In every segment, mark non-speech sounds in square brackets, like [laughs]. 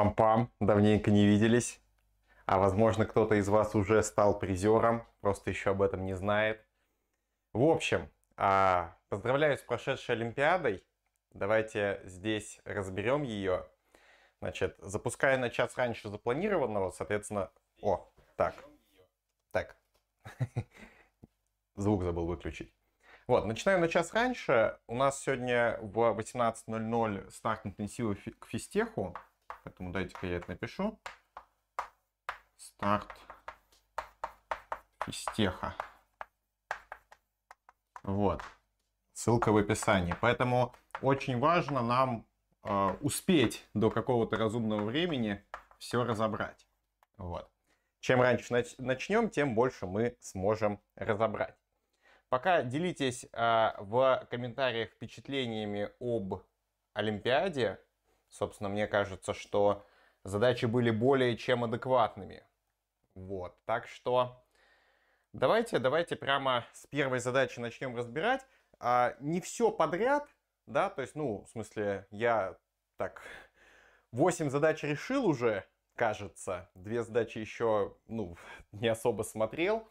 Пам-пам, давненько не виделись. А возможно, кто-то из вас уже стал призером, просто еще об этом не знает. В общем, а, поздравляю с прошедшей Олимпиадой. Давайте здесь разберем ее. Значит, запуская на час раньше запланированного, соответственно... О, так. Так. [laughs] Звук забыл выключить. Вот, начинаю на час раньше. У нас сегодня в 18.00 старт интенсива к физтеху. Поэтому дайте-ка я это напишу. Старт физтеха. Вот. Ссылка в описании. Поэтому очень важно нам э, успеть до какого-то разумного времени все разобрать. Вот. Чем раньше нач начнем, тем больше мы сможем разобрать. Пока делитесь э, в комментариях впечатлениями об Олимпиаде, Собственно, мне кажется, что задачи были более чем адекватными. Вот, так что давайте, давайте прямо с первой задачи начнем разбирать. А, не все подряд, да, то есть, ну, в смысле, я так 8 задач решил уже, кажется, две задачи еще, ну, [laughs] не особо смотрел.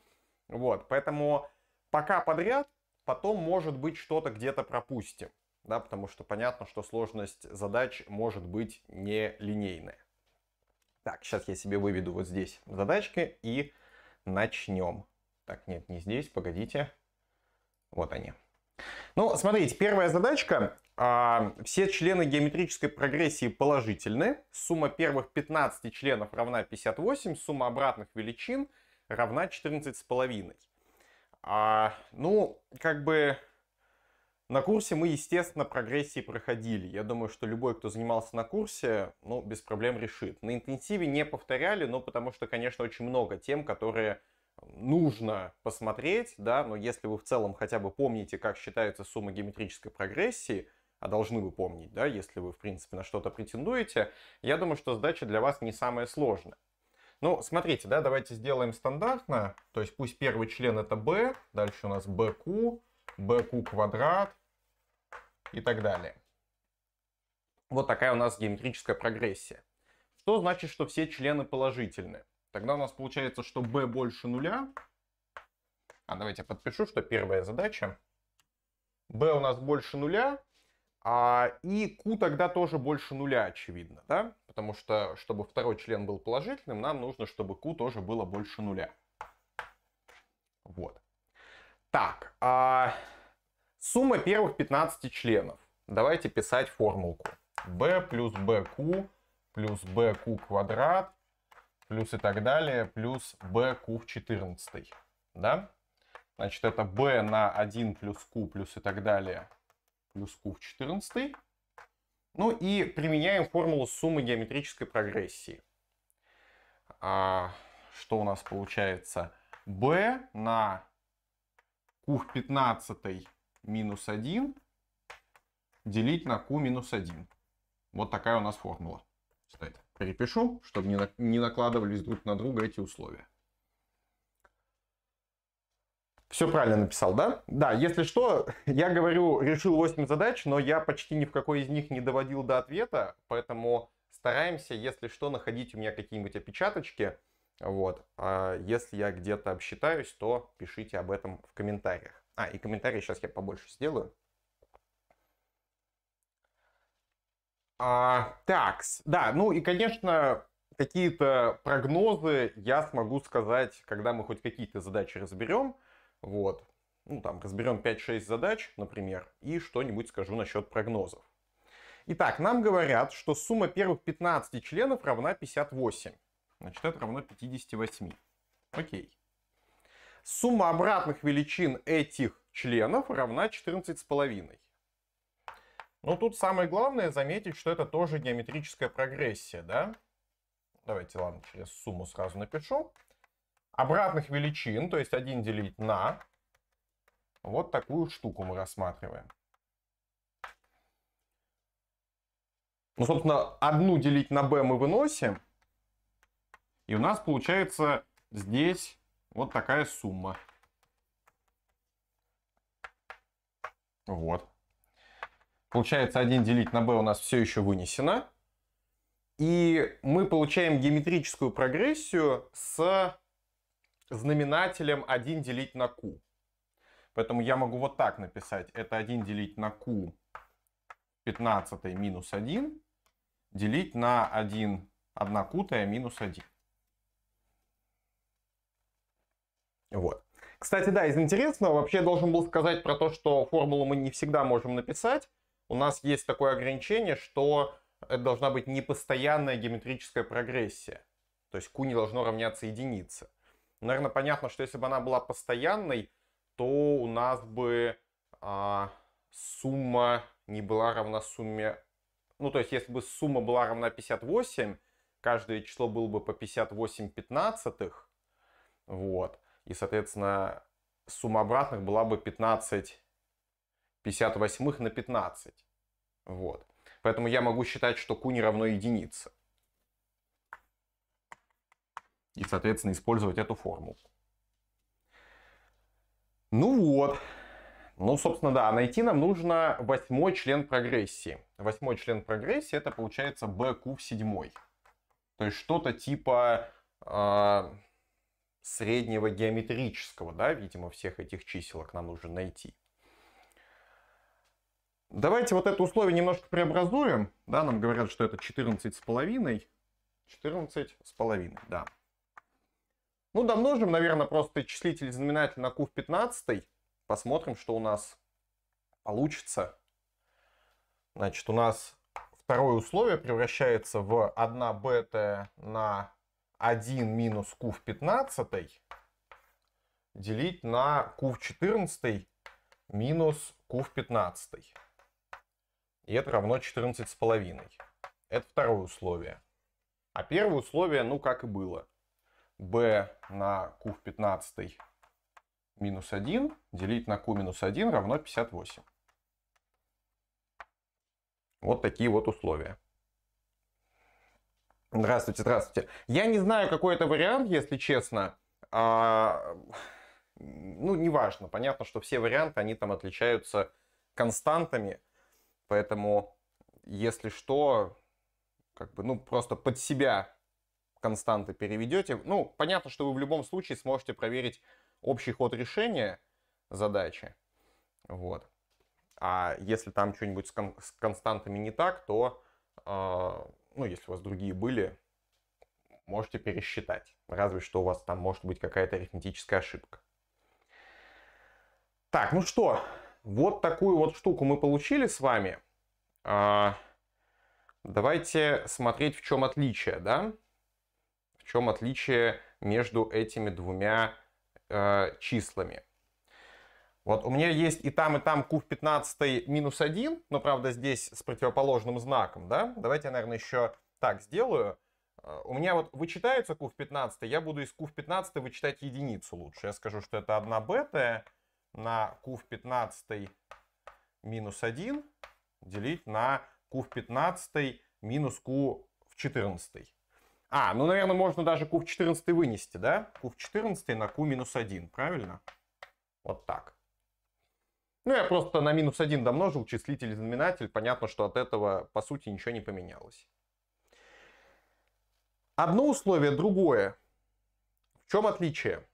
Вот, поэтому пока подряд, потом, может быть, что-то где-то пропустим да, потому что понятно, что сложность задач может быть нелинейная. Так, сейчас я себе выведу вот здесь задачки и начнем. Так, нет, не здесь, погодите. Вот они. Ну, смотрите, первая задачка. А, все члены геометрической прогрессии положительны. Сумма первых 15 членов равна 58, сумма обратных величин равна 14,5. А, ну, как бы на курсе мы, естественно, прогрессии проходили. Я думаю, что любой, кто занимался на курсе, ну, без проблем решит. На интенсиве не повторяли, но потому что, конечно, очень много тем, которые нужно посмотреть, да, но если вы в целом хотя бы помните, как считается сумма геометрической прогрессии, а должны вы помнить, да, если вы, в принципе, на что-то претендуете, я думаю, что задача для вас не самая сложная. Ну, смотрите, да, давайте сделаем стандартно, то есть пусть первый член это b, дальше у нас bq, bq квадрат, и так далее. Вот такая у нас геометрическая прогрессия. Что значит, что все члены положительны? Тогда у нас получается, что b больше нуля. А давайте я подпишу, что первая задача. b у нас больше нуля, а, и q тогда тоже больше нуля, очевидно, да? Потому что, чтобы второй член был положительным, нам нужно, чтобы q тоже было больше нуля. Вот. Так, а, Сумма первых 15 членов. Давайте писать формулку. b плюс bq плюс bq квадрат плюс и так далее плюс bq в 14. Да? Значит, это b на 1 плюс q плюс и так далее плюс q в 14. Ну и применяем формулу суммы геометрической прогрессии. А, что у нас получается? b на q в 15 минус 1 делить на Q минус 1. Вот такая у нас формула. Кстати, перепишу, чтобы не, на, не накладывались друг на друга эти условия. Все правильно написал, да? Да, если что, я говорю, решил 8 задач, но я почти ни в какой из них не доводил до ответа, поэтому стараемся, если что, находить у меня какие-нибудь опечаточки. Вот. А если я где-то обсчитаюсь, то пишите об этом в комментариях. А, и комментарии сейчас я побольше сделаю. А, так, да, ну и, конечно, какие-то прогнозы я смогу сказать, когда мы хоть какие-то задачи разберем. Вот, ну там разберем 5-6 задач, например, и что-нибудь скажу насчет прогнозов. Итак, нам говорят, что сумма первых 15 членов равна 58. Значит, это равно 58. Окей. Сумма обратных величин этих членов равна 14,5. Но ну, тут самое главное заметить, что это тоже геометрическая прогрессия, да? Давайте, ладно, через сумму сразу напишу. Обратных величин, то есть 1 делить на, вот такую штуку мы рассматриваем. Ну, собственно, одну делить на b мы выносим. И у нас получается здесь вот такая сумма. Вот. Получается, 1 делить на b у нас все еще вынесено. И мы получаем геометрическую прогрессию с знаменателем 1 делить на q. Поэтому я могу вот так написать. Это 1 делить на q 15 минус 1 делить на 1 1 кутая минус 1. Вот. Кстати, да, из интересного, вообще должен был сказать про то, что формулу мы не всегда можем написать. У нас есть такое ограничение, что это должна быть непостоянная геометрическая прогрессия. То есть Q не должно равняться единице. Наверное, понятно, что если бы она была постоянной, то у нас бы а, сумма не была равна сумме... Ну, то есть, если бы сумма была равна 58, каждое число было бы по 58 пятнадцатых, вот, и, соответственно, сумма обратных была бы 15 58 на 15. Вот. Поэтому я могу считать, что Q не равно единице. И, соответственно, использовать эту формулу. Ну вот. Ну, собственно, да, найти нам нужно восьмой член прогрессии. Восьмой член прогрессии это получается BQ в седьмой. То есть что-то типа э, среднего геометрического, да, видимо, всех этих чиселок нам нужно найти. Давайте вот это условие немножко преобразуем. Да, нам говорят, что это 14 с половиной. 14 с половиной, да. Ну, домножим, наверное, просто числитель и знаменатель на q в 15. Посмотрим, что у нас получится. Значит, у нас второе условие превращается в 1 бета на 1 минус q в 15 делить на q в 14 минус q в 15. И это равно с половиной Это второе условие. А первое условие, ну как и было. b на q в 15 минус 1 делить на q минус 1 равно 58. Вот такие вот условия. Здравствуйте, здравствуйте. Я не знаю, какой это вариант, если честно. А, ну, неважно. Понятно, что все варианты, они там отличаются константами. Поэтому, если что, как бы, ну, просто под себя константы переведете. Ну, понятно, что вы в любом случае сможете проверить общий ход решения задачи. Вот. А если там что-нибудь с, кон с константами не так, то э, ну, если у вас другие были, можете пересчитать. Разве что у вас там может быть какая-то арифметическая ошибка. Так, ну что, вот такую вот штуку мы получили с вами. А, давайте смотреть, в чем отличие, да? В чем отличие между этими двумя э, числами. Вот у меня есть и там, и там q в 15 минус 1, но правда здесь с противоположным знаком, да? Давайте я, наверное, еще так сделаю. Э, у меня вот вычитается q в 15, я буду из q в 15 вычитать единицу лучше. Я скажу, что это 1 бета на q в 15 минус 1 делить на q в 15 минус q в 14. А, ну, наверное, можно даже q в 14 вынести, да? q в 14 на q минус 1, правильно? Вот так. Ну, я просто на минус 1 домножил числитель и знаменатель. Понятно, что от этого, по сути, ничего не поменялось. Одно условие, другое. В чем отличие?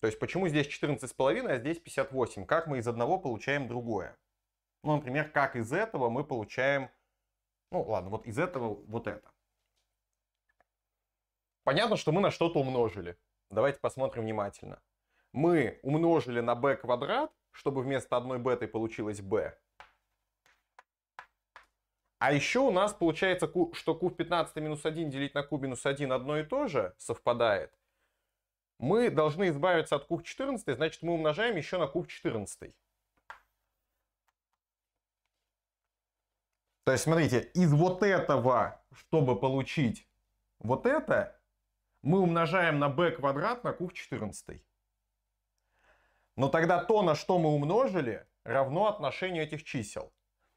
То есть, почему здесь 14,5, а здесь 58? Как мы из одного получаем другое? Ну, например, как из этого мы получаем... Ну, ладно, вот из этого вот это. Понятно, что мы на что-то умножили. Давайте посмотрим внимательно. Мы умножили на b квадрат чтобы вместо одной беты получилось b. А еще у нас получается, что куб в 15 минус 1 делить на куб минус 1 одно и то же совпадает. Мы должны избавиться от куб в 14, значит мы умножаем еще на куб в 14. То есть, смотрите, из вот этого, чтобы получить вот это, мы умножаем на b квадрат на куб в 14. Но тогда то, на что мы умножили, равно отношению этих чисел.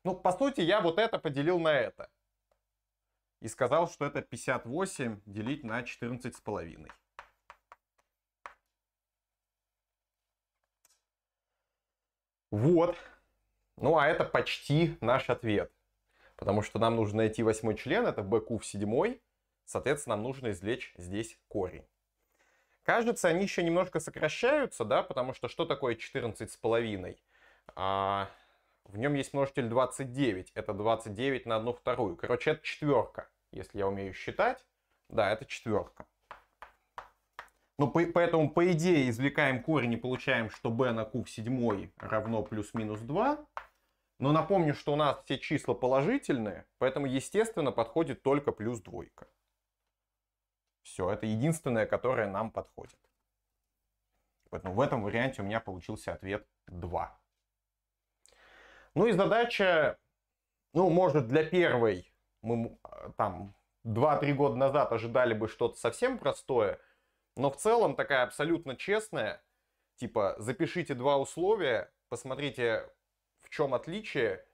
Ну, по сути, я вот это поделил на это. И сказал, что это 58 делить на 14,5. Вот. Ну, а это почти наш ответ. Потому что нам нужно найти восьмой член, это bq в седьмой. Соответственно, нам нужно извлечь здесь корень. Кажется, они еще немножко сокращаются, да, потому что что такое 14,5? А, в нем есть множитель 29, это 29 на 1 вторую. Короче, это четверка, если я умею считать. Да, это четверка. Ну, по, поэтому, по идее, извлекаем корень и получаем, что b на куб в седьмой равно плюс-минус 2. Но напомню, что у нас все числа положительные, поэтому, естественно, подходит только плюс двойка. Все, это единственное, которое нам подходит. Поэтому ну, в этом варианте у меня получился ответ 2. Ну и задача, ну, может, для первой мы а, там 2-3 года назад ожидали бы что-то совсем простое, но в целом такая абсолютно честная, типа запишите два условия, посмотрите, в чем отличие,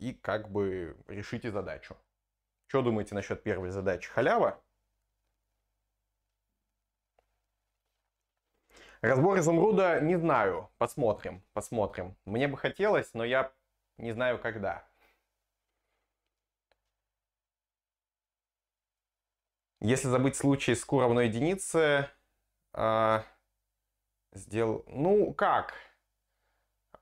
и как бы решите задачу. Что думаете насчет первой задачи? Халява? Разбор изумруда не знаю. Посмотрим, посмотрим. Мне бы хотелось, но я не знаю когда. Если забыть случай с q равно единице, э, а, сделал... Ну, как?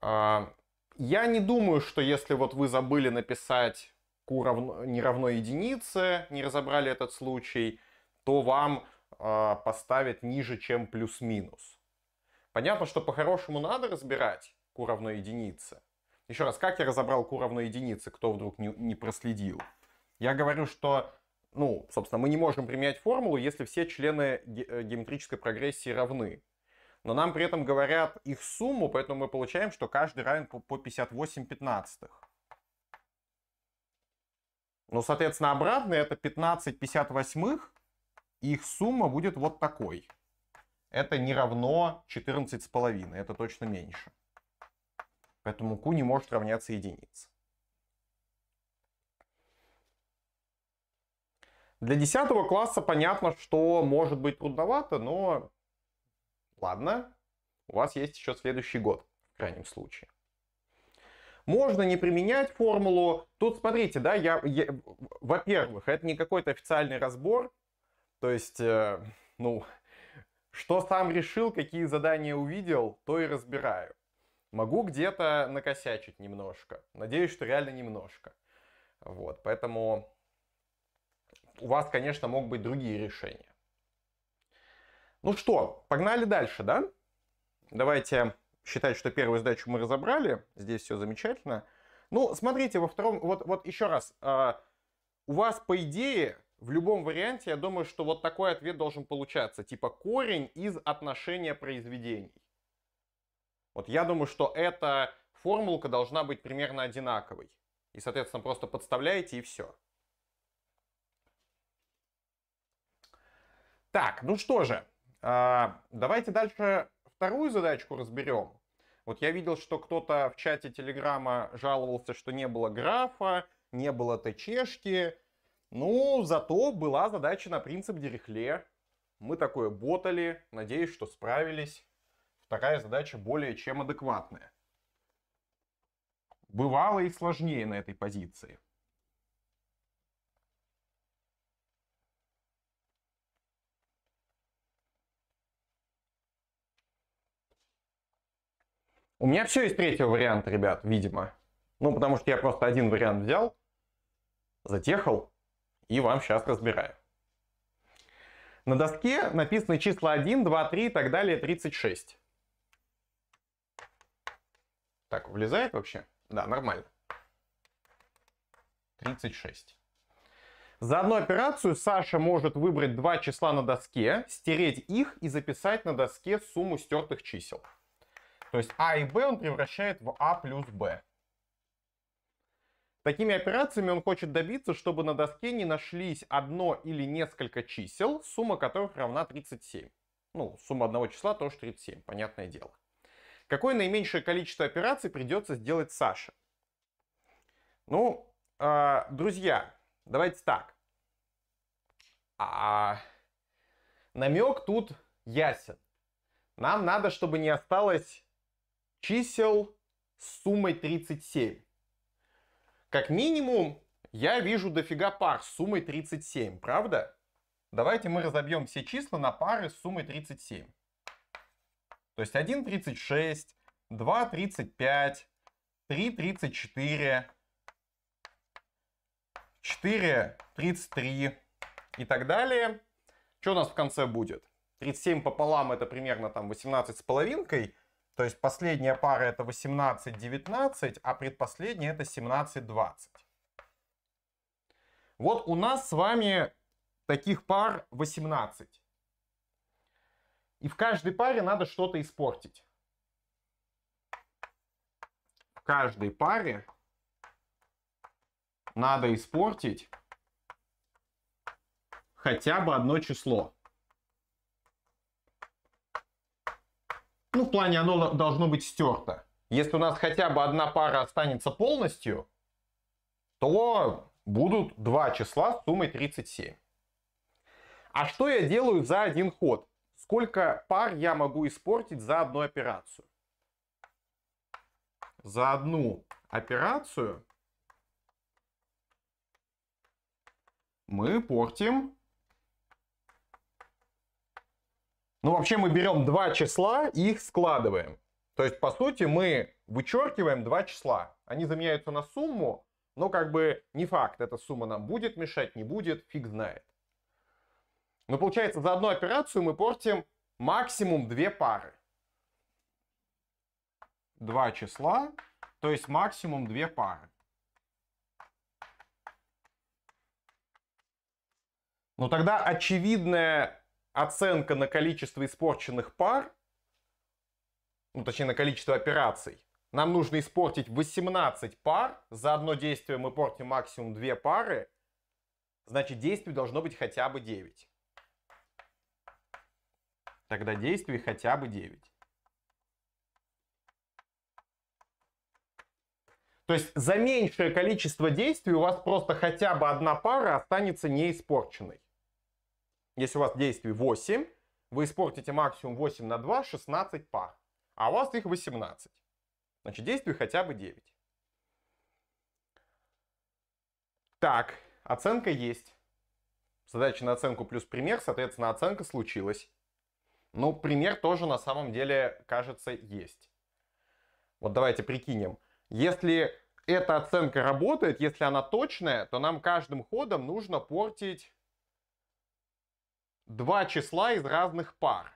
Э, я не думаю, что если вот вы забыли написать q равно, не равно единице, не разобрали этот случай, то вам э, поставят ниже, чем плюс-минус. Понятно, что по-хорошему надо разбирать q равно единице. Еще раз, как я разобрал q равно единице, кто вдруг не, не проследил? Я говорю, что, ну, собственно, мы не можем применять формулу, если все члены ге э, геометрической прогрессии равны. Но нам при этом говорят их сумму, поэтому мы получаем, что каждый равен по 58 пятнадцатых. Ну, соответственно, обратные это 15,58, их сумма будет вот такой. Это не равно 14,5, это точно меньше. Поэтому Q не может равняться единице. Для 10 класса понятно, что может быть трудновато, но ладно, у вас есть еще следующий год, в крайнем случае. Можно не применять формулу. Тут смотрите, да, я, я во-первых, это не какой-то официальный разбор. То есть, э, ну, что сам решил, какие задания увидел, то и разбираю. Могу где-то накосячить немножко. Надеюсь, что реально немножко. Вот, поэтому у вас, конечно, могут быть другие решения. Ну что, погнали дальше, да? Давайте считать, что первую задачу мы разобрали. Здесь все замечательно. Ну, смотрите, во втором... Вот, вот еще раз. Э, у вас, по идее, в любом варианте, я думаю, что вот такой ответ должен получаться. Типа корень из отношения произведений. Вот я думаю, что эта формулка должна быть примерно одинаковой. И, соответственно, просто подставляете и все. Так, ну что же, э, давайте дальше Вторую задачку разберем. Вот я видел, что кто-то в чате Телеграма жаловался, что не было графа, не было ТЧшки. Ну, зато была задача на принцип Дирихле. Мы такое ботали, надеюсь, что справились. Вторая задача более чем адекватная. Бывало и сложнее на этой позиции. У меня все из третьего варианта, ребят, видимо. Ну, потому что я просто один вариант взял, затехал и вам сейчас разбираю. На доске написаны числа 1, 2, 3 и так далее, 36. Так, влезает вообще? Да, нормально. 36. За одну операцию Саша может выбрать два числа на доске, стереть их и записать на доске сумму стертых чисел. То есть А и Б он превращает в А плюс Б. Такими операциями он хочет добиться, чтобы на доске не нашлись одно или несколько чисел, сумма которых равна 37. Ну, сумма одного числа тоже 37, понятное дело. Какое наименьшее количество операций придется сделать Саше? Ну, э, друзья, давайте так. А, намек тут ясен. Нам надо, чтобы не осталось чисел с суммой 37. Как минимум, я вижу дофига пар с суммой 37, правда? Давайте мы разобьем все числа на пары с суммой 37. То есть 1, 36, 2, 35, 3, 34, 4, 33 и так далее. Что у нас в конце будет? 37 пополам это примерно там 18 с половинкой. То есть последняя пара это 18-19, а предпоследняя это 17-20. Вот у нас с вами таких пар 18. И в каждой паре надо что-то испортить. В каждой паре надо испортить хотя бы одно число. Ну, в плане оно должно быть стерто. Если у нас хотя бы одна пара останется полностью, то будут два числа с суммой 37. А что я делаю за один ход? Сколько пар я могу испортить за одну операцию? За одну операцию мы портим Ну, вообще мы берем два числа и их складываем. То есть, по сути, мы вычеркиваем два числа. Они заменяются на сумму, но как бы не факт, эта сумма нам будет мешать, не будет, фиг знает. Но получается, за одну операцию мы портим максимум две пары. Два числа, то есть максимум две пары. Но ну, тогда очевидная оценка на количество испорченных пар, ну точнее на количество операций, нам нужно испортить 18 пар, за одно действие мы портим максимум 2 пары, значит действий должно быть хотя бы 9. Тогда действий хотя бы 9. То есть за меньшее количество действий у вас просто хотя бы одна пара останется не испорченной. Если у вас действий 8, вы испортите максимум 8 на 2, 16 пар. А у вас их 18. Значит, действий хотя бы 9. Так, оценка есть. Задача на оценку плюс пример, соответственно, оценка случилась. Ну, пример тоже на самом деле, кажется, есть. Вот давайте прикинем. Если эта оценка работает, если она точная, то нам каждым ходом нужно портить два числа из разных пар.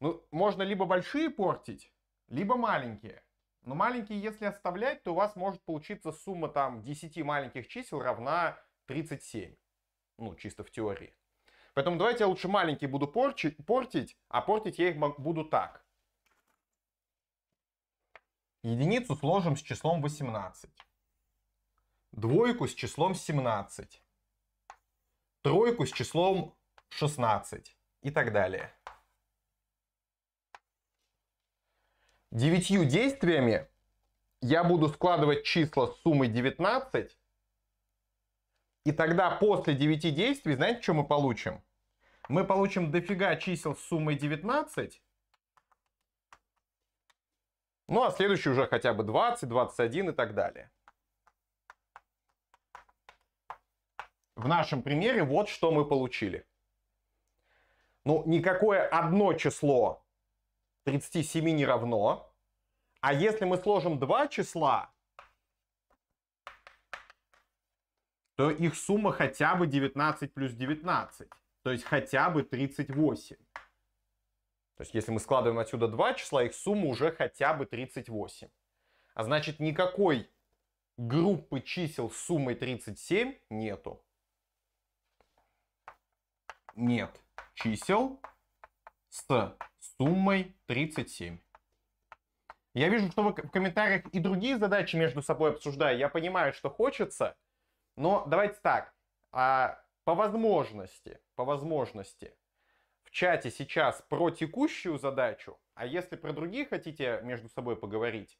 Ну, можно либо большие портить, либо маленькие. Но маленькие, если оставлять, то у вас может получиться сумма там 10 маленьких чисел равна 37. Ну, чисто в теории. Поэтому давайте я лучше маленькие буду портить, а портить я их буду так. Единицу сложим с числом 18. Двойку с числом 17. Тройку с числом 16 и так далее. Девятью действиями я буду складывать числа с суммой 19. И тогда после 9 действий, знаете, что мы получим? Мы получим дофига чисел с суммой 19. Ну а следующий уже хотя бы 20, 21 и так далее. В нашем примере вот что мы получили. Ну, никакое одно число 37 не равно. А если мы сложим два числа, то их сумма хотя бы 19 плюс 19. То есть хотя бы 38. То есть если мы складываем отсюда два числа, их сумма уже хотя бы 38. А значит никакой группы чисел с суммой 37 нету. Нет чисел с суммой 37. Я вижу, что вы в комментариях и другие задачи между собой обсуждаю. Я понимаю, что хочется, но давайте так. А, по возможности, по возможности, в чате сейчас про текущую задачу, а если про другие хотите между собой поговорить,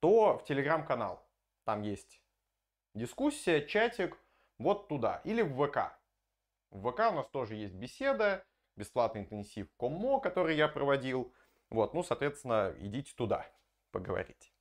то в телеграм-канал. Там есть дискуссия, чатик, вот туда. Или в ВК. В ВК у нас тоже есть беседа, бесплатный интенсив Комо, который я проводил. Вот, ну, соответственно, идите туда поговорить.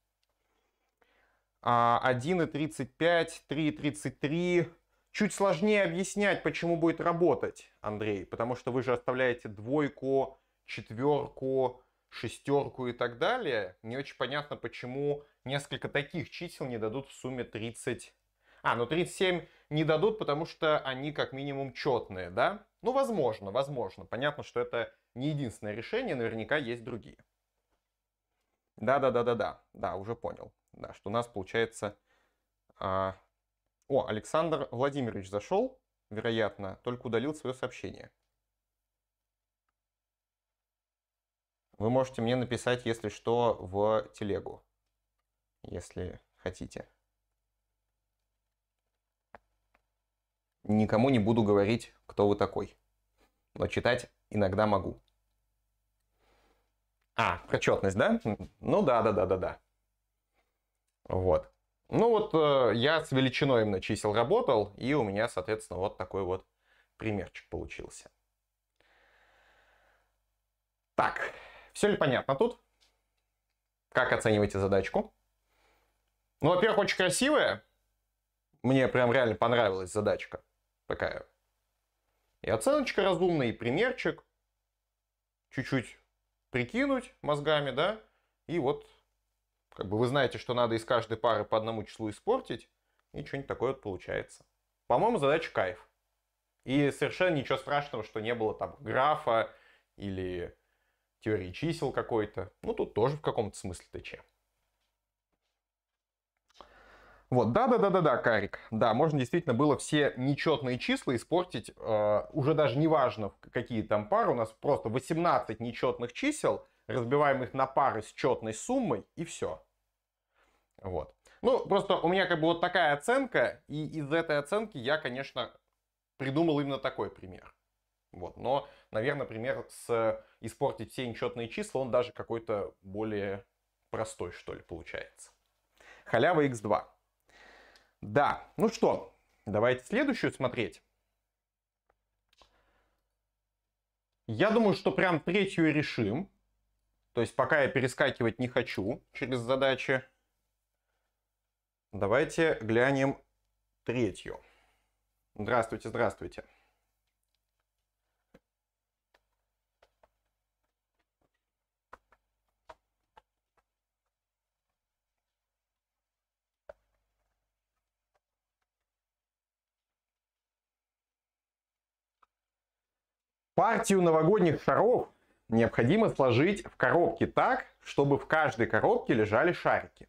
1.35, а, 3.33. Чуть сложнее объяснять, почему будет работать, Андрей, потому что вы же оставляете двойку, четверку, шестерку и так далее. Не очень понятно, почему несколько таких чисел не дадут в сумме 30. А, ну 37 не дадут, потому что они как минимум четные, да? Ну, возможно, возможно. Понятно, что это не единственное решение, наверняка есть другие. Да-да-да-да-да, да, уже понял. Да, что у нас получается... А... О, Александр Владимирович зашел, вероятно, только удалил свое сообщение. Вы можете мне написать, если что, в телегу, если хотите. Никому не буду говорить, кто вы такой. Но читать иногда могу. А, про четность, да? Ну да, да, да, да, да. Вот. Ну вот э, я с величиной именно чисел работал, и у меня, соответственно, вот такой вот примерчик получился. Так, все ли понятно тут? Как оцениваете задачку? Ну, во-первых, очень красивая. Мне прям реально понравилась задачка такая. И оценочка разумная, и примерчик. Чуть-чуть прикинуть мозгами, да, и вот как бы вы знаете, что надо из каждой пары по одному числу испортить, и что-нибудь такое вот получается. По-моему, задача кайф. И совершенно ничего страшного, что не было там графа или теории чисел какой-то. Ну, тут тоже в каком-то смысле ТЧ. Вот, да-да-да-да-да, Карик. Да, можно действительно было все нечетные числа испортить, э, уже даже не важно, какие там пары. У нас просто 18 нечетных чисел, разбиваем их на пары с четной суммой, и все. Вот. Ну, просто у меня как бы вот такая оценка, и из этой оценки я, конечно, придумал именно такой пример. Вот. Но, наверное, пример с э, испортить все нечетные числа, он даже какой-то более простой, что ли, получается. Халява x2. Да, ну что, давайте следующую смотреть. Я думаю, что прям третью решим. То есть пока я перескакивать не хочу через задачи. Давайте глянем третью. Здравствуйте, здравствуйте. Партию новогодних шаров необходимо сложить в коробке так, чтобы в каждой коробке лежали шарики.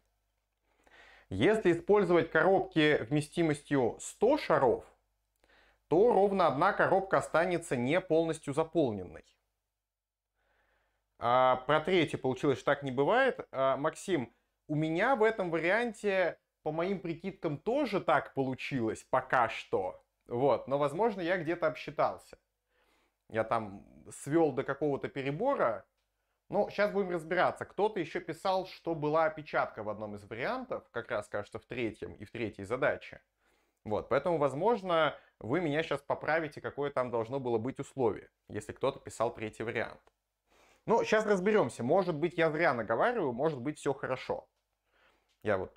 Если использовать коробки вместимостью 100 шаров, то ровно одна коробка останется не полностью заполненной. А про третью получилось, что так не бывает. А, Максим, у меня в этом варианте, по моим прикидкам, тоже так получилось пока что. Вот, но, возможно, я где-то обсчитался я там свел до какого-то перебора. Ну, сейчас будем разбираться. Кто-то еще писал, что была опечатка в одном из вариантов, как раз, кажется, в третьем и в третьей задаче. Вот, поэтому, возможно, вы меня сейчас поправите, какое там должно было быть условие, если кто-то писал третий вариант. Ну, сейчас разберемся. Может быть, я зря наговариваю, может быть, все хорошо. Я вот,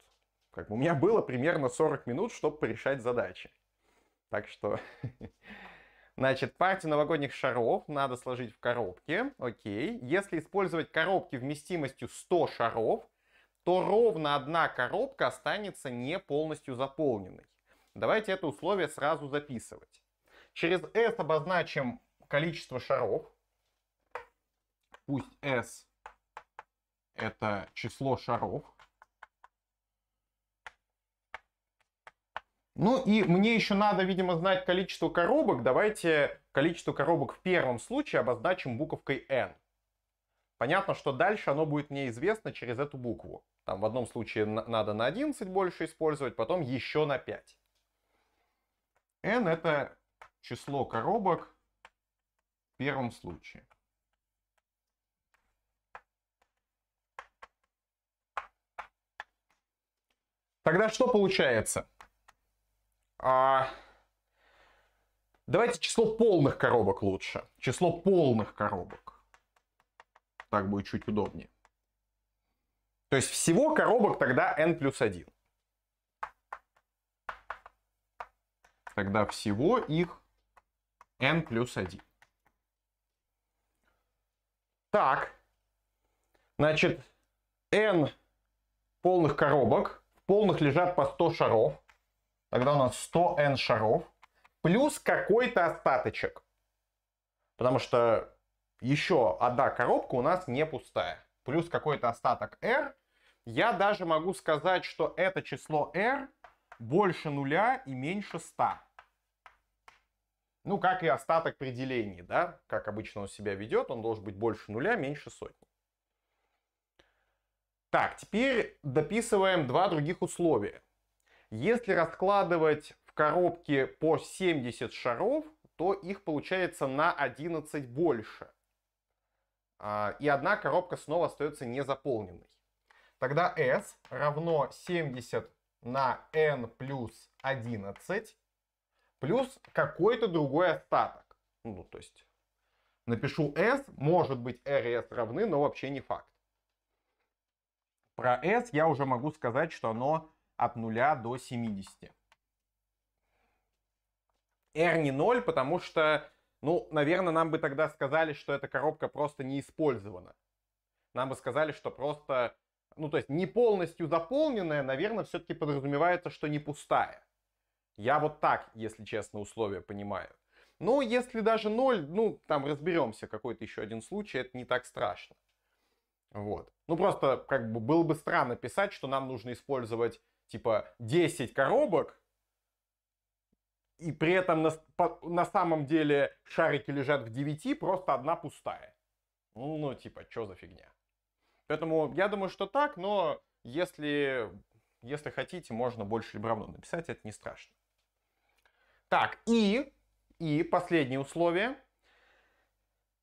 как бы у меня было примерно 40 минут, чтобы порешать задачи. Так что [laughs] Значит, партию новогодних шаров надо сложить в коробке. Окей. Если использовать коробки вместимостью 100 шаров, то ровно одна коробка останется не полностью заполненной. Давайте это условие сразу записывать. Через S обозначим количество шаров. Пусть S это число шаров. Ну и мне еще надо, видимо, знать количество коробок. Давайте количество коробок в первом случае обозначим буковкой n. Понятно, что дальше оно будет мне известно через эту букву. Там в одном случае надо на 11 больше использовать, потом еще на 5. n это число коробок в первом случае. Тогда что получается? А... Давайте число полных коробок лучше. Число полных коробок. Так будет чуть удобнее. То есть всего коробок тогда n плюс 1. Тогда всего их n плюс 1. Так, значит, n полных коробок. В полных лежат по 100 шаров. Тогда у нас 100 n шаров плюс какой-то остаточек. Потому что еще одна коробка у нас не пустая. Плюс какой-то остаток r. Я даже могу сказать, что это число r больше нуля и меньше 100. Ну, как и остаток при делении, да? Как обычно он себя ведет, он должен быть больше нуля, меньше сотни. Так, теперь дописываем два других условия. Если раскладывать в коробке по 70 шаров, то их получается на 11 больше. А, и одна коробка снова остается незаполненной. Тогда S равно 70 на N плюс 11 плюс какой-то другой остаток. Ну, то есть напишу S, может быть R и S равны, но вообще не факт. Про S я уже могу сказать, что оно от 0 до 70. R не 0, потому что, ну, наверное, нам бы тогда сказали, что эта коробка просто не использована. Нам бы сказали, что просто, ну, то есть не полностью заполненная, наверное, все-таки подразумевается, что не пустая. Я вот так, если честно, условия понимаю. Но ну, если даже 0, ну, там разберемся, какой-то еще один случай, это не так страшно. Вот. Ну, просто, как бы, было бы странно писать, что нам нужно использовать типа 10 коробок, и при этом на, по, на самом деле шарики лежат в 9, просто одна пустая. Ну, ну типа, что за фигня? Поэтому я думаю, что так, но если, если хотите, можно больше либо равно написать, это не страшно. Так, и, и последнее условие.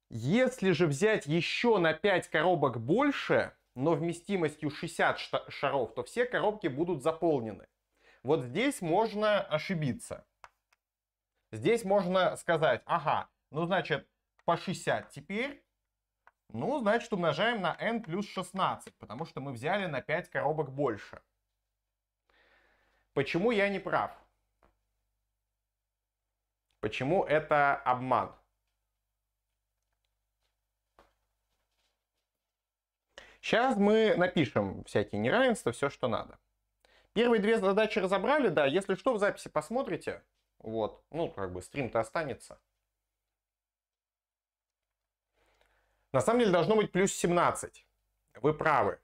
Если же взять еще на 5 коробок больше, но вместимостью 60 шаров, то все коробки будут заполнены. Вот здесь можно ошибиться. Здесь можно сказать, ага, ну значит по 60 теперь, ну значит умножаем на n плюс 16, потому что мы взяли на 5 коробок больше. Почему я не прав? Почему это обман? Сейчас мы напишем всякие неравенства, все, что надо. Первые две задачи разобрали, да, если что, в записи посмотрите. Вот, ну, как бы стрим-то останется. На самом деле должно быть плюс 17. Вы правы.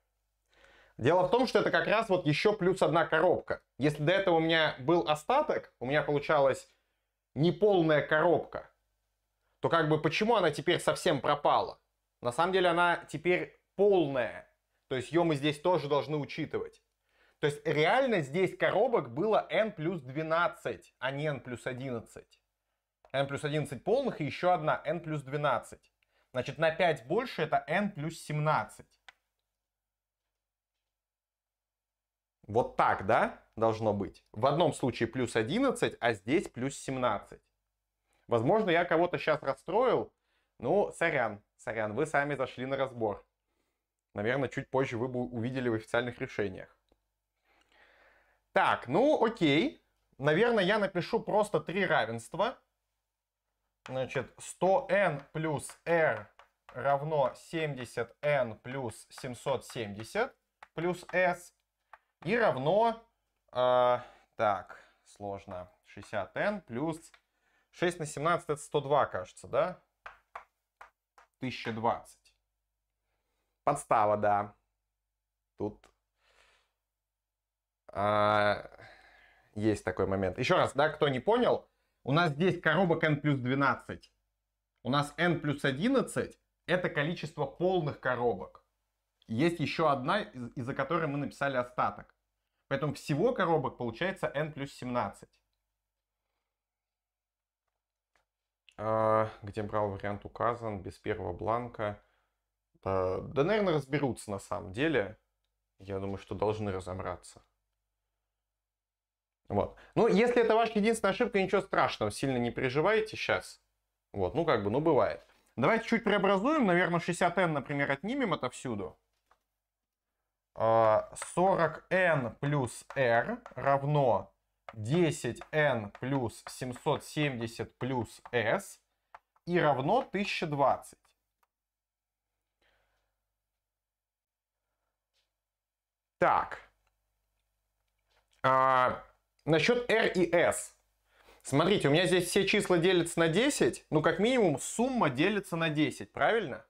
Дело в том, что это как раз вот еще плюс одна коробка. Если до этого у меня был остаток, у меня получалась неполная коробка, то как бы почему она теперь совсем пропала? На самом деле она теперь полная. То есть ее мы здесь тоже должны учитывать. То есть реально здесь коробок было n плюс 12, а не n плюс 11. n плюс 11 полных и еще одна n плюс 12. Значит, на 5 больше это n плюс 17. Вот так, да, должно быть. В одном случае плюс 11, а здесь плюс 17. Возможно, я кого-то сейчас расстроил. Ну, сорян, сорян, вы сами зашли на разбор. Наверное, чуть позже вы бы увидели в официальных решениях. Так, ну окей. Наверное, я напишу просто три равенства. Значит, 100n плюс r равно 70n плюс 770 плюс s и равно, э, так, сложно, 60n плюс 6 на 17 это 102, кажется, да? 1020. Подстава, да. Тут а, есть такой момент. Еще раз, да, кто не понял, у нас здесь коробок N плюс 12. У нас N плюс 11 это количество полных коробок. Есть еще одна, из-за которой мы написали остаток. Поэтому всего коробок получается N плюс 17. А, где брал вариант указан без первого бланка. Э, да, наверное, разберутся на самом деле. Я думаю, что должны разобраться. Вот. Ну, если это ваша единственная ошибка, ничего страшного, сильно не переживайте сейчас. Вот, ну как бы, ну бывает. Давайте чуть преобразуем, наверное, 60n, например, отнимем отовсюду. 40n э, плюс r равно 10n плюс 770 плюс s и равно 1020. Так. А, насчет R и S. Смотрите, у меня здесь все числа делятся на 10. Ну, как минимум, сумма делится на 10, правильно?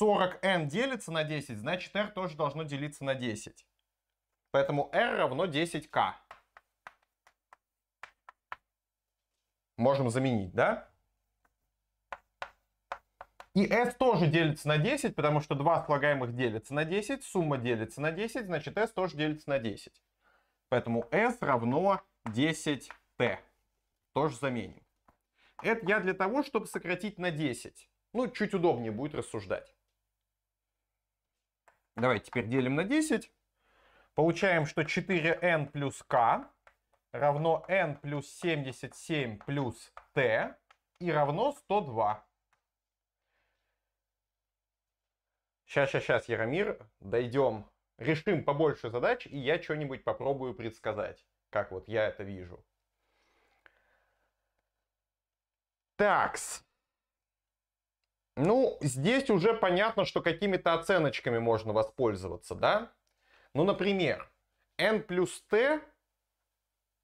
40n делится на 10, значит r тоже должно делиться на 10. Поэтому r равно 10k. Можем заменить, да? И s тоже делится на 10, потому что 2 слагаемых делится на 10, сумма делится на 10, значит s тоже делится на 10. Поэтому s равно 10t. Тоже заменим. Это я для того, чтобы сократить на 10. Ну, чуть удобнее будет рассуждать. Давайте теперь делим на 10. Получаем, что 4n плюс k равно n плюс 77 плюс t и равно 102. Сейчас, сейчас, сейчас, Яромир, дойдем, решим побольше задач, и я что-нибудь попробую предсказать, как вот я это вижу. Такс. Ну, здесь уже понятно, что какими-то оценочками можно воспользоваться, да? Ну, например, n плюс t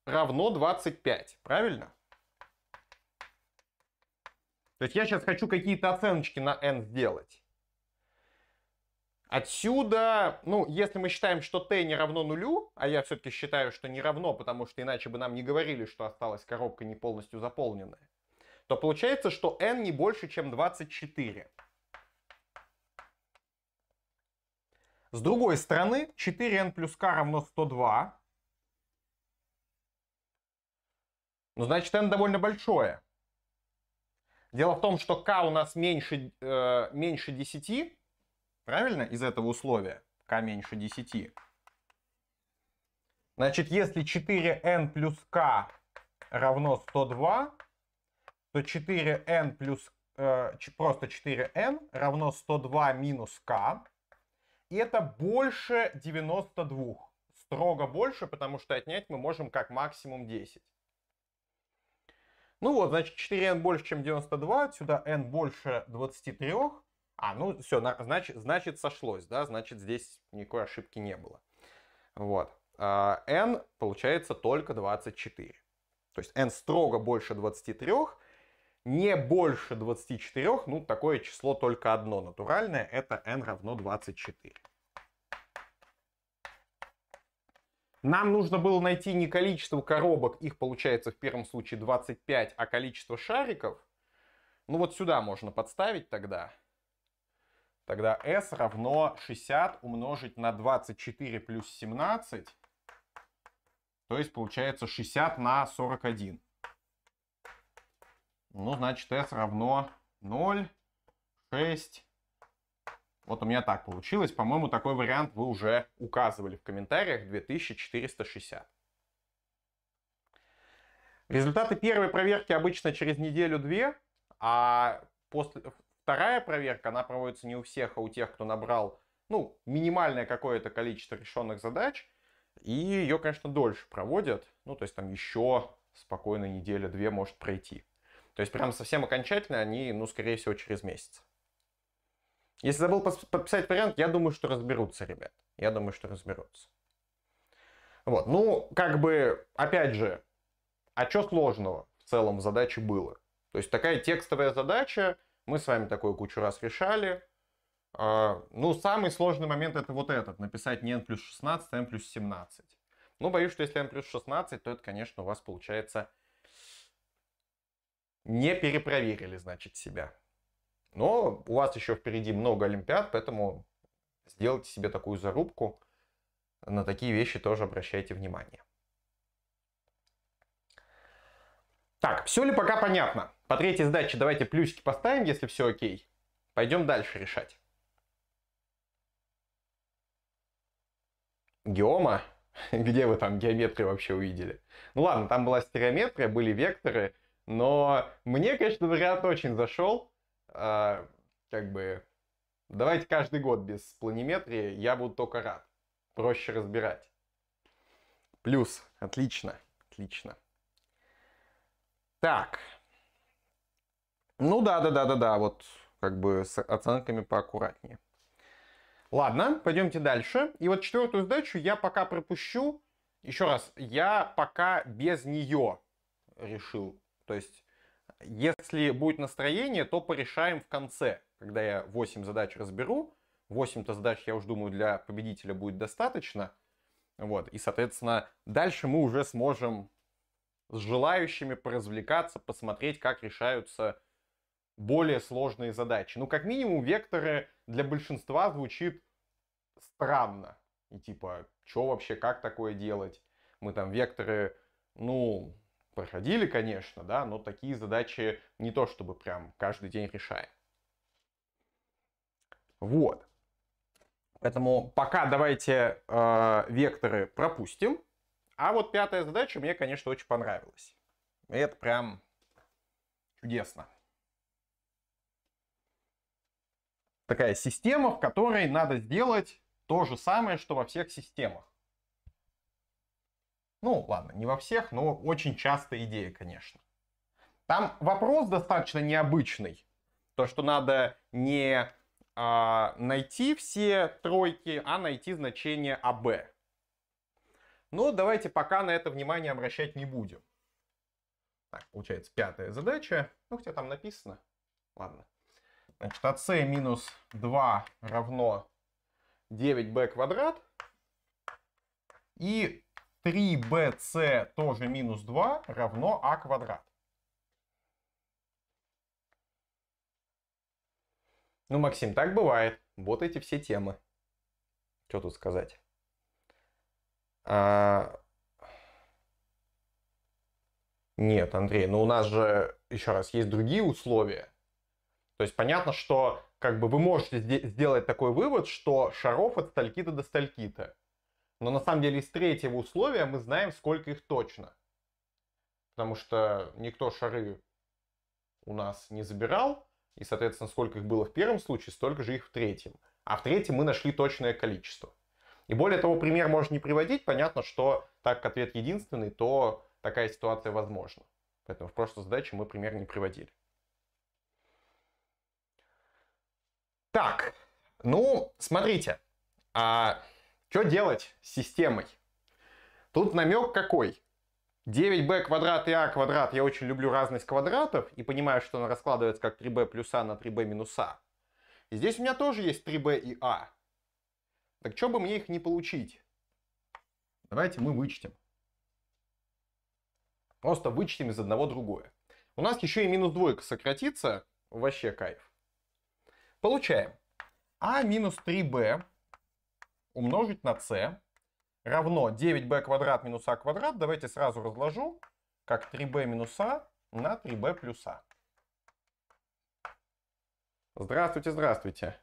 равно 25, правильно? То есть я сейчас хочу какие-то оценочки на n сделать. Отсюда, ну, если мы считаем, что t не равно нулю, а я все-таки считаю, что не равно, потому что иначе бы нам не говорили, что осталась коробка не полностью заполненная, то получается, что n не больше, чем 24. С другой стороны, 4n плюс k равно 102. Ну, значит, n довольно большое. Дело в том, что k у нас меньше, э, меньше 10, Правильно? Из этого условия k меньше 10. Значит, если 4n плюс k равно 102, то 4n плюс э, просто 4n равно 102 минус k. И это больше 92. Строго больше, потому что отнять мы можем как максимум 10. Ну вот, значит, 4n больше, чем 92. Отсюда n больше 23. А, ну все, значит, значит сошлось, да, значит здесь никакой ошибки не было. Вот. А, n получается только 24. То есть n строго больше 23, не больше 24, ну такое число только одно натуральное, это n равно 24. Нам нужно было найти не количество коробок, их получается в первом случае 25, а количество шариков. Ну вот сюда можно подставить тогда. Тогда s равно 60 умножить на 24 плюс 17. То есть получается 60 на 41. Ну, значит, s равно 0, 6. Вот у меня так получилось. По-моему, такой вариант вы уже указывали в комментариях 2460. Результаты первой проверки обычно через неделю-две, а после, Вторая проверка, она проводится не у всех, а у тех, кто набрал, ну, минимальное какое-то количество решенных задач. И ее, конечно, дольше проводят. Ну, то есть там еще спокойно неделя-две может пройти. То есть прям совсем окончательно они, ну, скорее всего, через месяц. Если забыл подписать вариант, я думаю, что разберутся, ребят. Я думаю, что разберутся. Вот, ну, как бы, опять же, а что сложного в целом в задаче было? То есть такая текстовая задача, мы с вами такую кучу раз решали. А, ну, самый сложный момент это вот этот, написать не n плюс 16, а n плюс 17. Ну, боюсь, что если n плюс 16, то это, конечно, у вас получается не перепроверили, значит, себя. Но у вас еще впереди много олимпиад, поэтому сделайте себе такую зарубку. На такие вещи тоже обращайте внимание. Так, все ли пока понятно? По третьей задаче давайте плюсики поставим, если все окей. Пойдем дальше решать. Геома? [laughs] Где вы там геометрию вообще увидели? Ну ладно, там была стереометрия, были векторы, но мне, конечно, вариант очень зашел. А, как бы, давайте каждый год без планиметрии, я буду только рад. Проще разбирать. Плюс, отлично, отлично. Так. Ну да, да, да, да, да, вот как бы с оценками поаккуратнее. Ладно, пойдемте дальше. И вот четвертую задачу я пока пропущу. Еще раз, я пока без нее решил. То есть, если будет настроение, то порешаем в конце, когда я 8 задач разберу. 8-то задач, я уже думаю, для победителя будет достаточно. Вот, и, соответственно, дальше мы уже сможем с желающими поразвлекаться, посмотреть, как решаются более сложные задачи. Ну, как минимум, векторы для большинства звучит странно. И типа, что вообще, как такое делать? Мы там векторы, ну, проходили, конечно, да, но такие задачи не то чтобы прям каждый день решаем. Вот. Поэтому пока давайте э, векторы пропустим. А вот пятая задача мне, конечно, очень понравилась. Это прям чудесно. Такая система, в которой надо сделать то же самое, что во всех системах. Ну, ладно, не во всех, но очень часто идея, конечно. Там вопрос достаточно необычный. То, что надо не а, найти все тройки, а найти значение АБ. Но давайте пока на это внимание обращать не будем. Так, получается пятая задача. Ну, хотя там написано. Ладно. Значит, АС минус 2 равно 9b квадрат. И 3bc тоже минус 2 равно а квадрат. Ну, Максим, так бывает. Вот эти все темы. Что тут сказать? А... Нет, Андрей, но ну у нас же, еще раз, есть другие условия. То есть понятно, что как бы вы можете сделать такой вывод, что шаров от сталькита до сталькита. Но на самом деле из третьего условия мы знаем, сколько их точно. Потому что никто шары у нас не забирал, и, соответственно, сколько их было в первом случае, столько же их в третьем. А в третьем мы нашли точное количество. И более того, пример можно не приводить. Понятно, что так как ответ единственный, то такая ситуация возможна. Поэтому в прошлой задаче мы пример не приводили. Так, ну, смотрите, а что делать с системой? Тут намек какой? 9b квадрат и а квадрат, я очень люблю разность квадратов и понимаю, что она раскладывается как 3b плюс а на 3b минус а. И здесь у меня тоже есть 3b и а. Так что бы мне их не получить? Давайте мы вычтем. Просто вычтем из одного другое. У нас еще и минус двойка сократится. Вообще кайф. Получаем. А минус 3b умножить на c равно 9b квадрат минус а квадрат. Давайте сразу разложу, как 3b минус а на 3b плюс а. Здравствуйте, здравствуйте.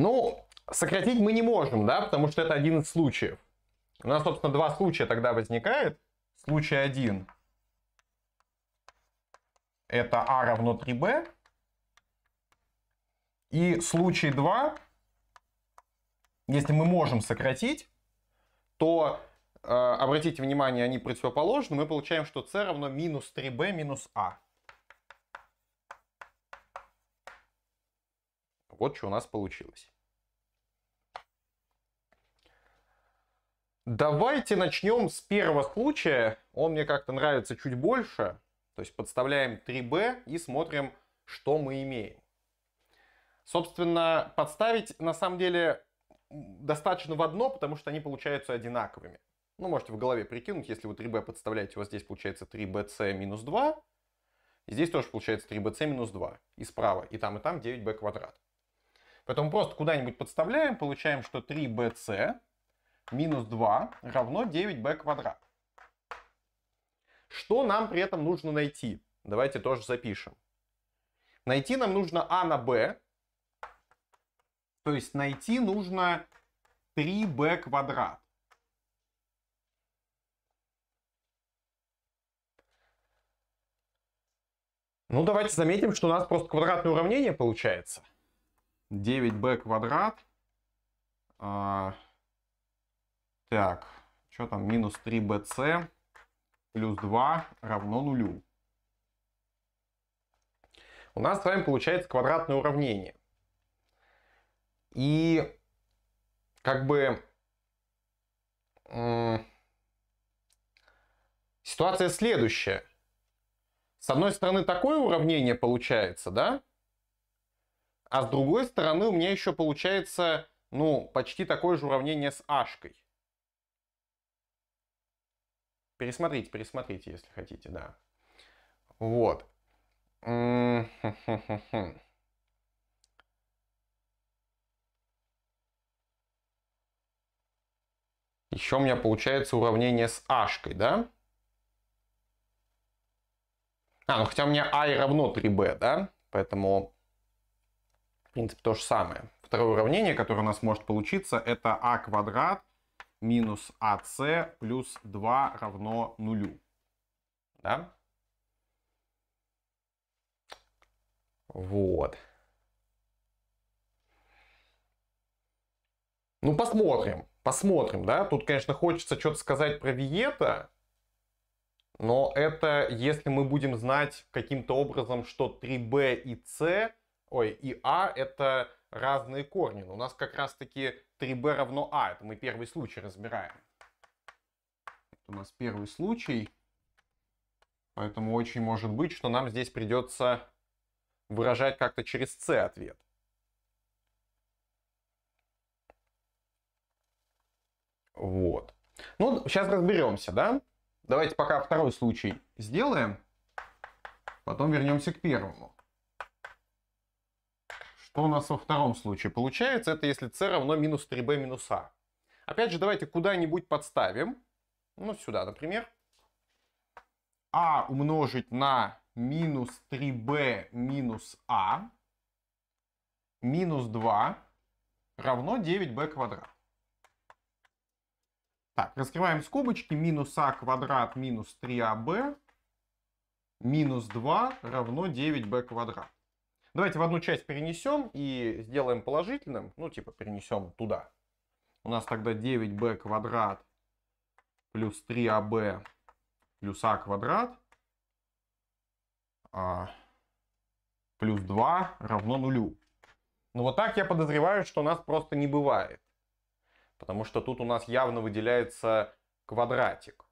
Ну, сократить мы не можем, да, потому что это один из случаев. У нас, собственно, два случая тогда возникает. Случай один – это а равно 3b. И случай 2, если мы можем сократить, то, э, обратите внимание, они противоположны. Мы получаем, что c равно минус 3b минус a. А. Вот что у нас получилось. Давайте начнем с первого случая. Он мне как-то нравится чуть больше. То есть подставляем 3B и смотрим, что мы имеем. Собственно, подставить на самом деле достаточно в одно, потому что они получаются одинаковыми. Ну, можете в голове прикинуть, если вы 3B подставляете, у вас здесь получается 3BC минус 2. Здесь тоже получается 3BC минус 2. И справа, и там, и там 9B квадрат. Поэтому просто куда-нибудь подставляем, получаем, что 3bc минус 2 равно 9b квадрат. Что нам при этом нужно найти? Давайте тоже запишем. Найти нам нужно а на b, то есть найти нужно 3b квадрат. Ну, давайте заметим, что у нас просто квадратное уравнение получается. 9b квадрат. А, так, что там? Минус 3bc плюс 2 равно нулю. У нас с вами получается квадратное уравнение. И как бы ситуация следующая. С одной стороны, такое уравнение получается, да? А с другой стороны у меня еще получается, ну, почти такое же уравнение с ашкой. Пересмотрите, пересмотрите, если хотите, да. Вот. Еще у меня получается уравнение с ашкой, да? А, ну хотя у меня i а равно 3b, да? Поэтому в принципе, то же самое. Второе уравнение, которое у нас может получиться, это а квадрат минус ac а плюс 2 равно нулю. Да? Вот. Ну, посмотрим. Посмотрим, да? Тут, конечно, хочется что-то сказать про Виета, но это если мы будем знать каким-то образом, что 3b и c Ой, и А это разные корни. Но у нас как раз-таки 3b равно А. Это мы первый случай разбираем. Это у нас первый случай. Поэтому очень может быть, что нам здесь придется выражать как-то через С ответ. Вот. Ну, сейчас разберемся, да? Давайте пока второй случай сделаем. Потом вернемся к первому. Что у нас во втором случае получается? Это если c равно минус 3b минус a. Опять же, давайте куда-нибудь подставим. Ну, сюда, например. a а умножить на минус 3b минус a минус 2 равно 9b квадрат. Так, раскрываем скобочки. Минус а квадрат минус 3аб минус 2 равно 9b квадрат. Давайте в одну часть перенесем и сделаем положительным. Ну, типа, перенесем туда. У нас тогда 9b квадрат плюс 3ab а плюс а квадрат а, плюс 2 равно нулю. Ну, вот так я подозреваю, что у нас просто не бывает. Потому что тут у нас явно выделяется квадратик.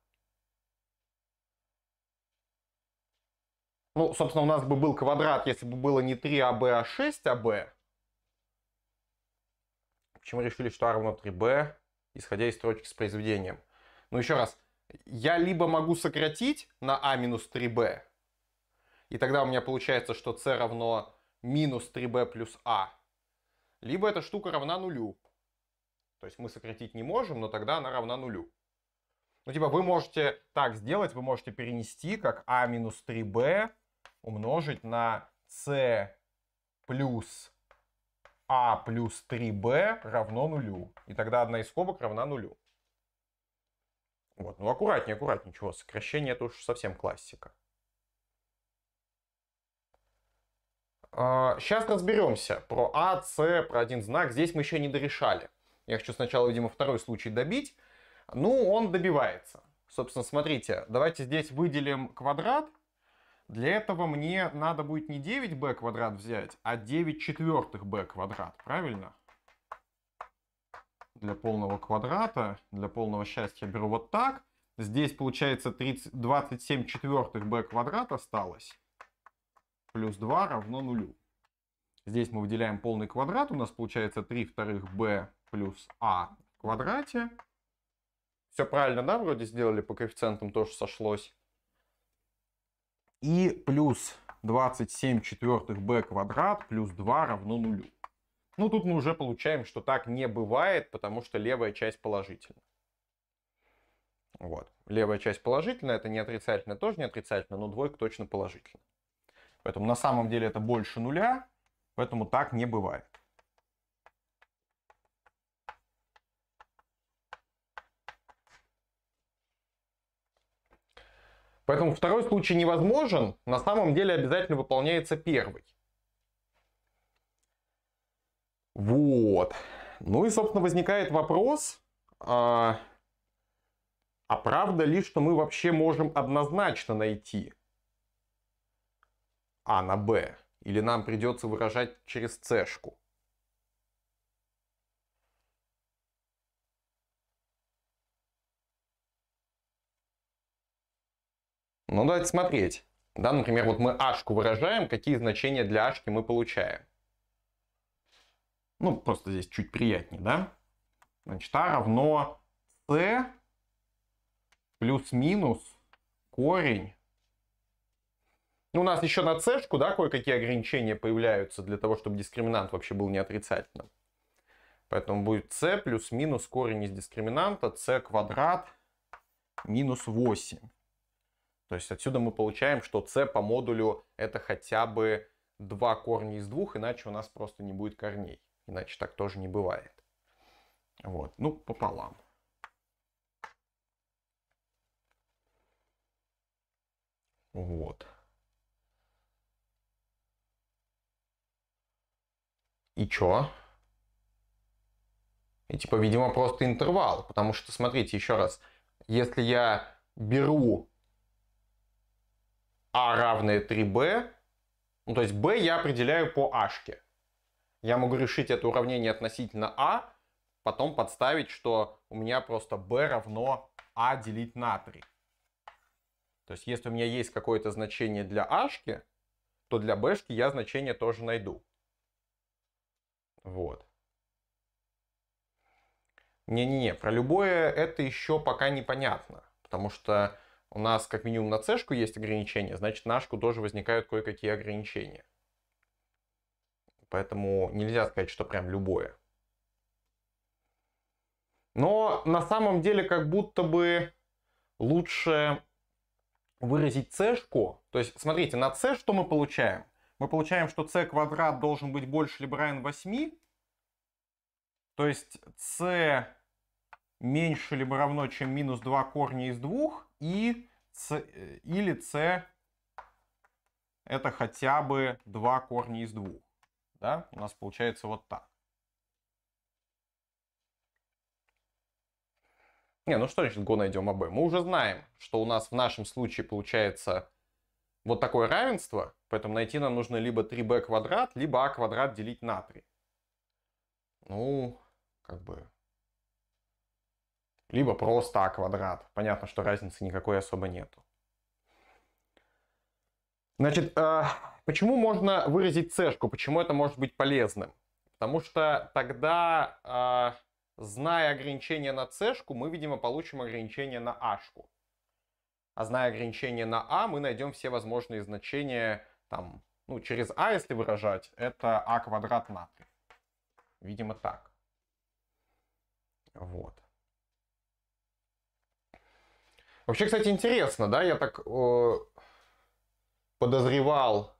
Ну, собственно, у нас бы был квадрат, если бы было не 3АБ, а 6АБ. А а Почему решили, что А равно 3Б, исходя из строчки с произведением? Ну, еще раз. Я либо могу сократить на А минус 3Б, и тогда у меня получается, что С равно минус 3b плюс а. Либо эта штука равна нулю. То есть мы сократить не можем, но тогда она равна нулю. Ну, типа, вы можете так сделать, вы можете перенести как а минус 3b умножить на c плюс а плюс 3b равно нулю. И тогда одна из скобок равна нулю. Вот, ну аккуратнее, аккуратнее, ничего, сокращение это уж совсем классика. Сейчас а, разберемся про А, С, про один знак. Здесь мы еще не дорешали. Я хочу сначала, видимо, второй случай добить. Ну, он добивается. Собственно, смотрите, давайте здесь выделим квадрат. Для этого мне надо будет не 9b квадрат взять, а 9 четвертых b квадрат, правильно? Для полного квадрата, для полного счастья беру вот так. Здесь получается 30, 27 четвертых b квадрат осталось. Плюс 2 равно нулю. Здесь мы выделяем полный квадрат. У нас получается 3 вторых b плюс a а в квадрате. Все правильно, да, вроде сделали по коэффициентам, тоже сошлось. И плюс 27 четвертых b квадрат плюс 2 равно нулю. Ну, тут мы уже получаем, что так не бывает, потому что левая часть положительна. Вот. Левая часть положительная, это не отрицательно, тоже не отрицательно, но двойка точно положительна. Поэтому на самом деле это больше нуля, поэтому так не бывает. Поэтому второй случай невозможен, на самом деле обязательно выполняется первый. Вот. Ну и, собственно, возникает вопрос, а, а правда ли, что мы вообще можем однозначно найти А на Б? Или нам придется выражать через с Ну, давайте смотреть. Да, например, вот мы ашку выражаем, какие значения для ашки мы получаем. Ну, просто здесь чуть приятнее, да? Значит, а равно c плюс-минус корень. Ну, у нас еще на c да, кое-какие ограничения появляются для того, чтобы дискриминант вообще был неотрицательным. Поэтому будет c плюс-минус корень из дискриминанта c квадрат минус 8. То есть отсюда мы получаем, что c по модулю это хотя бы два корня из двух, иначе у нас просто не будет корней. Иначе так тоже не бывает. Вот, ну пополам. Вот. И чё? И типа, видимо, просто интервал. Потому что, смотрите, еще раз. Если я беру а равное 3b, ну то есть b я определяю по ашке. Я могу решить это уравнение относительно а, потом подставить, что у меня просто b равно а делить на 3. То есть если у меня есть какое-то значение для ашки, то для бэшки я значение тоже найду. Вот. Не-не-не, про любое это еще пока непонятно, потому что у нас как минимум на c есть ограничения, значит на h тоже возникают кое-какие ограничения. Поэтому нельзя сказать, что прям любое. Но на самом деле как будто бы лучше выразить c -шку. То есть смотрите, на c что мы получаем? Мы получаем, что c квадрат должен быть больше либо равен 8. То есть c меньше либо равно, чем минус 2 корня из 2 и c, э, или c это хотя бы два корня из двух. Да? У нас получается вот так. Не, ну что значит го найдем об? Мы уже знаем, что у нас в нашем случае получается вот такое равенство, поэтому найти нам нужно либо 3b квадрат, либо а квадрат делить на 3. Ну, как бы либо просто А квадрат. Понятно, что разницы никакой особо нету. Значит, э, почему можно выразить цешку? Почему это может быть полезным? Потому что тогда, э, зная ограничение на цешку, мы, видимо, получим ограничение на ашку. А зная ограничение на а, мы найдем все возможные значения там, ну, через а, если выражать, это а квадрат натрий. Видимо, так. Вот. Вообще, кстати, интересно, да, я так э, подозревал,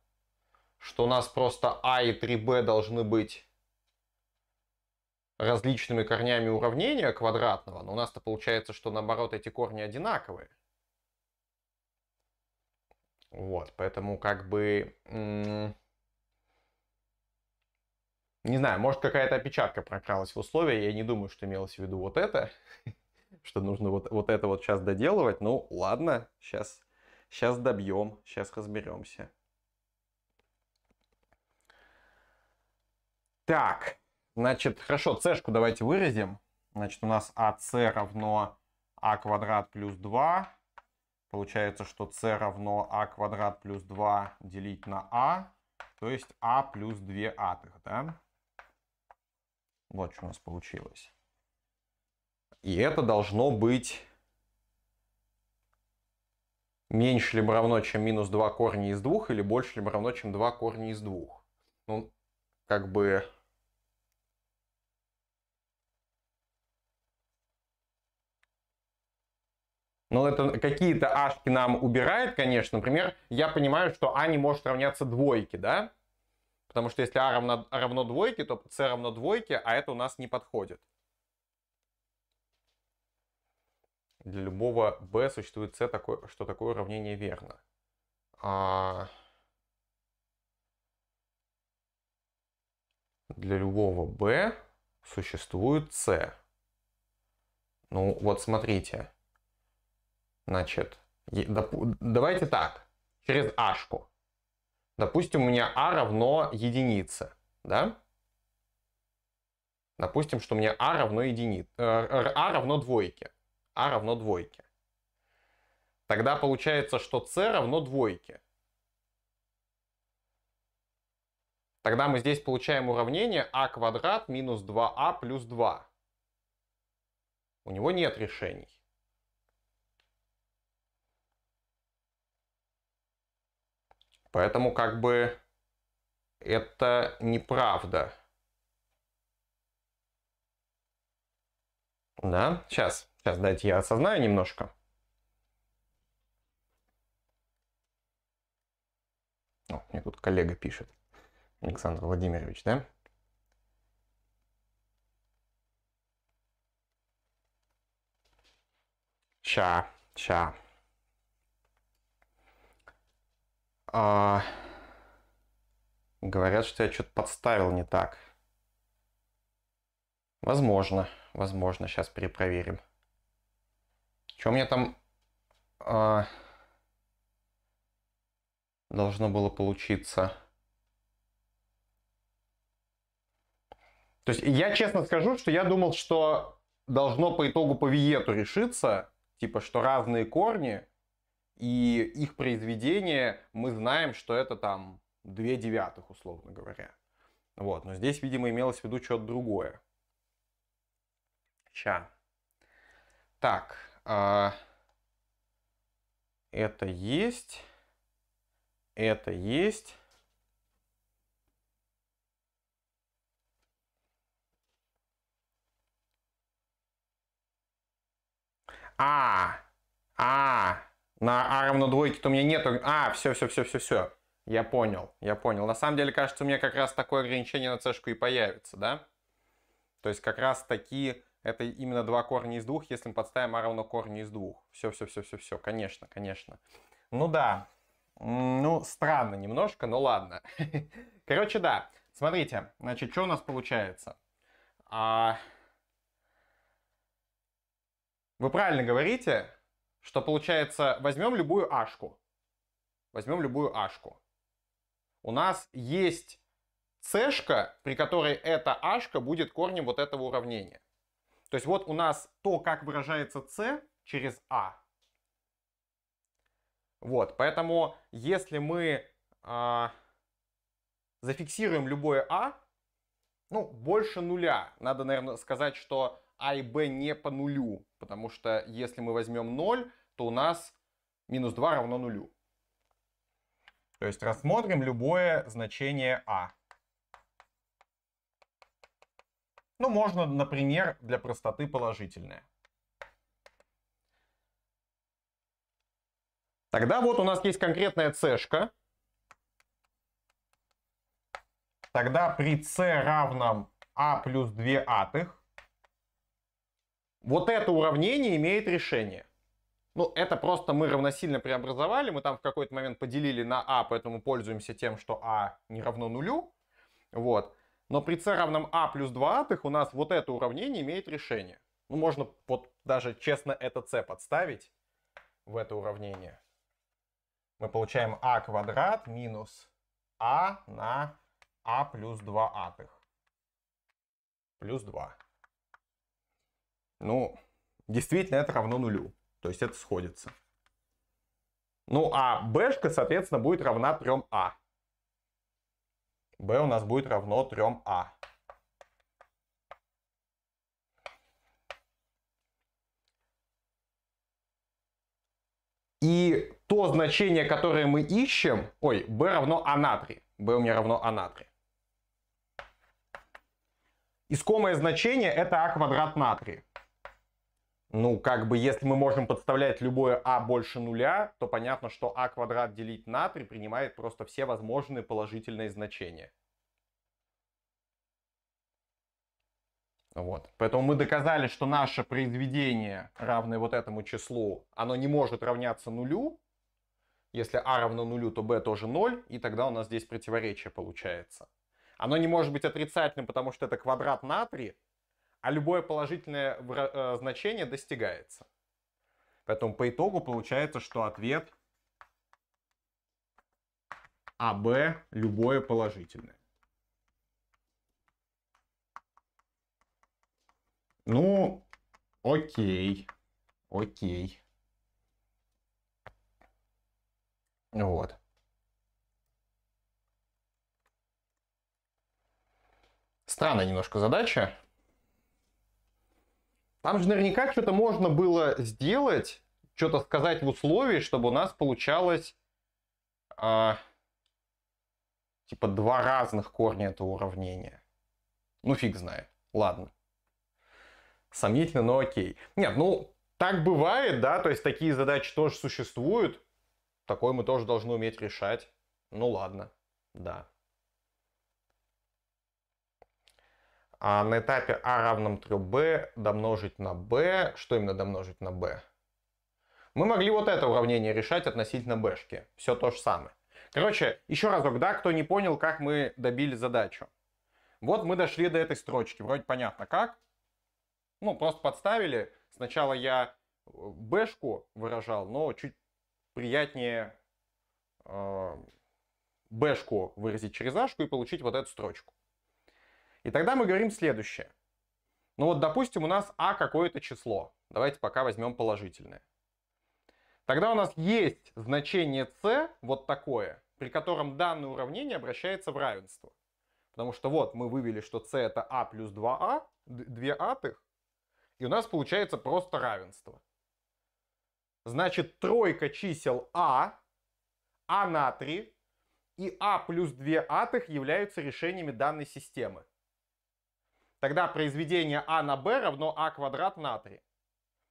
что у нас просто А и 3b должны быть различными корнями уравнения квадратного, но у нас-то получается, что наоборот эти корни одинаковые. Вот, поэтому как бы... Не знаю, может какая-то опечатка прокралась в условия, я не думаю, что имелось в виду вот это. [laughs] что нужно вот, вот это вот сейчас доделывать. Ну, ладно, сейчас, сейчас добьем, сейчас разберемся. Так, значит, хорошо, c давайте выразим. Значит, у нас АС равно А квадрат плюс 2. Получается, что c равно А квадрат плюс 2 делить на А. То есть А плюс 2 а да? Вот что у нас получилось. И это должно быть меньше либо равно, чем минус 2 корня из 2, или больше либо равно, чем 2 корня из 2. Ну, как бы... Ну, это какие-то ашки нам убирает, конечно. Например, я понимаю, что а не может равняться двойке, да? Потому что если а равно, равно двойке, то c равно двойке, а это у нас не подходит. для любого b существует c, такое, что такое уравнение верно. А для любого b существует c. Ну вот смотрите. Значит, давайте так, через ашку. Допустим, у меня а равно единице, да? Допустим, что у меня а равно единице, э, а равно двойке а равно двойке. Тогда получается, что c равно двойке. Тогда мы здесь получаем уравнение а квадрат минус 2а а плюс 2. У него нет решений. Поэтому как бы это неправда. Да, сейчас. Сейчас дайте я осознаю немножко. О, мне тут коллега пишет. Александр Владимирович, да? Ща, ща. А, говорят, что я что-то подставил не так. Возможно, возможно, сейчас перепроверим. Что у меня там а, должно было получиться? То есть я честно скажу, что я думал, что должно по итогу по Виету решиться, типа, что разные корни и их произведение, мы знаем, что это там две девятых, условно говоря. Вот, но здесь, видимо, имелось в виду что-то другое. Ща. Так а, это есть, это есть. А, а, на А равно двойке-то у меня нету. А, все, все, все, все, все. Я понял, я понял. На самом деле, кажется, у меня как раз такое ограничение на c и появится, да? То есть как раз такие это именно два корня из двух, если мы подставим а равно корню из двух. Все-все-все-все-все, конечно, конечно. Ну да, ну странно немножко, но ладно. [laughs] Короче, да, смотрите, значит, что у нас получается? А... Вы правильно говорите, что получается, возьмем любую ашку. Возьмем любую ашку. У нас есть c при которой эта ашка будет корнем вот этого уравнения. То есть вот у нас то, как выражается c через а. Вот, поэтому если мы э, зафиксируем любое а, ну, больше нуля. Надо, наверное, сказать, что а и b не по нулю, потому что если мы возьмем 0, то у нас минус 2 равно нулю. То есть рассмотрим любое значение а. Ну, можно, например, для простоты положительное. Тогда вот у нас есть конкретная c-шка. Тогда при c равном а плюс 2 атых вот это уравнение имеет решение. Ну, это просто мы равносильно преобразовали, мы там в какой-то момент поделили на а, поэтому пользуемся тем, что а не равно нулю. Вот. Но при c равном а плюс 2 атых у нас вот это уравнение имеет решение. Ну, можно вот даже честно это c подставить в это уравнение. Мы получаем а квадрат минус а на а плюс 2 атых. Плюс 2. Ну, действительно, это равно нулю. То есть это сходится. Ну, а b, соответственно, будет равна 3а b у нас будет равно 3a. А. И то значение, которое мы ищем, ой, b равно а натрий. b у меня равно а натрий. Искомое значение это а квадрат натрия ну, как бы, если мы можем подставлять любое а больше нуля, то понятно, что а квадрат делить на 3 принимает просто все возможные положительные значения. Вот. Поэтому мы доказали, что наше произведение, равное вот этому числу, оно не может равняться нулю. Если а равно нулю, то b тоже 0, и тогда у нас здесь противоречие получается. Оно не может быть отрицательным, потому что это квадрат на 3, а любое положительное э, значение достигается. Поэтому по итогу получается, что ответ АБ любое положительное. Ну, окей, окей. Вот. Странная немножко задача, там же наверняка что-то можно было сделать, что-то сказать в условии, чтобы у нас получалось а, типа два разных корня этого уравнения. Ну фиг знает. Ладно. Сомнительно, но окей. Нет, ну так бывает, да, то есть такие задачи тоже существуют. Такое мы тоже должны уметь решать. Ну ладно, да. А на этапе А равном 3b домножить на b, что именно домножить на b? Мы могли вот это уравнение решать относительно b-шки. Все то же самое. Короче, еще разок, да, кто не понял, как мы добили задачу. Вот мы дошли до этой строчки, вроде понятно как. Ну, просто подставили. Сначала я b-шку э, выражал, но чуть приятнее b-шку э, выразить через а и получить вот эту строчку. И тогда мы говорим следующее. Ну вот, допустим, у нас А какое-то число. Давайте пока возьмем положительное. Тогда у нас есть значение С, вот такое, при котором данное уравнение обращается в равенство. Потому что вот мы вывели, что С это А плюс 2А, 2 а, атых, и у нас получается просто равенство. Значит, тройка чисел А, А на 3 и А плюс 2 атых являются решениями данной системы. Тогда произведение А на б равно А квадрат на 3.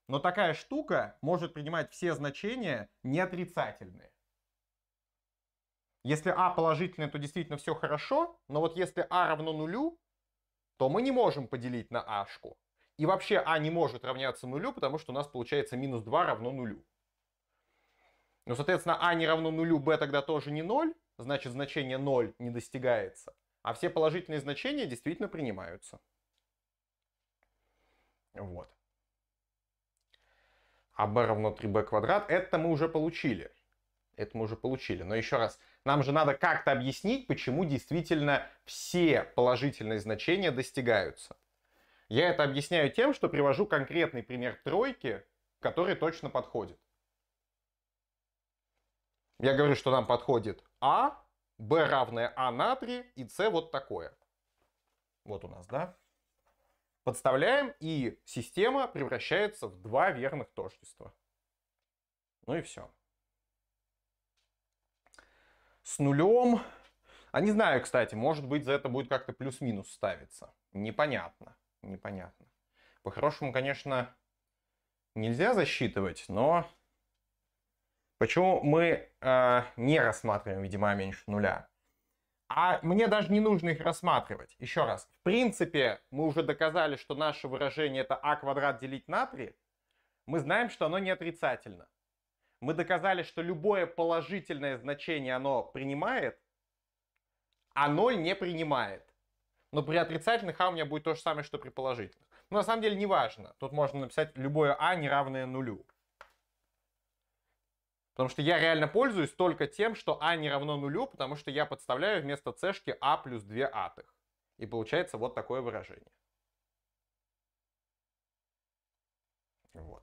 Но такая штука может принимать все значения неотрицательные. Если А положительное, то действительно все хорошо, но вот если А равно нулю, то мы не можем поделить на Ашку. И вообще А не может равняться нулю, потому что у нас получается минус 2 равно нулю. Ну, соответственно, А не равно нулю, б тогда тоже не 0, значит значение 0 не достигается. А все положительные значения действительно принимаются. Вот. А b равно 3b квадрат, это мы уже получили. Это мы уже получили. Но еще раз, нам же надо как-то объяснить, почему действительно все положительные значения достигаются. Я это объясняю тем, что привожу конкретный пример тройки, который точно подходит. Я говорю, что нам подходит А, b равное А на 3 и c вот такое. Вот у нас, да? Подставляем, и система превращается в два верных тождества. Ну и все. С нулем... А не знаю, кстати, может быть, за это будет как-то плюс-минус ставиться. Непонятно, непонятно. По-хорошему, конечно, нельзя засчитывать, но... Почему мы э, не рассматриваем видимо меньше нуля? А мне даже не нужно их рассматривать. Еще раз. В принципе, мы уже доказали, что наше выражение это а квадрат делить на 3. Мы знаем, что оно не отрицательно. Мы доказали, что любое положительное значение оно принимает, а ноль не принимает. Но при отрицательных а у меня будет то же самое, что при положительных. Но на самом деле не важно. Тут можно написать любое а не равное нулю. Потому что я реально пользуюсь только тем, что а не равно нулю, потому что я подставляю вместо цешки а плюс 2 атых. И получается вот такое выражение. Вот.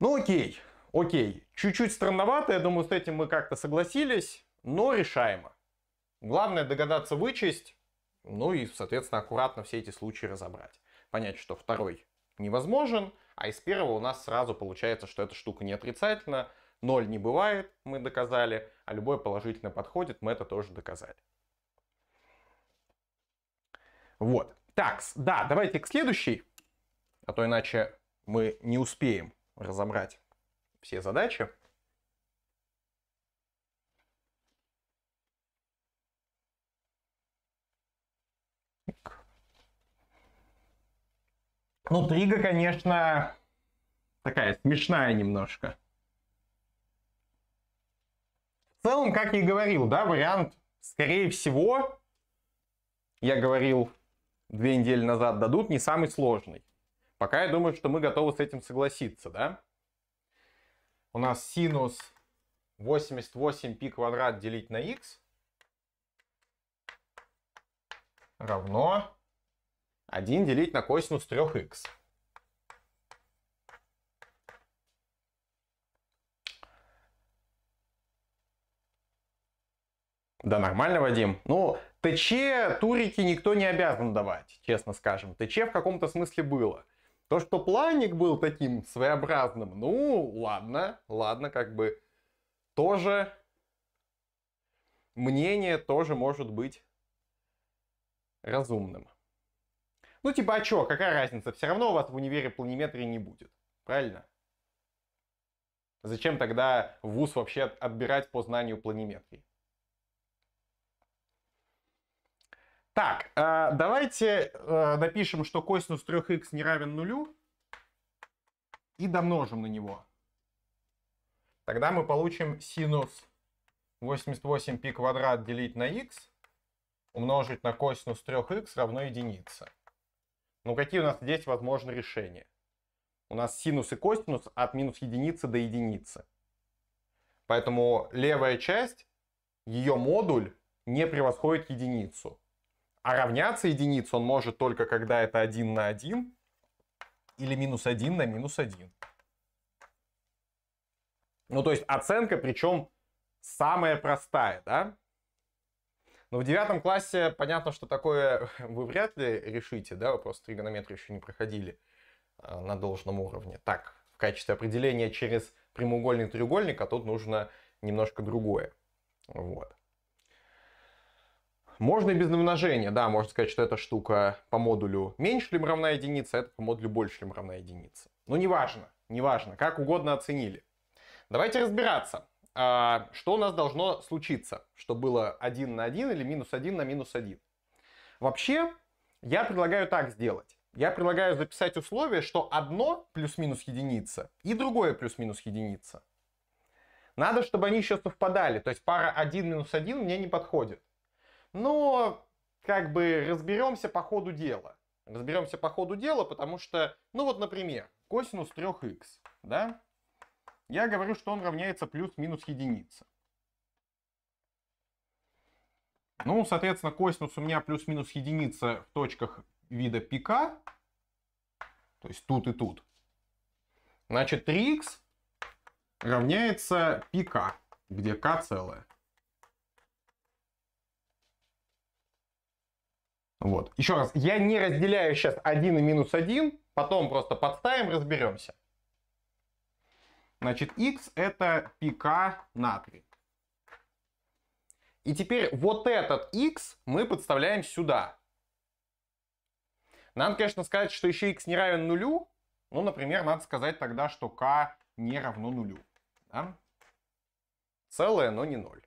Ну окей, окей. Чуть-чуть странновато, я думаю, с этим мы как-то согласились, но решаемо. Главное догадаться вычесть, ну и, соответственно, аккуратно все эти случаи разобрать. Понять, что второй невозможен, а из первого у нас сразу получается, что эта штука не отрицательна, ноль не бывает, мы доказали, а любое положительное подходит, мы это тоже доказали. Вот. Так, да, давайте к следующей, а то иначе мы не успеем разобрать все задачи. Ну, Трига, конечно, такая смешная немножко. В целом, как я и говорил, да, вариант, скорее всего, я говорил две недели назад, дадут не самый сложный. Пока я думаю, что мы готовы с этим согласиться, да? У нас синус 88 пи квадрат делить на х равно 1 делить на косинус 3х. Да нормально, Вадим. Ну, ТЧ турики никто не обязан давать, честно скажем. ТЧ в каком-то смысле было. То, что планик был таким своеобразным, ну, ладно, ладно, как бы тоже мнение тоже может быть разумным. Ну типа, а чё, какая разница, все равно у вас в универе планиметрии не будет, правильно? Зачем тогда вуз вообще отбирать по знанию планиметрии? Так, э, давайте э, напишем, что косинус 3х не равен нулю и домножим на него. Тогда мы получим синус 88π квадрат делить на х умножить на косинус 3х равно единице. Ну, какие у нас здесь возможны решения? У нас синус и косинус от минус единицы до единицы. Поэтому левая часть, ее модуль не превосходит единицу. А равняться единице он может только когда это 1 на 1 или минус 1 на минус 1. Ну, то есть оценка, причем самая простая, да? Но ну, в девятом классе понятно, что такое [laughs] вы вряд ли решите, да, вы просто тригонометрию еще не проходили а, на должном уровне. Так, в качестве определения через прямоугольный треугольник, а тут нужно немножко другое. Вот. Можно и без умножения, да, можно сказать, что эта штука по модулю меньше либо равна единице, а это по модулю больше либо равна единице. Но ну, неважно, неважно, как угодно оценили. Давайте разбираться. А, что у нас должно случиться, что было 1 на 1 или минус 1 на минус 1? Вообще, я предлагаю так сделать. Я предлагаю записать условие, что одно плюс-минус единица и другое плюс-минус единица. Надо, чтобы они еще совпадали. То есть пара 1 минус 1 мне не подходит. Но как бы разберемся по ходу дела. Разберемся по ходу дела, потому что, ну вот, например, косинус 3х, да? я говорю, что он равняется плюс-минус единице. Ну, соответственно, косинус у меня плюс-минус единица в точках вида пика, то есть тут и тут. Значит, 3х равняется пика, где k целое. Вот. Еще раз, я не разделяю сейчас 1 и минус 1, потом просто подставим, разберемся. Значит, X это pK натрий. И теперь вот этот X мы подставляем сюда. Надо, конечно, сказать, что еще X не равен нулю. Ну, например, надо сказать тогда, что K не равно нулю. Да? Целое, но не ноль.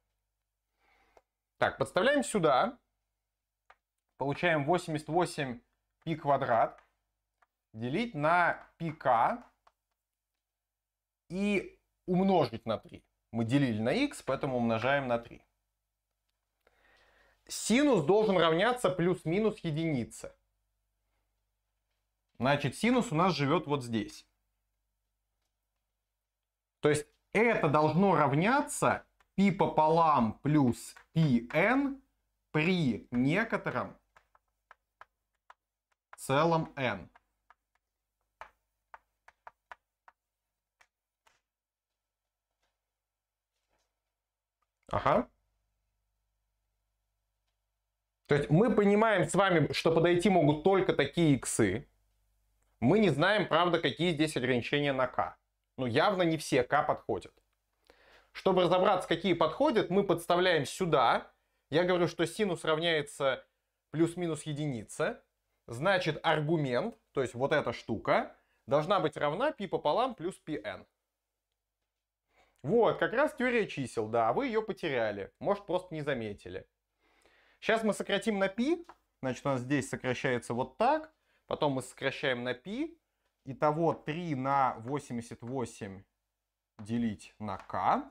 Так, подставляем сюда. Получаем 88 пи квадрат делить на пи к и умножить на 3. Мы делили на x, поэтому умножаем на 3. Синус должен равняться плюс-минус единице. Значит, синус у нас живет вот здесь. То есть это должно равняться π пополам плюс πn при некотором целом n. Ага. То есть мы понимаем с вами, что подойти могут только такие иксы. Мы не знаем, правда, какие здесь ограничения на k. Но ну, явно не все k подходят. Чтобы разобраться, какие подходят, мы подставляем сюда. Я говорю, что синус равняется плюс-минус единице. Значит, аргумент, то есть вот эта штука, должна быть равна π пополам плюс πn. Вот, как раз теория чисел, да, а вы ее потеряли. Может, просто не заметили. Сейчас мы сократим на пи, Значит, у нас здесь сокращается вот так. Потом мы сокращаем на пи. Итого 3 на 88 делить на k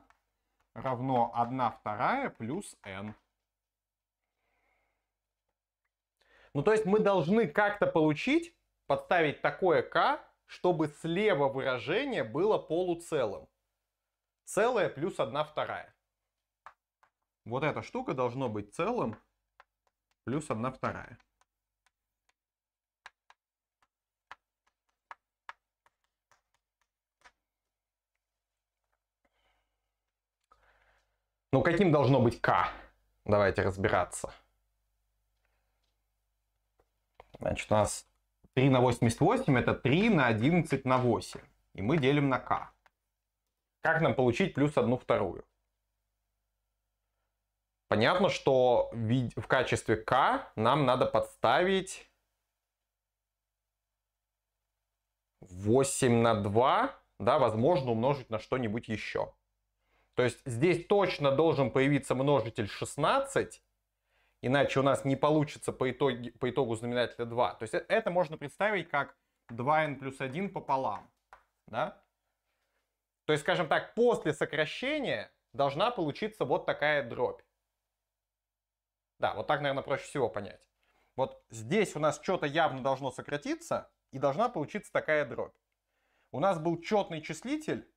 равно 1 вторая плюс n. Ну, то есть мы должны как-то получить, подставить такое k, чтобы слева выражение было полуцелым целое плюс 1 вторая. Вот эта штука должно быть целым плюс 1 вторая. Ну, каким должно быть k? Давайте разбираться. Значит, у нас 3 на 88 это 3 на 11 на 8. И мы делим на k. Как нам получить плюс одну вторую? Понятно, что в качестве k нам надо подставить 8 на 2, да, возможно, умножить на что-нибудь еще. То есть здесь точно должен появиться множитель 16, иначе у нас не получится по, итоге, по итогу знаменателя 2. То есть э, это можно представить как 2n плюс 1 пополам. Да? То есть, скажем так, после сокращения должна получиться вот такая дробь. Да, вот так, наверное, проще всего понять. Вот здесь у нас что-то явно должно сократиться, и должна получиться такая дробь. У нас был четный числитель,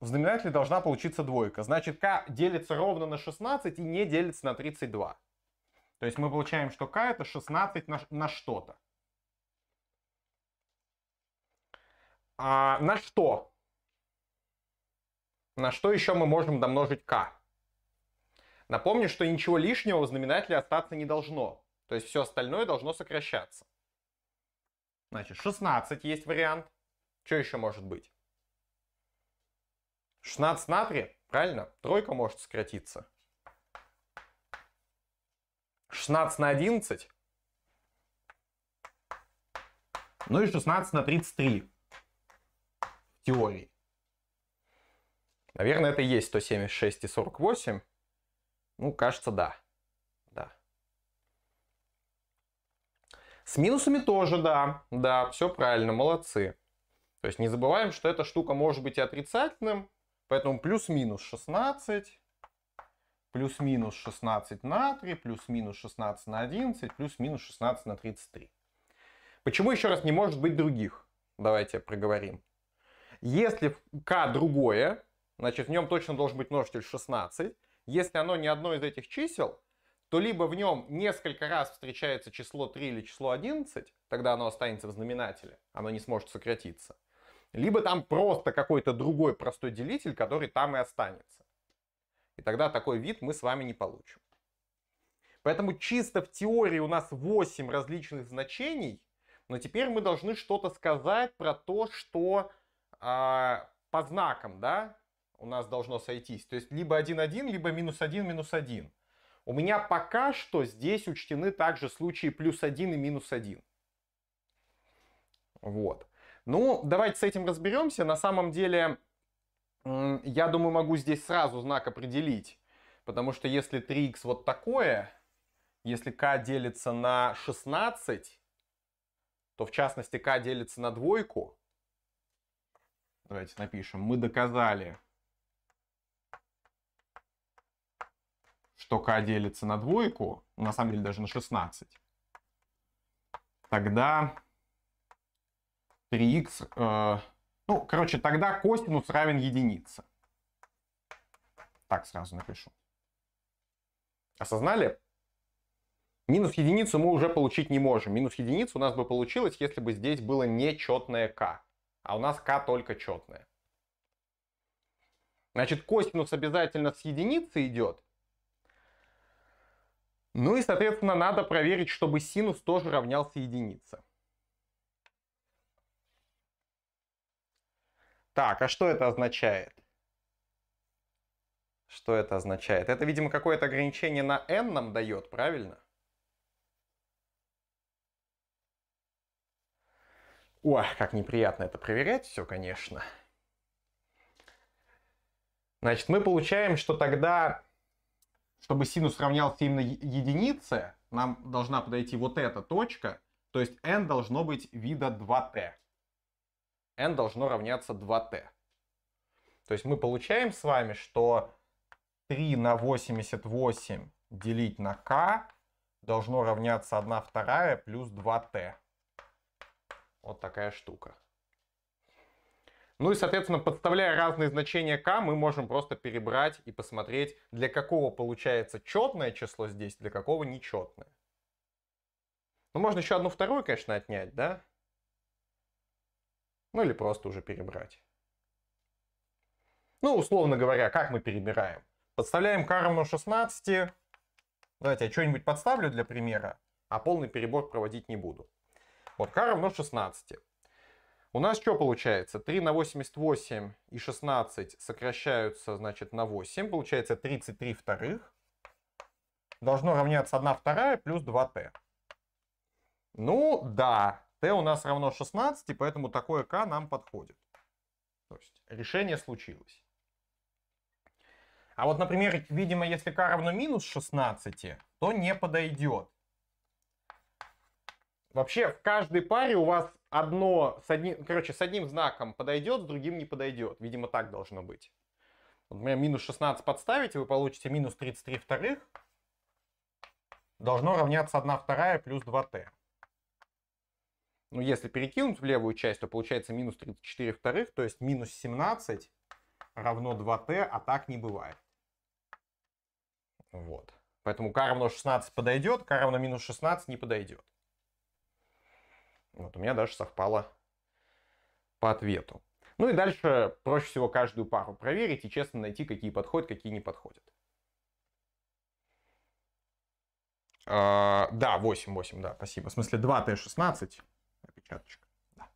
в знаменателе должна получиться двойка. Значит, k делится ровно на 16 и не делится на 32. То есть мы получаем, что k это 16 на, на что-то. А на что? На что еще мы можем домножить k? Напомню, что ничего лишнего в знаменателе остаться не должно. То есть все остальное должно сокращаться. Значит, 16 есть вариант. Что еще может быть? 16 на 3, правильно? Тройка может сократиться. 16 на 11. Ну и 16 на 33 теории. Наверное, это и есть 176 и 48. Ну, кажется, да. Да. С минусами тоже, да. Да, все правильно, молодцы. То есть не забываем, что эта штука может быть и отрицательным. Поэтому плюс-минус 16, плюс-минус 16 на 3, плюс-минус 16 на 11, плюс-минус 16 на 33. Почему еще раз не может быть других? Давайте проговорим. Если к другое, значит в нем точно должен быть множитель 16. Если оно не одно из этих чисел, то либо в нем несколько раз встречается число 3 или число 11, тогда оно останется в знаменателе, оно не сможет сократиться. Либо там просто какой-то другой простой делитель, который там и останется. И тогда такой вид мы с вами не получим. Поэтому чисто в теории у нас 8 различных значений, но теперь мы должны что-то сказать про то, что а, по знакам, да, у нас должно сойтись. То есть либо 1,1, либо минус 1, минус 1. У меня пока что здесь учтены также случаи плюс 1 и минус 1. Вот. Ну, давайте с этим разберемся. На самом деле, я думаю, могу здесь сразу знак определить. Потому что если 3 x вот такое, если k делится на 16, то в частности k делится на двойку, Давайте напишем. Мы доказали, что k делится на двойку, ну, на самом деле даже на 16. Тогда 3х... Э, ну, короче, тогда косинус равен единице. Так сразу напишу. Осознали? Минус единицу мы уже получить не можем. Минус единицу у нас бы получилось, если бы здесь было нечетное k а у нас k только четная. Значит, косинус обязательно с единицы идет. Ну и, соответственно, надо проверить, чтобы синус тоже равнялся единице. Так, а что это означает? Что это означает? Это, видимо, какое-то ограничение на n нам дает, правильно? О, как неприятно это проверять все, конечно. Значит, мы получаем, что тогда, чтобы синус равнялся именно единице, нам должна подойти вот эта точка, то есть n должно быть вида 2t. n должно равняться 2t. То есть мы получаем с вами, что 3 на 88 делить на k должно равняться 1 вторая плюс 2t. Вот такая штука. Ну и, соответственно, подставляя разные значения k, мы можем просто перебрать и посмотреть, для какого получается четное число здесь, для какого нечетное. Ну, можно еще одну вторую, конечно, отнять, да? Ну или просто уже перебрать. Ну, условно говоря, как мы перебираем? Подставляем k равно 16. Давайте я что-нибудь подставлю для примера, а полный перебор проводить не буду. Вот, k равно 16. У нас что получается? 3 на 88 и 16 сокращаются, значит, на 8. Получается 33 вторых. Должно равняться 1 вторая плюс 2t. Ну, да, t у нас равно 16, поэтому такое k нам подходит. То есть решение случилось. А вот, например, видимо, если k равно минус 16, то не подойдет. Вообще в каждой паре у вас одно с одним, короче, с одним знаком подойдет, с другим не подойдет. Видимо, так должно быть. Вот, например, минус 16 подставите, вы получите минус 33 вторых. Должно равняться 1 вторая плюс 2 т. Ну, если перекинуть в левую часть, то получается минус 34 вторых, то есть минус 17 равно 2 т, а так не бывает. Вот. Поэтому k равно 16 подойдет, k равно минус 16 не подойдет. Вот у меня даже совпало по ответу. Ну и дальше проще всего каждую пару проверить и честно найти, какие подходят, какие не подходят. А, да, 8, 8, да, спасибо. В смысле 2Т16, опечаточка. Да.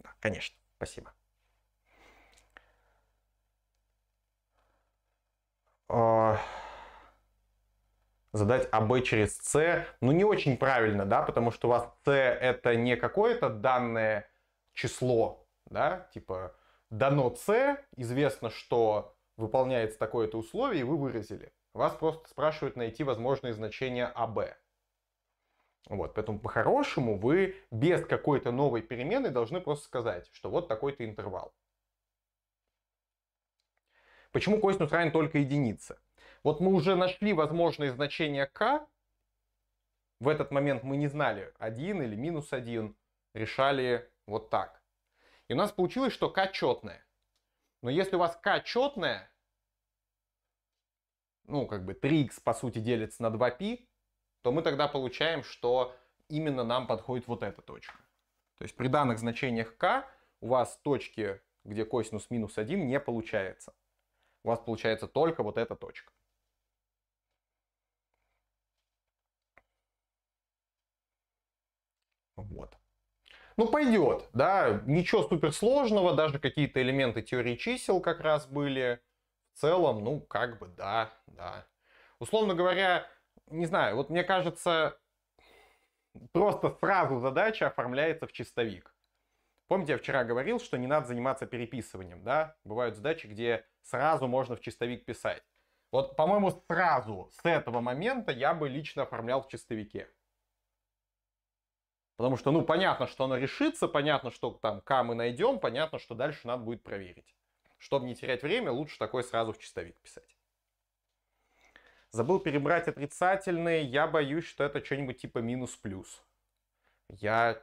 да, конечно, спасибо. А задать AB а, через C, ну не очень правильно, да, потому что у вас C это не какое-то данное число, да, типа дано C, известно, что выполняется такое-то условие, и вы выразили. Вас просто спрашивают найти возможные значения AB. А, вот, поэтому по-хорошему вы без какой-то новой перемены должны просто сказать, что вот такой-то интервал. Почему косинус равен только единице? Вот мы уже нашли возможные значения k. В этот момент мы не знали, 1 или минус 1. Решали вот так. И у нас получилось, что k четное. Но если у вас k четное, ну, как бы 3x, по сути, делится на 2π, то мы тогда получаем, что именно нам подходит вот эта точка. То есть при данных значениях k у вас точки, где косинус минус 1, не получается. У вас получается только вот эта точка. Вот. Ну, пойдет, да, ничего суперсложного, даже какие-то элементы теории чисел как раз были. В целом, ну, как бы да, да. Условно говоря, не знаю, вот мне кажется, просто сразу задача оформляется в чистовик. Помните, я вчера говорил, что не надо заниматься переписыванием, да? Бывают задачи, где сразу можно в чистовик писать. Вот, по-моему, сразу с этого момента я бы лично оформлял в чистовике. Потому что, ну, понятно, что оно решится, понятно, что там К мы найдем, понятно, что дальше надо будет проверить. Чтобы не терять время, лучше такое сразу в чистовик писать. Забыл перебрать отрицательные. Я боюсь, что это что-нибудь типа минус-плюс. Я...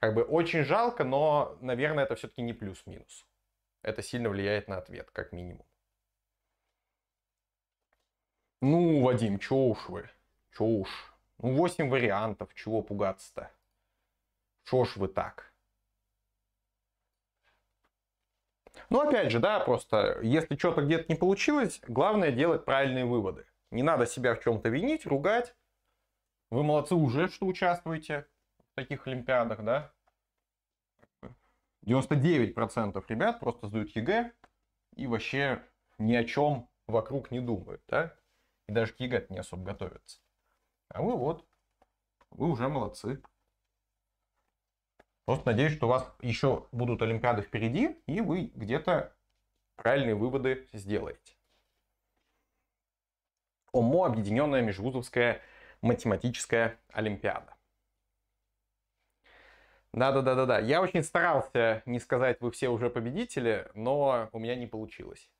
Как бы очень жалко, но, наверное, это все-таки не плюс-минус. Это сильно влияет на ответ, как минимум. Ну, Вадим, чё уж вы. Чё уж. Ну, 8 вариантов, чего пугаться-то? Что ж вы так? Ну, опять же, да, просто, если что-то где-то не получилось, главное делать правильные выводы. Не надо себя в чем-то винить, ругать. Вы молодцы уже, что участвуете в таких олимпиадах, да? 99% ребят просто сдают ЕГЭ и вообще ни о чем вокруг не думают, да? И даже к ЕГЭ не особо готовятся. А вы вот, вы уже молодцы. Просто надеюсь, что у вас еще будут Олимпиады впереди, и вы где-то правильные выводы сделаете. ОМО – Объединенная Межвузовская математическая Олимпиада. Да-да-да-да-да. Я очень старался не сказать, вы все уже победители, но у меня не получилось.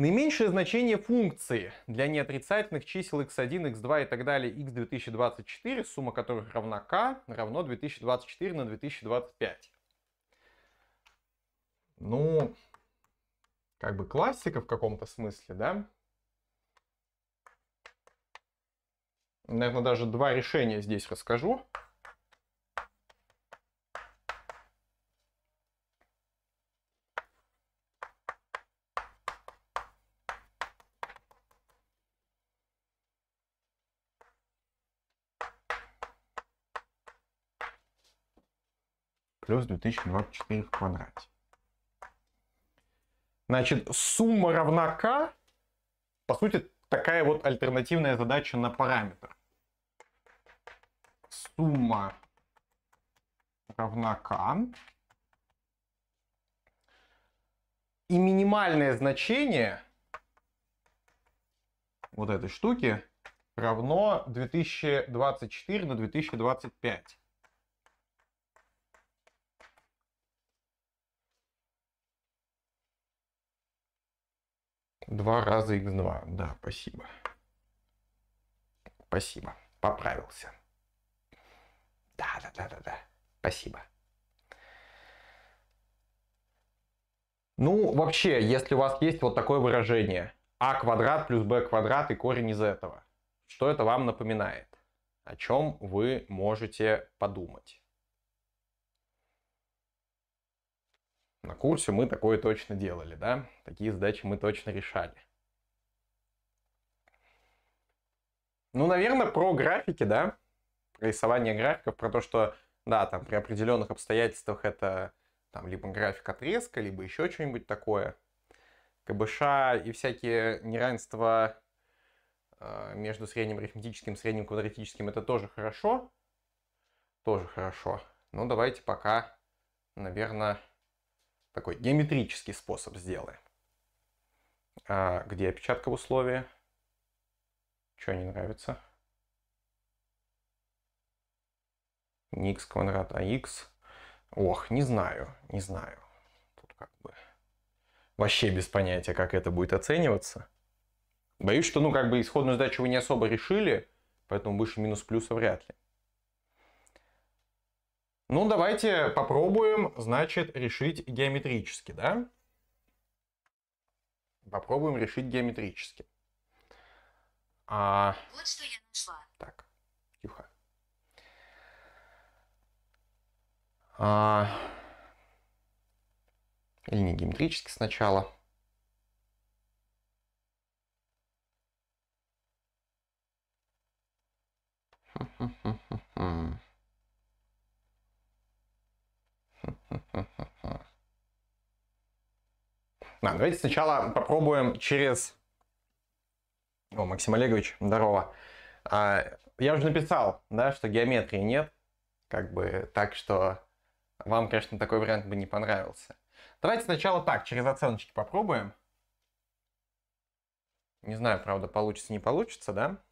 Наименьшее значение функции для неотрицательных чисел x1, x2 и так далее x2024, сумма которых равна k, равно 2024 на 2025. Ну, как бы классика в каком-то смысле, да? Наверное, даже два решения здесь расскажу. плюс 2024 в квадрате. Значит, сумма равна k, по сути, такая вот альтернативная задача на параметр. Сумма равна k. И минимальное значение вот этой штуки равно 2024 на 2025. Два раза x2. Да, спасибо. Спасибо. Поправился. Да, да, да, да, да. Спасибо. Ну, вообще, если у вас есть вот такое выражение а квадрат плюс b квадрат и корень из этого, что это вам напоминает? О чем вы можете подумать? На курсе мы такое точно делали, да? Такие задачи мы точно решали. Ну, наверное, про графики, да? Про рисование графиков, про то, что, да, там при определенных обстоятельствах это там либо график отрезка, либо еще что-нибудь такое. КБШ и всякие неравенства э, между средним арифметическим и средним квадратическим это тоже хорошо. Тоже хорошо. Ну, давайте пока, наверное, такой геометрический способ сделаем. А где опечатка в условии? Что не нравится? Не x квадрат, а x. Ох, не знаю, не знаю. Тут как бы вообще без понятия, как это будет оцениваться. Боюсь, что, ну, как бы исходную задачу вы не особо решили, поэтому выше минус плюса вряд ли. Ну, давайте попробуем, значит, решить геометрически, да? Попробуем решить геометрически. А... Вот что я нашла. Так, тихо. А... Или не геометрически сначала. Хм-хм-хм-хм. [laughs] А, давайте сначала попробуем через... О, Максим Олегович, здорово. А, я уже написал, да, что геометрии нет. Как бы так, что вам, конечно, такой вариант бы не понравился. Давайте сначала так, через оценочки попробуем. Не знаю, правда, получится, не получится, да?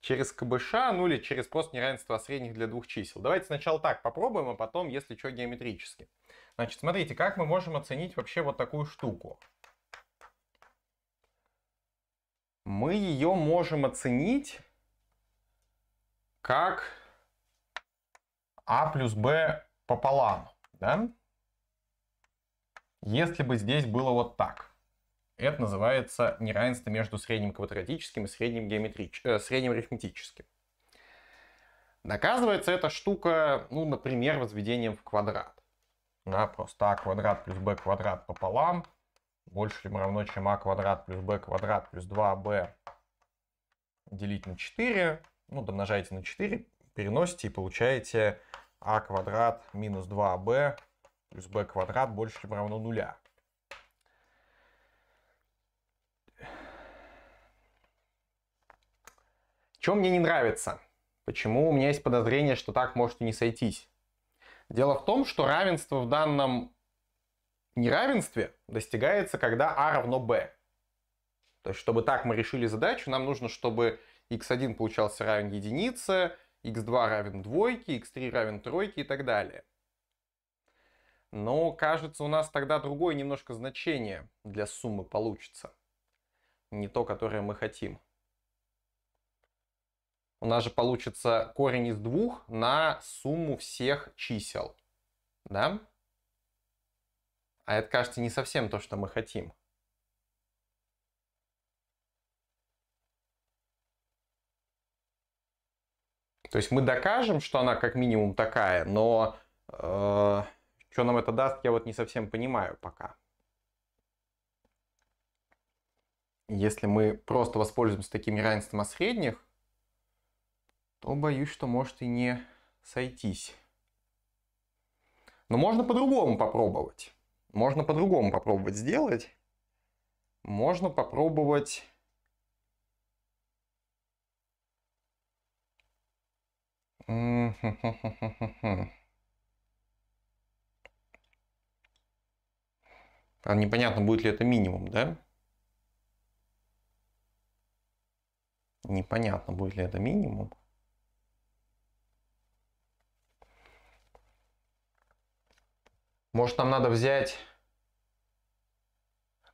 через КБШ, ну или через просто неравенство средних для двух чисел. Давайте сначала так попробуем, а потом, если что, геометрически. Значит, смотрите, как мы можем оценить вообще вот такую штуку. Мы ее можем оценить как А плюс Б пополам, да? Если бы здесь было вот так. Это называется неравенство между средним квадратическим и средним, геометрич... э, средним арифметическим. Доказывается эта штука, ну, например, возведением в квадрат. Да, просто а квадрат плюс b квадрат пополам больше или равно, чем а квадрат плюс b квадрат плюс 2b а делить на 4. Ну, домножаете на 4, переносите и получаете а квадрат минус 2b а плюс b квадрат больше или равно нуля. Что мне не нравится? Почему у меня есть подозрение, что так может и не сойтись? Дело в том, что равенство в данном неравенстве достигается, когда а равно b. То есть, чтобы так мы решили задачу, нам нужно, чтобы x1 получался равен единице, x2 равен двойке, x3 равен тройке и так далее. Но, кажется, у нас тогда другое немножко значение для суммы получится. Не то, которое мы хотим. У нас же получится корень из двух на сумму всех чисел. Да? А это, кажется, не совсем то, что мы хотим. То есть мы докажем, что она как минимум такая, но э, что нам это даст, я вот не совсем понимаю пока. Если мы просто воспользуемся такими равенством средних, то боюсь, что может и не сойтись. Но можно по-другому попробовать. Можно по-другому попробовать сделать. Можно попробовать... Там [laughs] непонятно, будет ли это минимум, да? Непонятно, будет ли это минимум. Может, нам надо взять...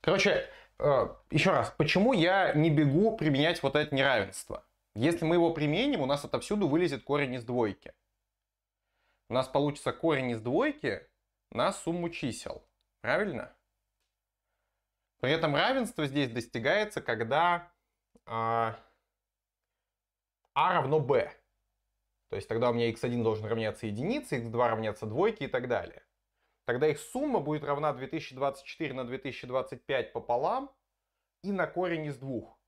Короче, э, еще раз, почему я не бегу применять вот это неравенство? Если мы его применим, у нас отовсюду вылезет корень из двойки. У нас получится корень из двойки на сумму чисел. Правильно? При этом равенство здесь достигается, когда э, а равно b. То есть тогда у меня x1 должен равняться единице, x2 равняться двойке и так далее. Тогда их сумма будет равна 2024 на 2025 пополам и на корень из двух.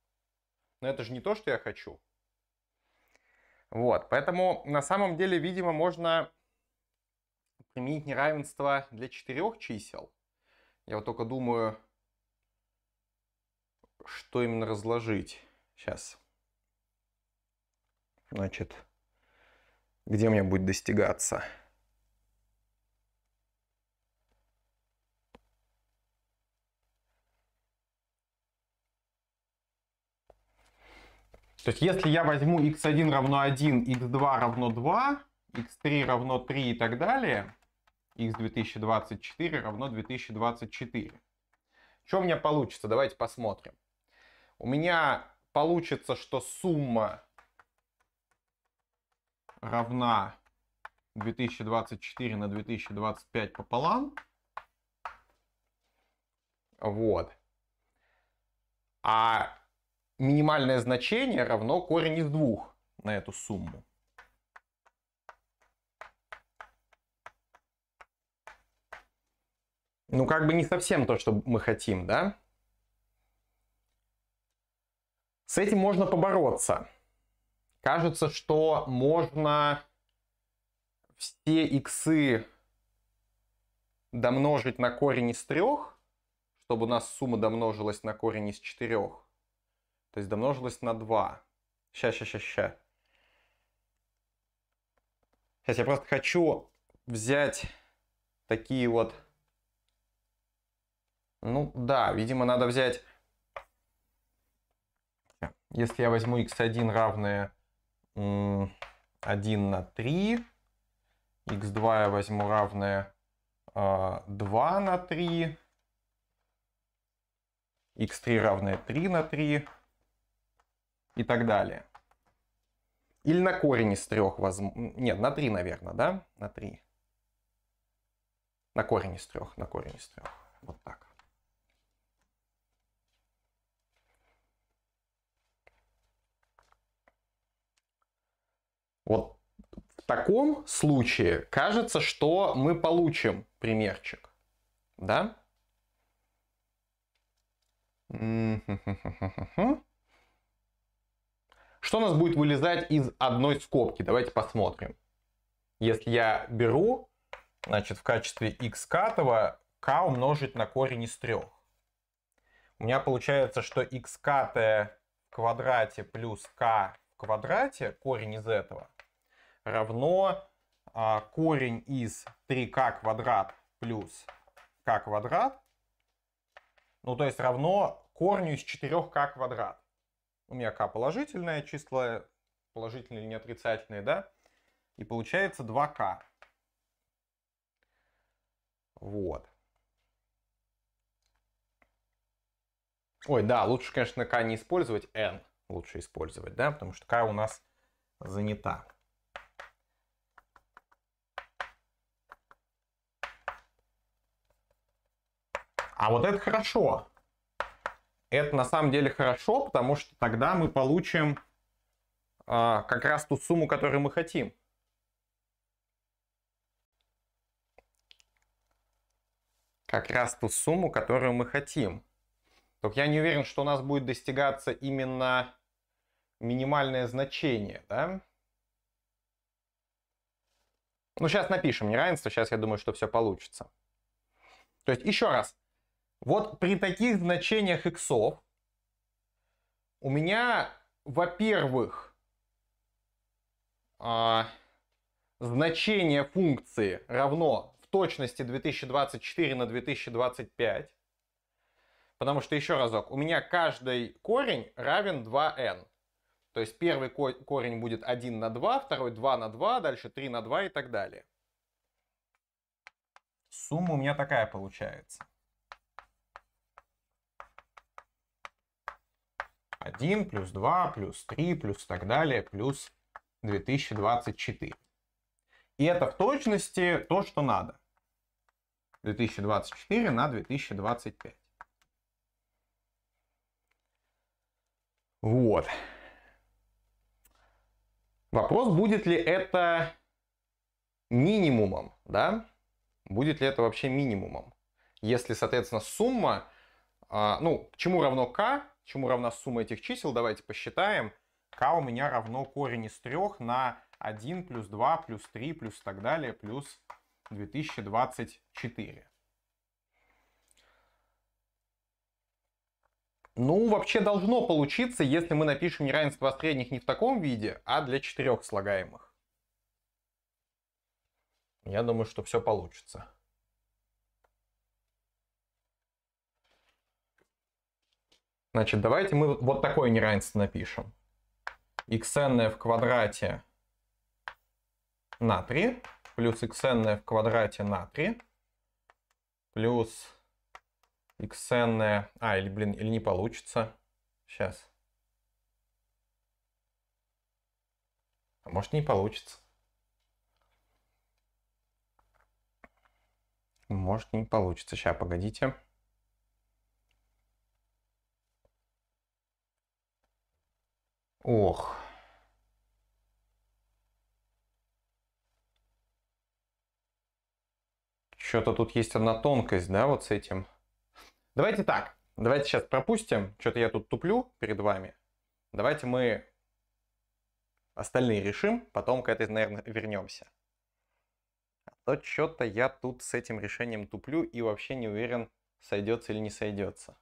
Но это же не то, что я хочу. Вот, поэтому на самом деле, видимо, можно применить неравенство для четырех чисел. Я вот только думаю, что именно разложить. Сейчас. Значит, где мне будет достигаться? То есть если я возьму x1 равно 1, x2 равно 2, x3 равно 3 и так далее, x2024 равно 2024. Что у меня получится? Давайте посмотрим. У меня получится, что сумма равна 2024 на 2025 пополам. Вот. А минимальное значение равно корень из двух на эту сумму. Ну, как бы не совсем то, что мы хотим, да? С этим можно побороться. Кажется, что можно все иксы домножить на корень из трех, чтобы у нас сумма домножилась на корень из четырех. То есть домножилось на 2. Ща, ща, ща, ща. Сейчас я просто хочу взять такие вот... Ну да, видимо, надо взять... Если я возьму x1 равное 1 на 3, x2 я возьму равное 2 а, на 3, x3 равное 3 на 3, и так далее. Или на корень из трех возможно. Нет, на три, наверное, да? На три. На корень из трех, на корень из трех. Вот так. Вот в таком случае кажется, что мы получим примерчик. Да? Mm-hmm. Что у нас будет вылезать из одной скобки? Давайте посмотрим. Если я беру, значит, в качестве x катого k умножить на корень из трех. У меня получается, что x катое в квадрате плюс k в квадрате, корень из этого, равно а, корень из 3k квадрат плюс k квадрат, ну то есть равно корню из 4k квадрат у меня k положительное число, положительное или не отрицательные, да, и получается 2k. Вот. Ой, да, лучше, конечно, k не использовать, n лучше использовать, да, потому что k у нас занята. А вот это хорошо. Это на самом деле хорошо, потому что тогда мы получим а, как раз ту сумму, которую мы хотим. Как раз ту сумму, которую мы хотим. Только я не уверен, что у нас будет достигаться именно минимальное значение, да? Ну, сейчас напишем неравенство, сейчас я думаю, что все получится. То есть, еще раз, вот при таких значениях иксов у меня, во-первых, а, значение функции равно в точности 2024 на 2025. Потому что, еще разок, у меня каждый корень равен 2n. То есть первый корень будет 1 на 2, второй 2 на 2, дальше 3 на 2 и так далее. Сумма у меня такая получается. 1, плюс 2, плюс 3, плюс так далее, плюс 2024. И это в точности то, что надо. 2024 на 2025. Вот. Вопрос, будет ли это минимумом, да? Будет ли это вообще минимумом? Если, соответственно, сумма, а, ну, чему равно k, чему равна сумма этих чисел, давайте посчитаем. k у меня равно корень из 3 на 1 плюс 2 плюс 3 плюс так далее плюс 2024. Ну, вообще должно получиться, если мы напишем неравенство средних не в таком виде, а для четырех слагаемых. Я думаю, что все получится. Значит, давайте мы вот такое неравенство напишем. xn в квадрате на 3 плюс xn в квадрате на 3 плюс xn... А, или, блин, или не получится. Сейчас. А может не получится. Может не получится. Сейчас, погодите. Ох. Что-то тут есть одна тонкость, да, вот с этим. Давайте так. Давайте сейчас пропустим. Что-то я тут туплю перед вами. Давайте мы остальные решим, потом к этой, наверное, вернемся. А то что-то я тут с этим решением туплю и вообще не уверен, сойдется или не сойдется.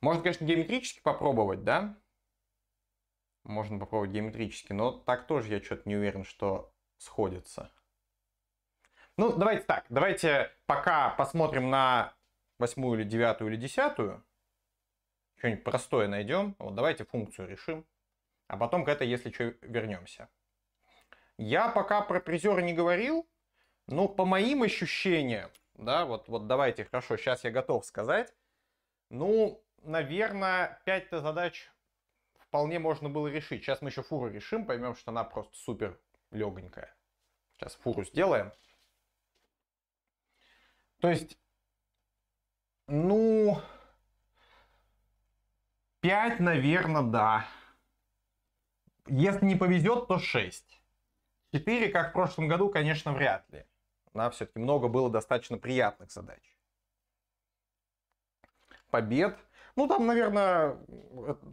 Можно, конечно, геометрически попробовать, да? Можно попробовать геометрически, но так тоже я что-то не уверен, что сходится. Ну, давайте так, давайте пока посмотрим на восьмую или девятую или десятую. Что-нибудь простое найдем. Вот давайте функцию решим. А потом к этой, если что, вернемся. Я пока про призеры не говорил, но по моим ощущениям, да, вот, вот давайте, хорошо, сейчас я готов сказать. Ну, наверное, 5-то задач вполне можно было решить. Сейчас мы еще фуру решим, поймем, что она просто супер легонькая. Сейчас фуру сделаем. То есть, ну, 5, наверное, да. Если не повезет, то 6. 4, как в прошлом году, конечно, вряд ли. Да, все-таки много было достаточно приятных задач. Побед – ну, там, наверное,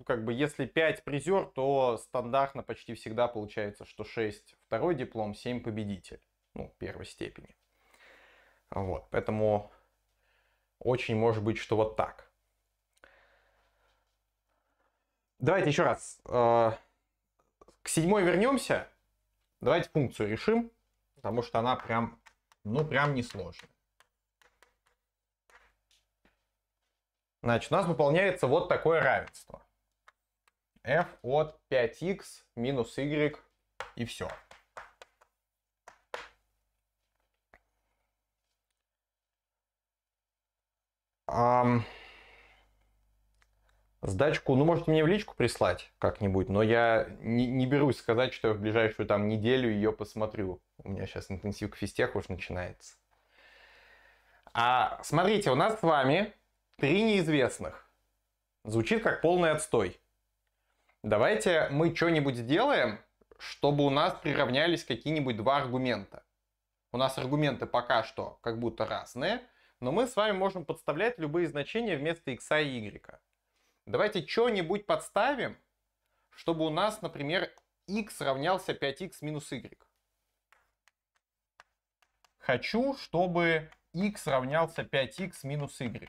как бы если 5 призер, то стандартно почти всегда получается, что 6 второй диплом, 7 победитель. Ну, первой степени. Вот, поэтому очень может быть, что вот так. Давайте еще раз. Э, к седьмой вернемся. Давайте функцию решим, потому что она прям, ну, прям несложная. Значит, у нас выполняется вот такое равенство. f от 5x минус y и все. Um, сдачку, ну, можете мне в личку прислать как-нибудь, но я не, не берусь сказать, что я в ближайшую там неделю ее посмотрю. У меня сейчас интенсив к физтех уж начинается. А смотрите, у нас с вами Три неизвестных. Звучит как полный отстой. Давайте мы что-нибудь сделаем, чтобы у нас приравнялись какие-нибудь два аргумента. У нас аргументы пока что как будто разные, но мы с вами можем подставлять любые значения вместо x и y. Давайте что-нибудь подставим, чтобы у нас, например, x равнялся 5x минус y. Хочу, чтобы x равнялся 5x минус y.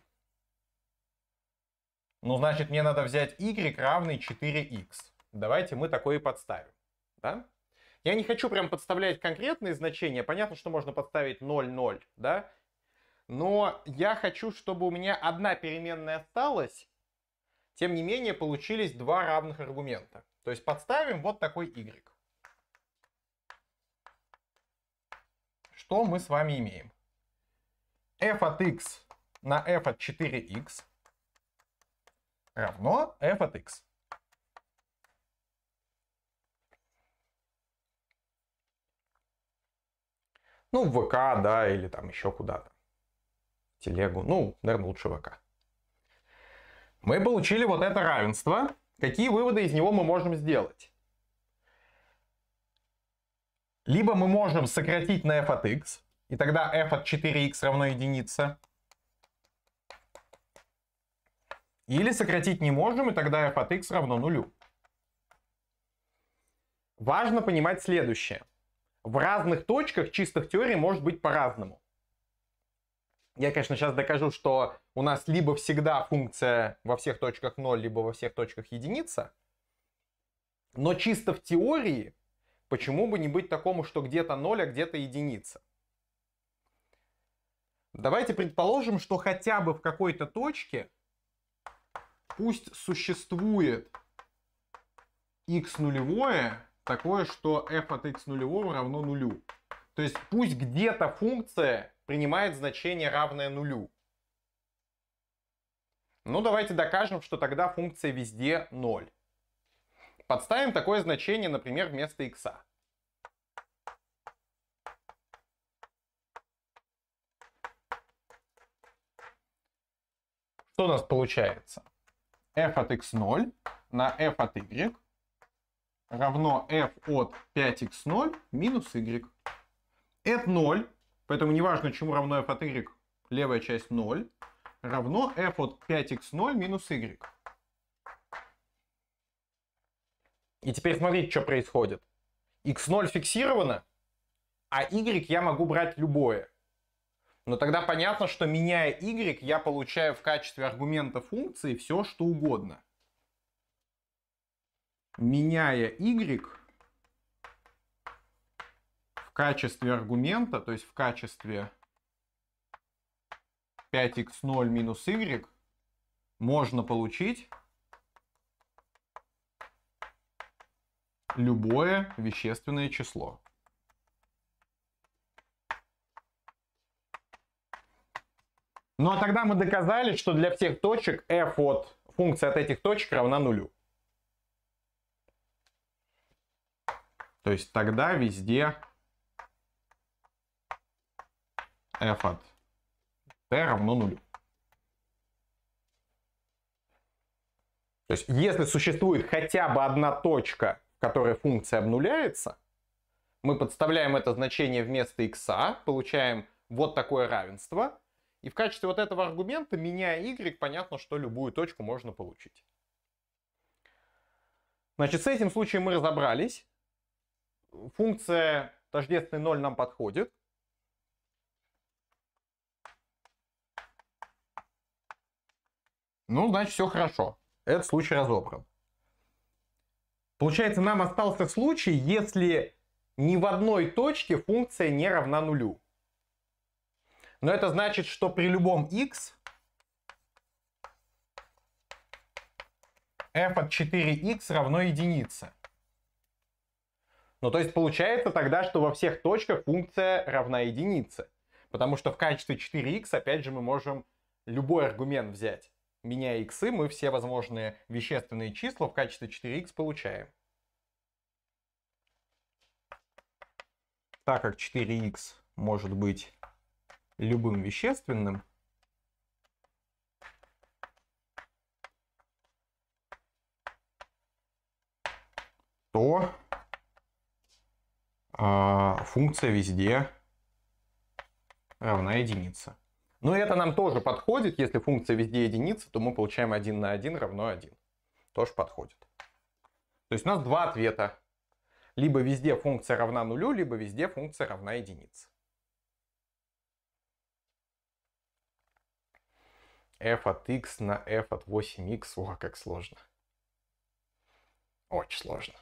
Ну, значит, мне надо взять y равный 4x. Давайте мы такое и подставим. Да? Я не хочу прям подставлять конкретные значения. Понятно, что можно подставить 0, 0, да? Но я хочу, чтобы у меня одна переменная осталась. Тем не менее, получились два равных аргумента. То есть подставим вот такой y. Что мы с вами имеем? f от x на f от 4x равно f от x. Ну, в ВК, да, или там еще куда-то. Телегу. Ну, наверное, лучше ВК. Мы получили вот это равенство. Какие выводы из него мы можем сделать? Либо мы можем сократить на f от x, и тогда f от 4x равно единице. Или сократить не можем, и тогда f от x равно нулю. Важно понимать следующее. В разных точках чистых теорий может быть по-разному. Я, конечно, сейчас докажу, что у нас либо всегда функция во всех точках 0, либо во всех точках единица. Но чисто в теории почему бы не быть такому, что где-то 0, а где-то единица? Давайте предположим, что хотя бы в какой-то точке пусть существует x нулевое, такое, что f от x нулевого равно нулю. То есть пусть где-то функция принимает значение равное нулю. Ну давайте докажем, что тогда функция везде 0. Подставим такое значение, например, вместо x. Что у нас получается? f от x0 на f от y равно f от 5x0 минус y. Это 0, поэтому неважно, чему равно f от y, левая часть 0, равно f от 5x0 минус y. И теперь смотрите, что происходит. x0 фиксировано, а y я могу брать любое. Но тогда понятно, что меняя y, я получаю в качестве аргумента функции все, что угодно. Меняя y в качестве аргумента, то есть в качестве 5x0 минус y, можно получить любое вещественное число. Ну а тогда мы доказали, что для всех точек f от функции от этих точек равна нулю. То есть тогда везде f от t равно нулю. То есть если существует хотя бы одна точка, в которой функция обнуляется, мы подставляем это значение вместо x, получаем вот такое равенство – и в качестве вот этого аргумента, меняя y, понятно, что любую точку можно получить. Значит, с этим случаем мы разобрались. Функция тождественный 0 нам подходит. Ну, значит, все хорошо. Этот случай разобран. Получается, нам остался случай, если ни в одной точке функция не равна нулю. Но это значит, что при любом x f от 4x равно единице. Ну, то есть получается тогда, что во всех точках функция равна единице. Потому что в качестве 4x, опять же, мы можем любой аргумент взять. Меняя x, мы все возможные вещественные числа в качестве 4x получаем. Так как 4x может быть любым вещественным, то э, функция везде равна единице. Но это нам тоже подходит. Если функция везде единица, то мы получаем 1 на 1 равно 1. Тоже подходит. То есть у нас два ответа. Либо везде функция равна нулю, либо везде функция равна единице. f от x на f от 8x. О, как сложно. Очень сложно.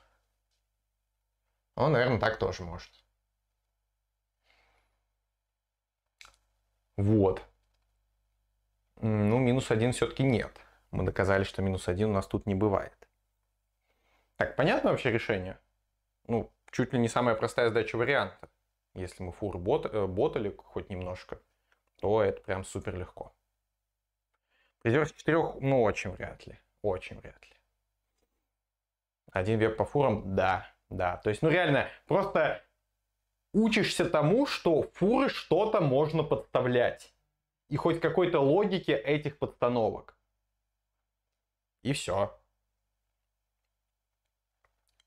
Он, ну, наверное, так тоже может. Вот. Ну, минус 1 все-таки нет. Мы доказали, что минус 1 у нас тут не бывает. Так, понятно вообще решение? Ну, чуть ли не самая простая задача варианта. Если мы фур бот, э, ботали хоть немножко, то это прям супер легко из версии четырех, ну, очень вряд ли. Очень вряд ли. Один веб по фурам, да, да. То есть, ну, реально, просто учишься тому, что фуры что-то можно подставлять. И хоть какой-то логике этих подстановок. И все.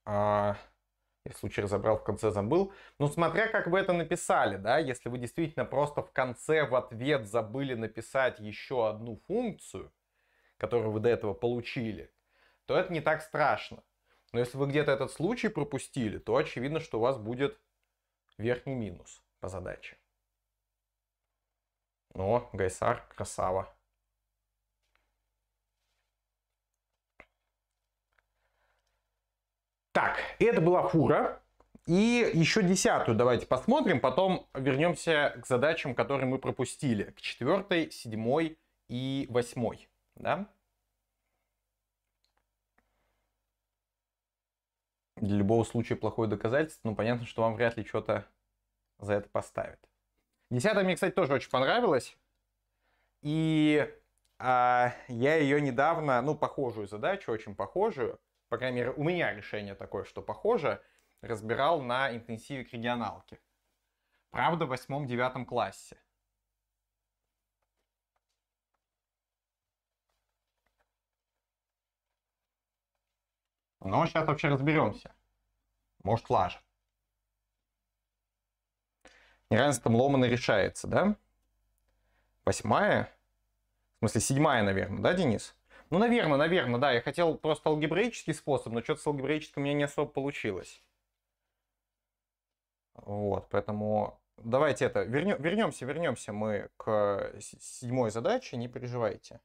А и случай разобрал, в конце забыл. но смотря как вы это написали, да, если вы действительно просто в конце в ответ забыли написать еще одну функцию, которую вы до этого получили, то это не так страшно. Но если вы где-то этот случай пропустили, то очевидно, что у вас будет верхний минус по задаче. Но Гайсар красава. Так, это была фура. И еще десятую давайте посмотрим, потом вернемся к задачам, которые мы пропустили. К четвертой, седьмой и восьмой. Да? Для любого случая плохое доказательство, но понятно, что вам вряд ли что-то за это поставят. Десятая мне, кстати, тоже очень понравилась. И а, я ее недавно, ну, похожую задачу, очень похожую, по крайней мере, у меня решение такое, что похоже, разбирал на интенсиве к регионалке. Правда, в восьмом-девятом классе. Но ну, сейчас вообще разберемся. Может, лажа. Неравенством ломано решается, да? Восьмая? В смысле, седьмая, наверное, да, Денис? Ну, наверное, наверное, да. Я хотел просто алгебраический способ, но что-то с алгебраическим у меня не особо получилось. Вот, поэтому давайте это. Вернем, вернемся, вернемся мы к э, седьмой задаче, не переживайте.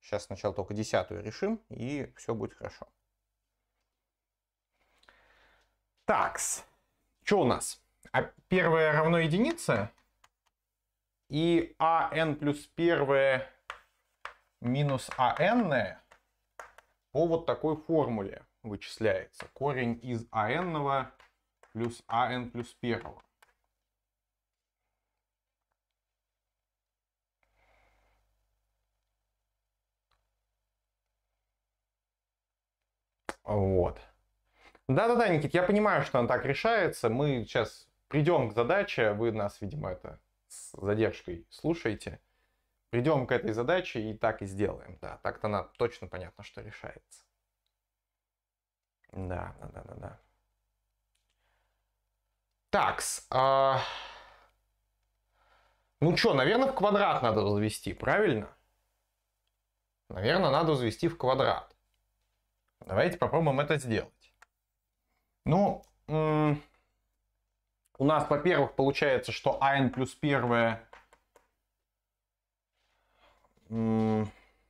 Сейчас сначала только десятую решим, и все будет хорошо. Такс. Что у нас? А первое равно единице. И а n плюс первое минус АН по вот такой формуле вычисляется. Корень из АН плюс АН плюс первого. Вот. Да-да-да, Никит, я понимаю, что он так решается. Мы сейчас придем к задаче. Вы нас, видимо, это с задержкой слушаете придем к этой задаче и так и сделаем. Да, так-то она точно понятно, что решается. Да, да, да, да, да. Такс. А... Ну что, наверное, в квадрат надо возвести, правильно? Наверное, надо возвести в квадрат. Давайте попробуем это сделать. Ну, у нас, во-первых, получается, что n плюс первое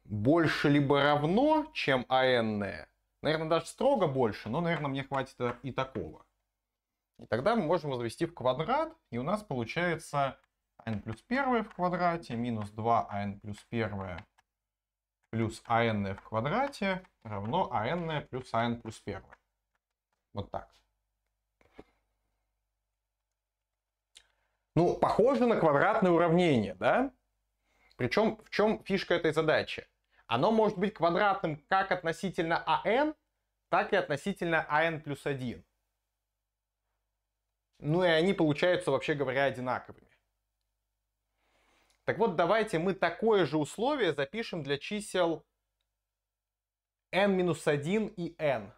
больше либо равно, чем АН. Наверное, даже строго больше, но, наверное, мне хватит и такого. И тогда мы можем возвести в квадрат, и у нас получается n плюс 1 в квадрате минус 2n плюс 1 плюс n в квадрате равно n плюс n плюс 1. Вот так. Ну, похоже на квадратное уравнение, да? Причем в чем фишка этой задачи? Оно может быть квадратным как относительно АН, так и относительно АН плюс 1. Ну и они получаются, вообще говоря, одинаковыми. Так вот, давайте мы такое же условие запишем для чисел n-1 и n.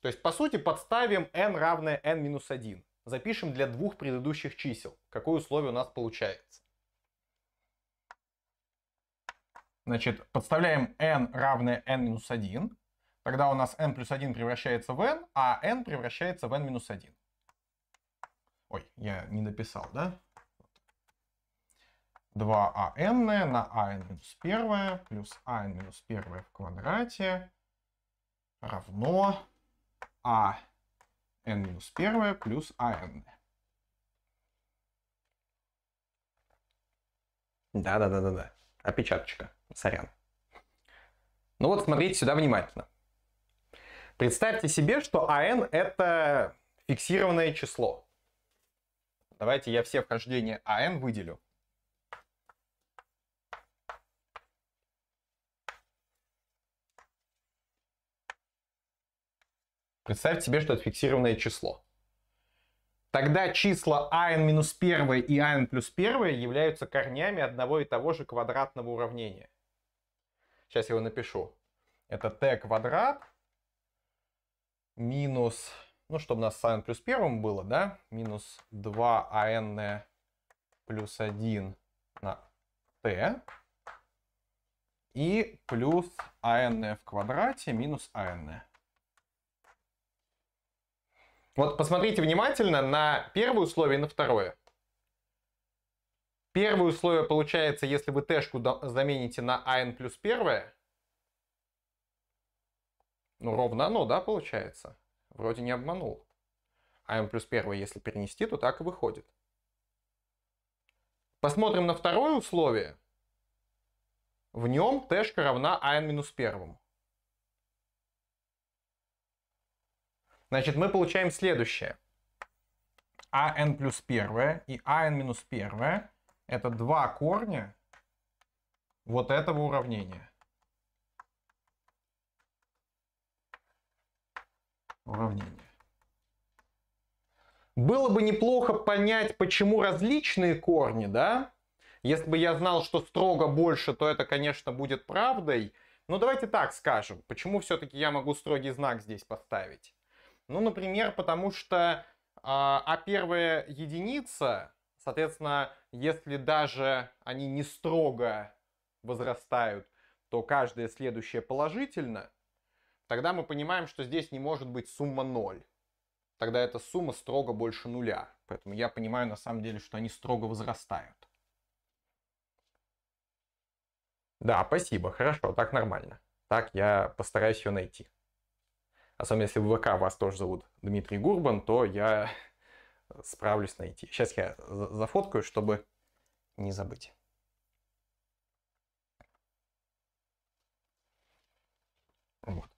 То есть, по сути, подставим n равное n-1. Запишем для двух предыдущих чисел, какое условие у нас получается. Значит, подставляем n равное n минус 1. Тогда у нас n плюс 1 превращается в n, а n превращается в n минус 1. Ой, я не написал, да? 2an на an минус 1 плюс an минус 1 в квадрате равно a а n минус 1 плюс an. Да-да-да-да-да опечаточка. Сорян. Ну вот смотрите сюда внимательно. Представьте себе, что AN это фиксированное число. Давайте я все вхождения AN выделю. Представьте себе, что это фиксированное число тогда числа an-1 и an-1 являются корнями одного и того же квадратного уравнения. Сейчас я его напишу. Это t квадрат минус, ну, чтобы у нас с an плюс первым было, да, минус 2an плюс 1 на t и плюс an в квадрате минус an. Вот посмотрите внимательно на первое условие и на второе. Первое условие получается, если вы т-шку замените на an плюс первое, ну, ровно оно, да, получается? Вроде не обманул. А плюс первое, если перенести, то так и выходит. Посмотрим на второе условие. В нем т-шка равна а минус первому. Значит, мы получаем следующее. AN плюс первое и AN минус первое это два корня вот этого уравнения. Уравнение. Было бы неплохо понять, почему различные корни, да? Если бы я знал, что строго больше, то это, конечно, будет правдой. Но давайте так скажем, почему все-таки я могу строгий знак здесь поставить. Ну, например, потому что а, а первая единица, соответственно, если даже они не строго возрастают, то каждое следующее положительно, тогда мы понимаем, что здесь не может быть сумма 0. Тогда эта сумма строго больше нуля. Поэтому я понимаю на самом деле, что они строго возрастают. Да, спасибо, хорошо, так нормально. Так я постараюсь ее найти. Особенно а если в ВК вас тоже зовут Дмитрий Гурбан, то я [laughs] справлюсь найти. Сейчас я зафоткаю, чтобы не забыть. Вот.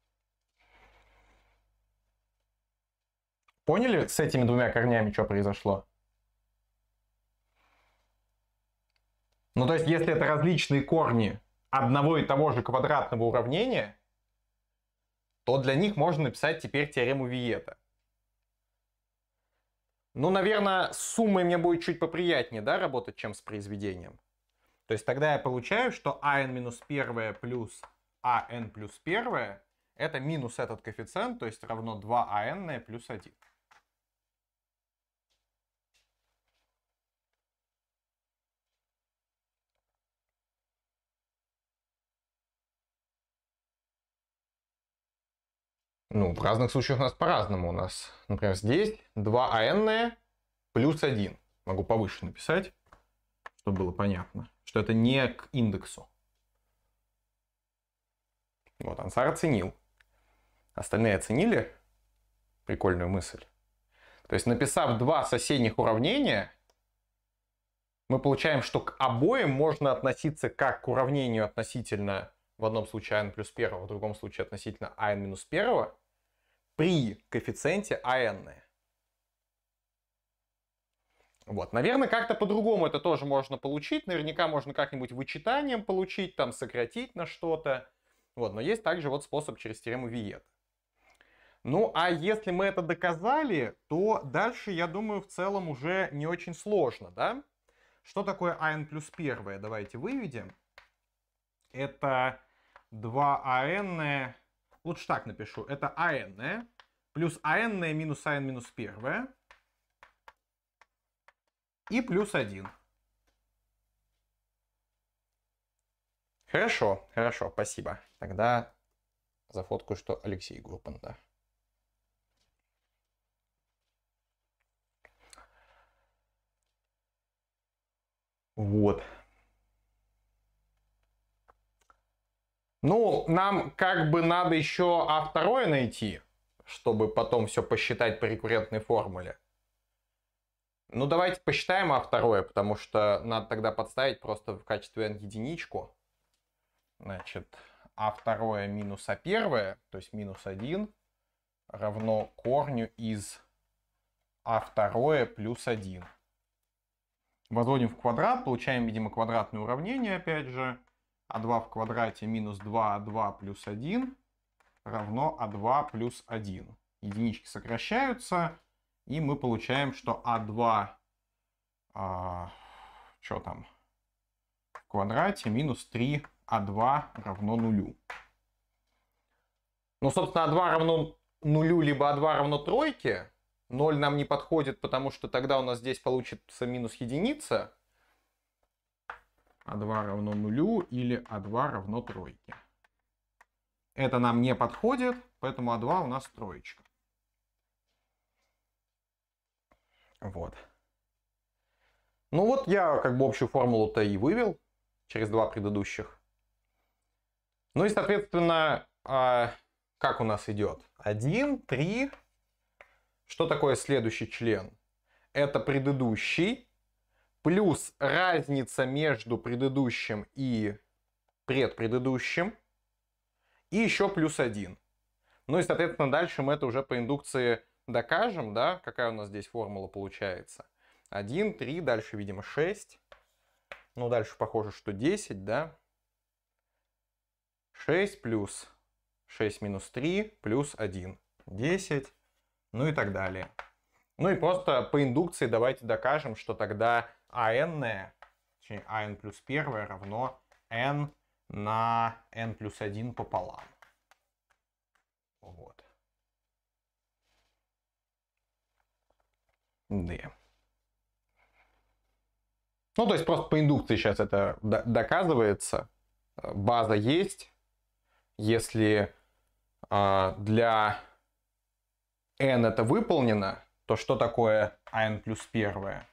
Поняли с этими двумя корнями, что произошло? Ну, то есть, если это различные корни одного и того же квадратного уравнения, то для них можно написать теперь теорему Виета. Ну, наверное, с суммой мне будет чуть поприятнее да, работать, чем с произведением. То есть тогда я получаю, что an минус 1 плюс an плюс 1 это минус этот коэффициент, то есть равно 2an плюс 1. Ну, в разных случаях у нас по-разному. У нас, например, здесь 2 АН плюс 1. Могу повыше написать, чтобы было понятно, что это не к индексу. Вот, Ансар оценил. Остальные оценили. Прикольную мысль. То есть, написав два соседних уравнения, мы получаем, что к обоим можно относиться как к уравнению относительно в одном случае n а плюс 1, в другом случае относительно n а минус 1, при коэффициенте АН. Вот, наверное, как-то по-другому это тоже можно получить. Наверняка можно как-нибудь вычитанием получить, там, сократить на что-то. Вот, но есть также вот способ через теорему Виет. Ну, а если мы это доказали, то дальше, я думаю, в целом уже не очень сложно, да? Что такое АН плюс первое? Давайте выведем. Это 2АН лучше так напишу, это АН плюс АН минус АН минус 1 и плюс 1. Хорошо, хорошо, спасибо. Тогда за фотку что Алексей Группан, да. Вот. Ну, нам как бы надо еще А второе найти, чтобы потом все посчитать по рекуррентной формуле. Ну, давайте посчитаем А второе, потому что надо тогда подставить просто в качестве n единичку. Значит, А второе минус А первое, то есть минус 1, равно корню из А второе плюс 1. Возводим в квадрат, получаем, видимо, квадратное уравнение, опять же а2 в квадрате минус 2, а2 плюс 1 равно а2 плюс 1. Единички сокращаются, и мы получаем, что а2, а, а что там, в квадрате минус 3 а2 равно нулю. Ну, собственно, а2 равно нулю, либо а2 равно тройке. 0 нам не подходит, потому что тогда у нас здесь получится минус единица. А2 равно нулю или А2 равно тройке. Это нам не подходит, поэтому А2 у нас троечка. Вот. Ну вот я как бы общую формулу-то и вывел через два предыдущих. Ну и, соответственно, а, как у нас идет? 1, 3. Что такое следующий член? Это предыдущий плюс разница между предыдущим и предпредыдущим, и еще плюс один. Ну и, соответственно, дальше мы это уже по индукции докажем, да, какая у нас здесь формула получается. 1, 3, дальше, видимо, 6. Ну, дальше похоже, что 10, да. 6 плюс 6 минус 3 плюс 1. 10. Ну и так далее. Ну и просто по индукции давайте докажем, что тогда АН, точнее АН плюс 1 равно N на N плюс 1 пополам. Вот. D. Ну, то есть просто по индукции сейчас это доказывается. База есть. Если э, для n это выполнено, то что такое AN плюс первое?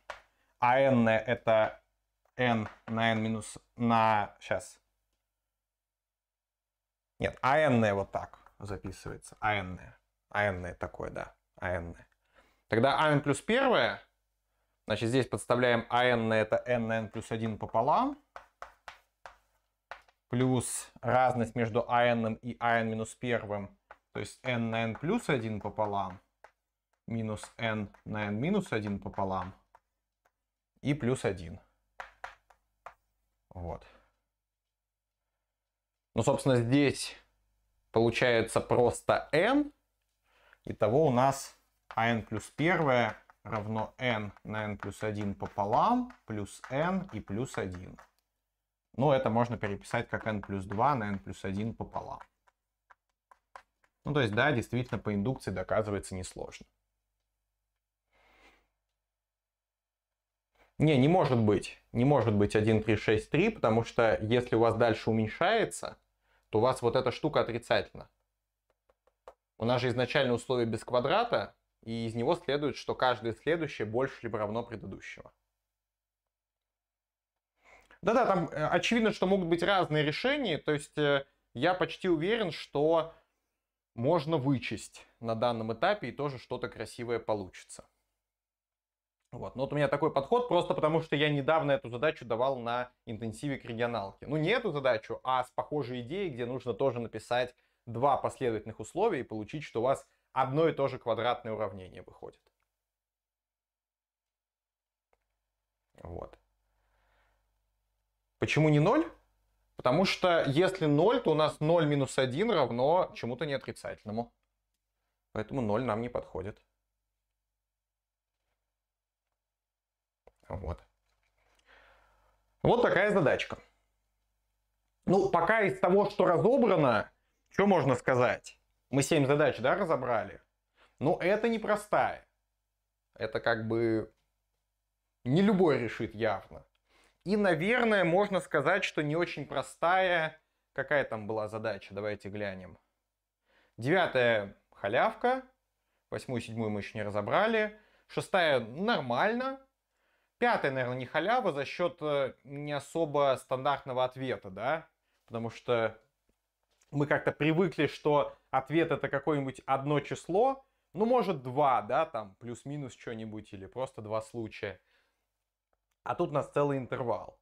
а n это N на N минус на... Сейчас. Нет, а n вот так записывается. а n AN. n такое, да. а n Тогда а n плюс первое. Значит, здесь подставляем а n это N на N плюс 1 пополам. Плюс разность между а n и а n минус первым. То есть N на N плюс 1 пополам минус n на n минус 1 пополам и плюс 1. Вот. Ну, собственно, здесь получается просто n. Итого у нас а n плюс 1 равно n на n плюс 1 пополам плюс n и плюс 1. Ну, это можно переписать как n плюс 2 на n плюс 1 пополам. Ну, то есть, да, действительно, по индукции доказывается несложно. Не, не может быть. Не может быть 1,363, потому что если у вас дальше уменьшается, то у вас вот эта штука отрицательна. У нас же изначально условие без квадрата, и из него следует, что каждое следующее больше либо равно предыдущего. Да-да, там э, очевидно, что могут быть разные решения, то есть э, я почти уверен, что можно вычесть на данном этапе и тоже что-то красивое получится. Вот. Но вот у меня такой подход просто потому, что я недавно эту задачу давал на интенсиве к регионалке. Ну, не эту задачу, а с похожей идеей, где нужно тоже написать два последовательных условия и получить, что у вас одно и то же квадратное уравнение выходит. Вот. Почему не 0? Потому что если 0, то у нас 0 минус 1 равно чему-то неотрицательному. Поэтому 0 нам не подходит. Вот. Вот такая задачка. Ну, пока из того, что разобрано, что можно сказать? Мы семь задач, да, разобрали? Но ну, это непростая. Это как бы не любой решит явно. И, наверное, можно сказать, что не очень простая. Какая там была задача? Давайте глянем. Девятая халявка. Восьмую, седьмую мы еще не разобрали. Шестая нормально. Пятая, наверное, не халява за счет э, не особо стандартного ответа, да? Потому что мы как-то привыкли, что ответ это какое-нибудь одно число, ну, может, два, да, там, плюс-минус что-нибудь, или просто два случая. А тут у нас целый интервал.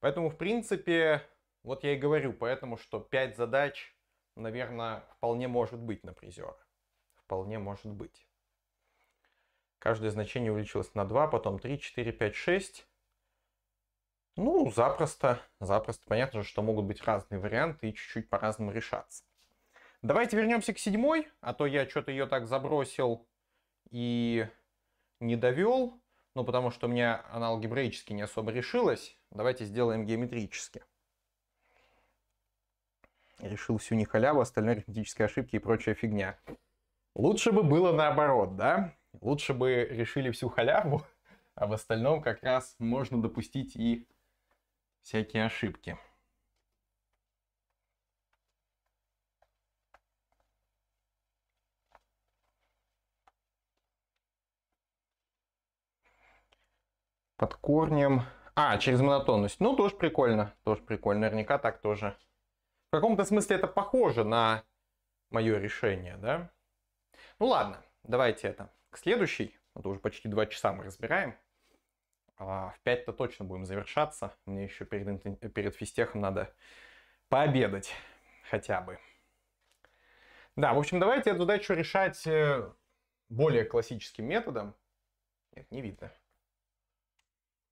Поэтому, в принципе, вот я и говорю, поэтому, что пять задач, наверное, вполне может быть на призера. Вполне может быть. Каждое значение увеличилось на 2, потом 3, 4, 5, 6. Ну, запросто, запросто. Понятно же, что могут быть разные варианты и чуть-чуть по-разному решаться. Давайте вернемся к седьмой, а то я что-то ее так забросил и не довел. Ну, потому что у меня она алгебраически не особо решилась. Давайте сделаем геометрически. Решил всю не халяву, остальные арифметические ошибки и прочая фигня. Лучше бы было наоборот, да? Лучше бы решили всю халяву, [laughs] а в остальном как раз можно допустить и всякие ошибки. Под корнем. А, через монотонность. Ну, тоже прикольно. Тоже прикольно. Наверняка так тоже. В каком-то смысле это похоже на мое решение, да? Ну ладно, давайте это к следующей, это уже почти два часа мы разбираем. А, в 5-то точно будем завершаться. Мне еще перед, перед физтехом надо пообедать хотя бы. Да, в общем, давайте эту задачу решать э, более классическим методом. Нет, не видно.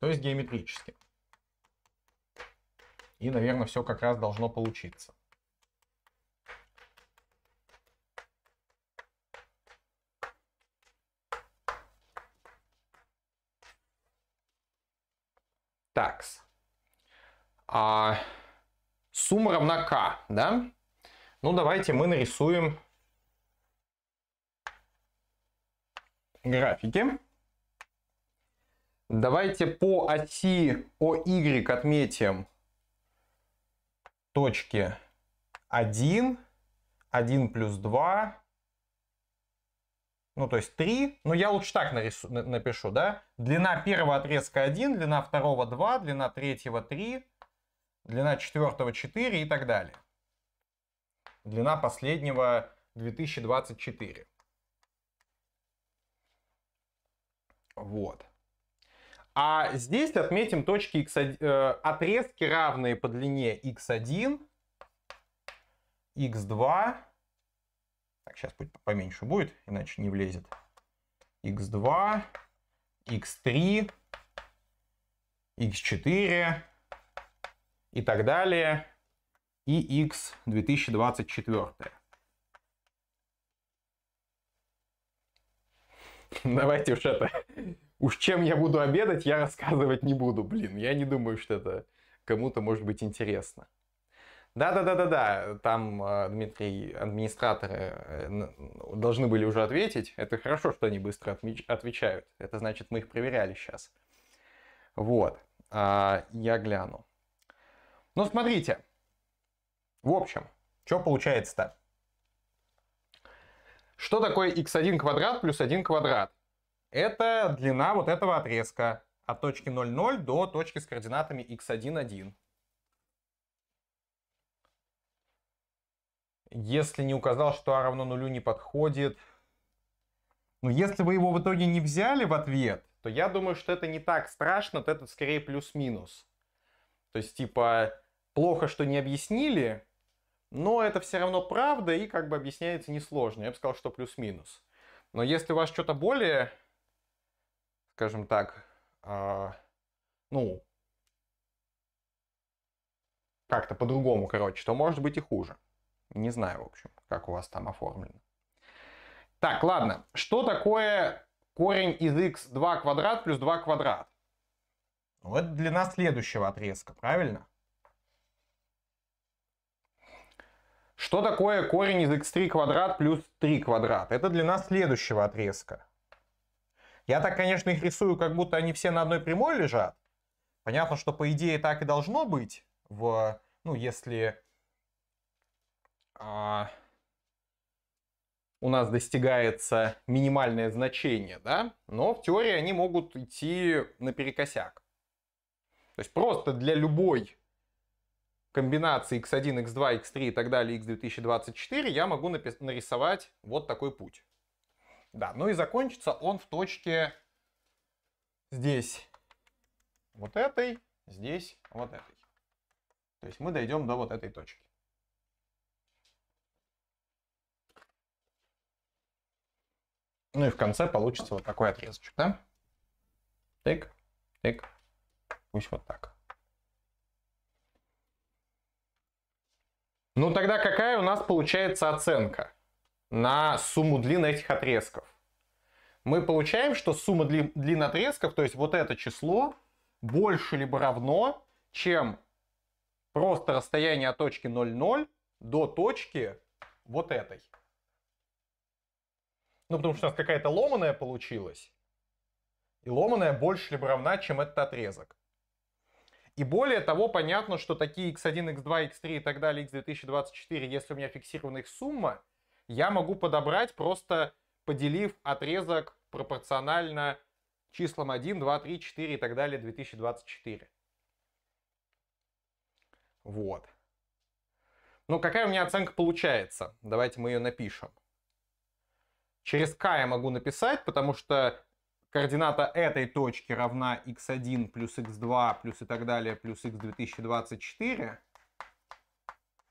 То есть геометрическим. И, наверное, все как раз должно получиться. Такс. А, сумма равна k, да? Ну, давайте мы нарисуем графики. Давайте по оси OY отметим точки 1, 1 плюс 2, ну то есть 3, Но ну, я лучше так нарису, напишу, да, длина первого отрезка 1, длина второго 2, длина третьего 3, длина четвертого 4 и так далее. Длина последнего 2024. Вот. А здесь отметим точки x1, э, отрезки равные по длине x1, x2, так, сейчас пусть поменьше будет, иначе не влезет. x2, x3, x4 и так далее. И x 2024. [laughs] Давайте уж это. Уж чем я буду обедать, я рассказывать не буду, блин. Я не думаю, что это кому-то может быть интересно. Да-да-да-да-да, там, э, Дмитрий, администраторы э, должны были уже ответить. Это хорошо, что они быстро отвечают. Это значит, мы их проверяли сейчас. Вот, а, я гляну. Ну, смотрите. В общем, что получается-то? Что такое x1 квадрат плюс 1 квадрат? Это длина вот этого отрезка от точки 0,0 до точки с координатами x1,1. если не указал, что А равно нулю не подходит. Но если вы его в итоге не взяли в ответ, то я думаю, что это не так страшно, то это скорее плюс-минус. То есть, типа, плохо, что не объяснили, но это все равно правда и как бы объясняется несложно. Я бы сказал, что плюс-минус. Но если у вас что-то более, скажем так, э, ну, как-то по-другому, короче, то может быть и хуже. Не знаю, в общем, как у вас там оформлено. Так, ладно. Что такое корень из x2 квадрат плюс 2 квадрат? Ну, это длина следующего отрезка, правильно? Что такое корень из x3 квадрат плюс 3 квадрат? Это длина следующего отрезка. Я так, конечно, их рисую, как будто они все на одной прямой лежат. Понятно, что по идее так и должно быть, в, ну, если а, у нас достигается минимальное значение, да, но в теории они могут идти наперекосяк. То есть просто для любой комбинации x1, x2, x3 и так далее, x2024 я могу нарисовать вот такой путь. Да, ну и закончится он в точке здесь вот этой, здесь вот этой. То есть мы дойдем до вот этой точки. Ну и в конце получится вот такой отрезочек, да? Тык, тык, пусть вот так. Ну тогда какая у нас получается оценка на сумму длин этих отрезков? Мы получаем, что сумма дли длин отрезков, то есть вот это число, больше либо равно, чем просто расстояние от точки 0,0 до точки вот этой. Ну, потому что у нас какая-то ломаная получилась. И ломаная больше либо равна, чем этот отрезок. И более того, понятно, что такие x1, x2, x3 и так далее, x2024, если у меня фиксирована их сумма, я могу подобрать, просто поделив отрезок пропорционально числам 1, 2, 3, 4 и так далее 2024. Вот. Ну, какая у меня оценка получается? Давайте мы ее напишем. Через k я могу написать, потому что координата этой точки равна x1 плюс x2 плюс и так далее плюс x2024.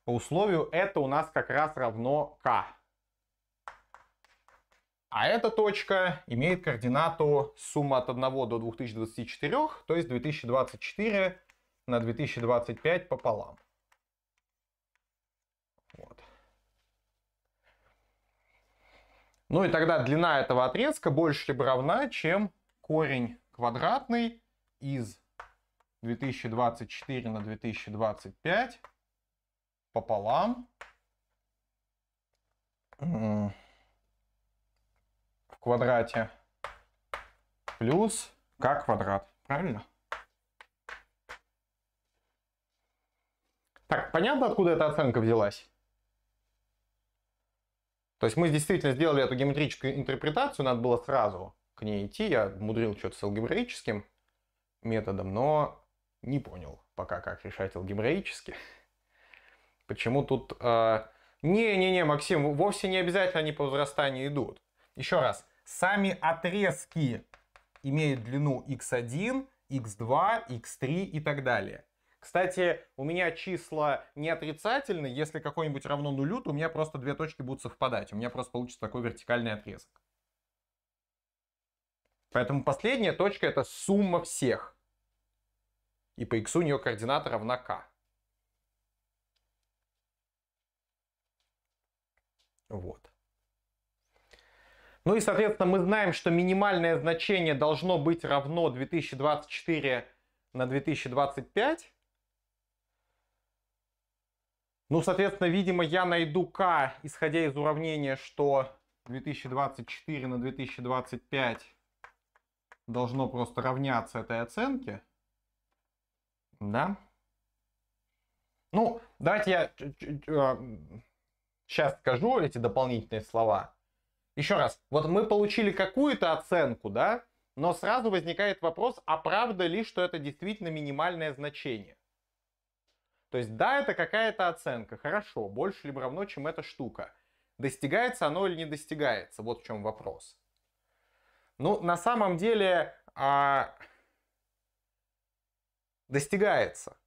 По условию это у нас как раз равно k. А эта точка имеет координату сумма от 1 до 2024, то есть 2024 на 2025 пополам. Ну и тогда длина этого отрезка больше либо равна, чем корень квадратный из 2024 на 2025 пополам в квадрате плюс k квадрат. Правильно? Так, понятно, откуда эта оценка взялась? То есть мы действительно сделали эту геометрическую интерпретацию, надо было сразу к ней идти. Я мудрил что-то с алгебраическим методом, но не понял пока, как решать алгебраически. Почему тут... Не-не-не, э... Максим, вовсе не обязательно они по возрастанию идут. Еще раз. Сами отрезки имеют длину x1, x2, x3 и так далее. Кстати, у меня числа не отрицательны. Если какой нибудь равно нулю, то у меня просто две точки будут совпадать. У меня просто получится такой вертикальный отрезок. Поэтому последняя точка это сумма всех. И по x у нее координата равна k. Вот. Ну и, соответственно, мы знаем, что минимальное значение должно быть равно 2024 на 2025. Ну, соответственно, видимо, я найду к, исходя из уравнения, что 2024 на 2025 должно просто равняться этой оценке. Да? Ну, давайте я сейчас а, скажу эти дополнительные слова. Еще раз, вот мы получили какую-то оценку, да, но сразу возникает вопрос, а правда ли, что это действительно минимальное значение? То есть да, это какая-то оценка, хорошо, больше либо равно, чем эта штука. Достигается оно или не достигается, вот в чем вопрос. Ну, на самом деле, а... достигается.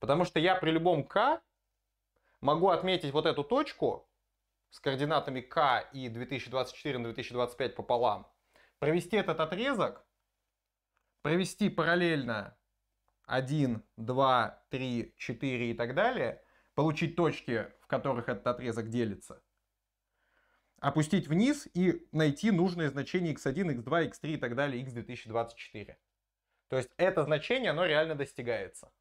Потому что я при любом k могу отметить вот эту точку с координатами k и 2024 2025 пополам, провести этот отрезок, провести параллельно 1, 2, 3, 4 и так далее, получить точки, в которых этот отрезок делится, опустить вниз и найти нужное значение x1, x2, x3 и так далее, x2024. То есть это значение, оно реально достигается.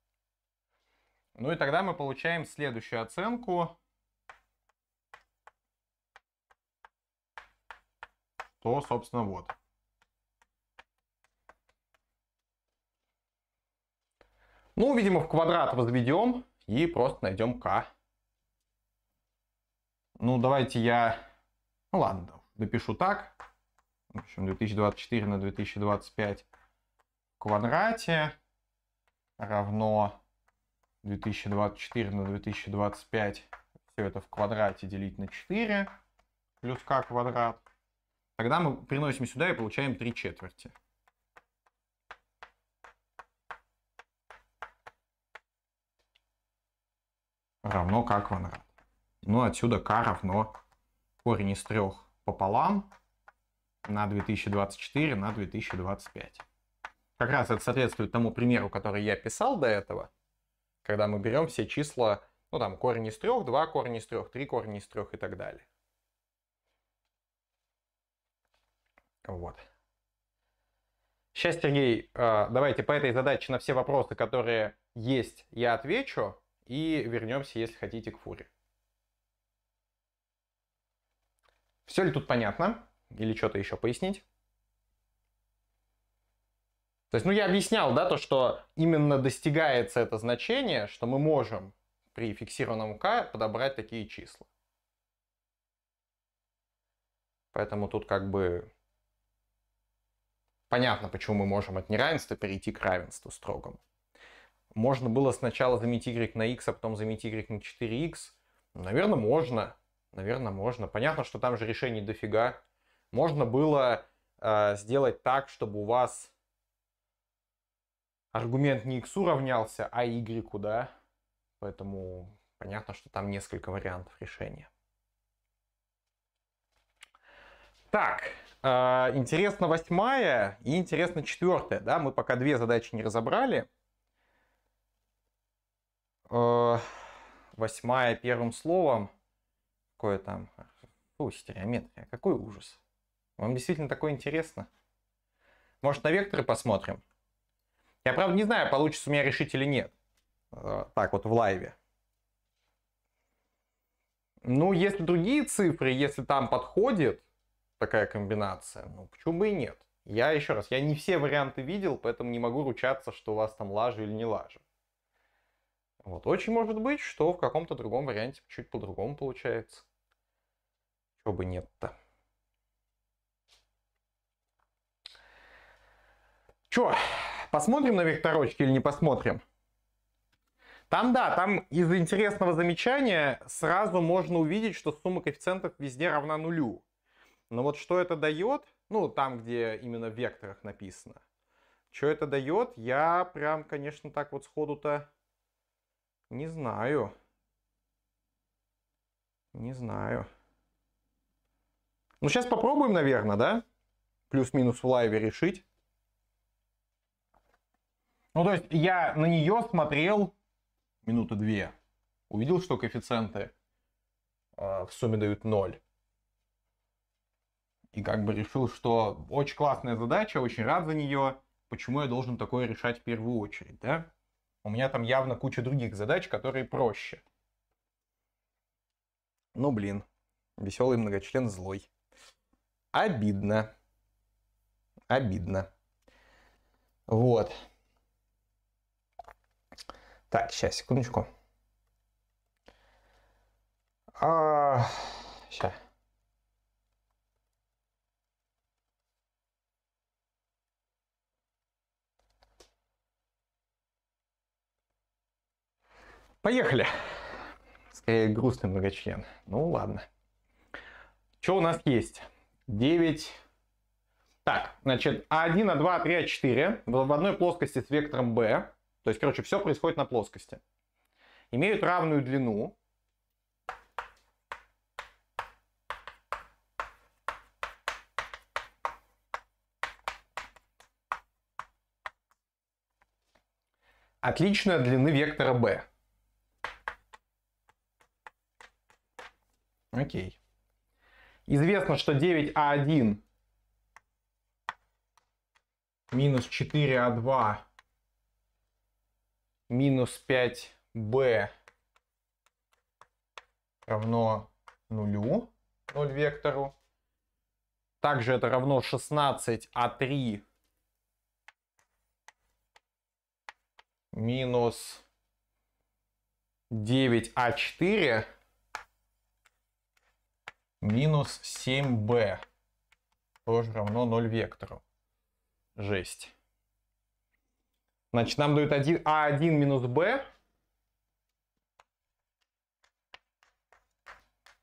Ну и тогда мы получаем следующую оценку. То, собственно, вот. Ну, видимо, в квадрат возведем и просто найдем k. Ну, давайте я... Ну, ладно, напишу так. В общем, 2024 на 2025 в квадрате равно 2024 на 2025. Все это в квадрате делить на 4 плюс k квадрат. Тогда мы приносим сюда и получаем 3 четверти. равно как квадрат. Ну, отсюда k равно корень из трех пополам на 2024 на 2025. Как раз это соответствует тому примеру, который я писал до этого, когда мы берем все числа, ну там корень из трех, два корень из трех, три корень из трех и так далее. Вот. Сейчас, Сергей, э, давайте по этой задаче на все вопросы, которые есть, я отвечу. И вернемся, если хотите, к фуре. Все ли тут понятно? Или что-то еще пояснить? То есть, ну, я объяснял, да, то, что именно достигается это значение, что мы можем при фиксированном к подобрать такие числа. Поэтому тут как бы понятно, почему мы можем от неравенства перейти к равенству строгому. Можно было сначала заменить y на x, а потом заменить y на 4x? Наверное, можно. Наверное, можно. Понятно, что там же решений дофига. Можно было э, сделать так, чтобы у вас аргумент не x равнялся, а y, да? Поэтому понятно, что там несколько вариантов решения. Так, э, интересно восьмая и интересно четвертая, да? Мы пока две задачи не разобрали. Э, восьмая первым словом. Какое там? Фу, стереометрия. Какой ужас. Вам действительно такое интересно? Может, на векторы посмотрим? Я, правда, не знаю, получится у меня решить или нет. Э, так вот, в лайве. Ну, если другие цифры, если там подходит такая комбинация, ну, почему бы и нет? Я еще раз, я не все варианты видел, поэтому не могу ручаться, что у вас там лажа или не лажа. Вот. Очень может быть, что в каком-то другом варианте чуть по-другому получается. Чего бы нет-то. Чё, посмотрим на векторочки или не посмотрим? Там, да, там из интересного замечания сразу можно увидеть, что сумма коэффициентов везде равна нулю. Но вот что это дает, ну, там, где именно в векторах написано, что это дает, я прям, конечно, так вот сходу-то не знаю. Не знаю. Ну, сейчас попробуем, наверное, да? Плюс-минус в лайве решить. Ну, то есть я на нее смотрел минуты две. Увидел, что коэффициенты э, в сумме дают 0. И как бы решил, что очень классная задача, очень рад за нее. Почему я должен такое решать в первую очередь, да? У меня там явно куча других задач, которые проще. Ну, блин, веселый многочлен злой. Обидно. Обидно. Вот. Так, сейчас, секундочку. А, сейчас. Поехали. Скорее, грустный многочлен. Ну, ладно. Что у нас есть? 9... Так, значит, А1, А2, А3, А4 в одной плоскости с вектором B. То есть, короче, все происходит на плоскости. Имеют равную длину. Отличная от длины вектора B. Окей. Известно, что 9А1 минус 4А2 минус 5b равно нулю, 0 вектору. Также это равно 16а3 а минус 9а4 минус 7b тоже равно 0 вектору. Жесть. Значит, нам дают 1, а1 минус b,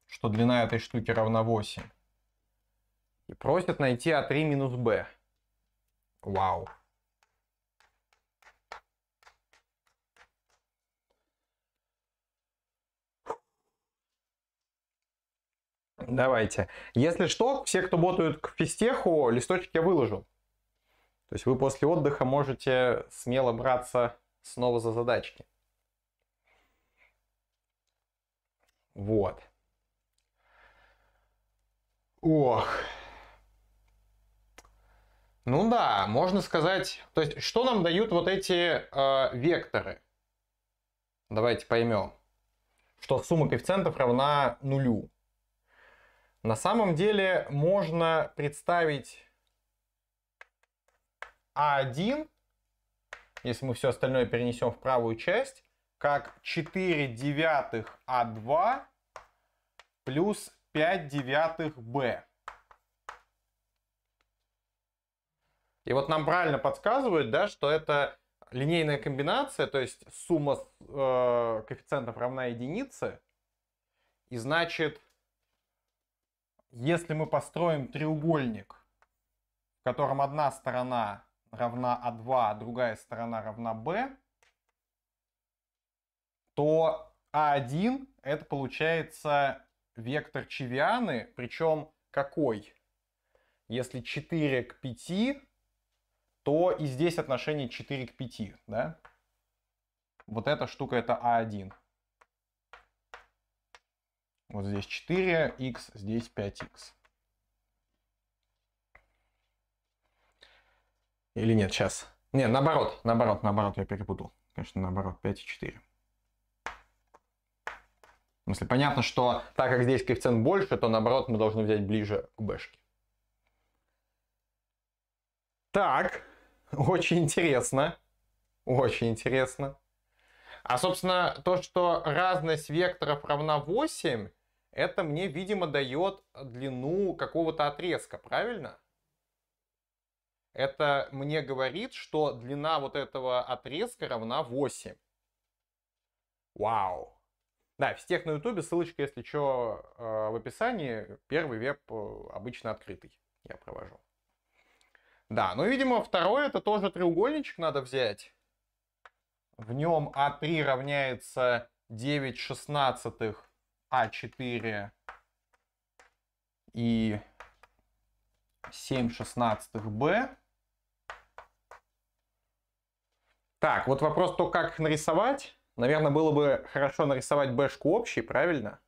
что длина этой штуки равна 8. И просят найти а3 минус b. Вау. Давайте. Если что, все, кто ботают к физтеху, листочки я выложу. То есть вы после отдыха можете смело браться снова за задачки. Вот. Ох. Ну да, можно сказать. То есть, что нам дают вот эти э, векторы? Давайте поймем, что сумма коэффициентов равна нулю. На самом деле можно представить А1, если мы все остальное перенесем в правую часть, как 4 девятых А2 плюс 5 девятых Б. И вот нам правильно подсказывают, да, что это линейная комбинация, то есть сумма э, коэффициентов равна единице. И значит, если мы построим треугольник, в котором одна сторона равна А2, а другая сторона равна b, то А1 это получается вектор Чевианы, причем какой? Если 4 к 5, то и здесь отношение 4 к 5, да? Вот эта штука это А1. Вот здесь 4 x, здесь 5 x, Или нет, сейчас. Не, наоборот, наоборот, наоборот, я перепутал. Конечно, наоборот, 5 и 4. В смысле, понятно, что так как здесь коэффициент больше, то наоборот мы должны взять ближе к бэшке. Так, [laughs] очень интересно. Очень интересно. А, собственно, то, что разность векторов равна 8, это мне, видимо, дает длину какого-то отрезка, правильно? Это мне говорит, что длина вот этого отрезка равна 8. Вау! Да, в тех на ютубе, ссылочка, если что, э, в описании. Первый веб э, обычно открытый я провожу. Да, ну, видимо, второй это тоже треугольничек надо взять. В нем А3 равняется 9 шестнадцатых а4 и 7 шестнадцатых Б. Так, вот вопрос то, как их нарисовать. Наверное, было бы хорошо нарисовать бэшку общий правильно?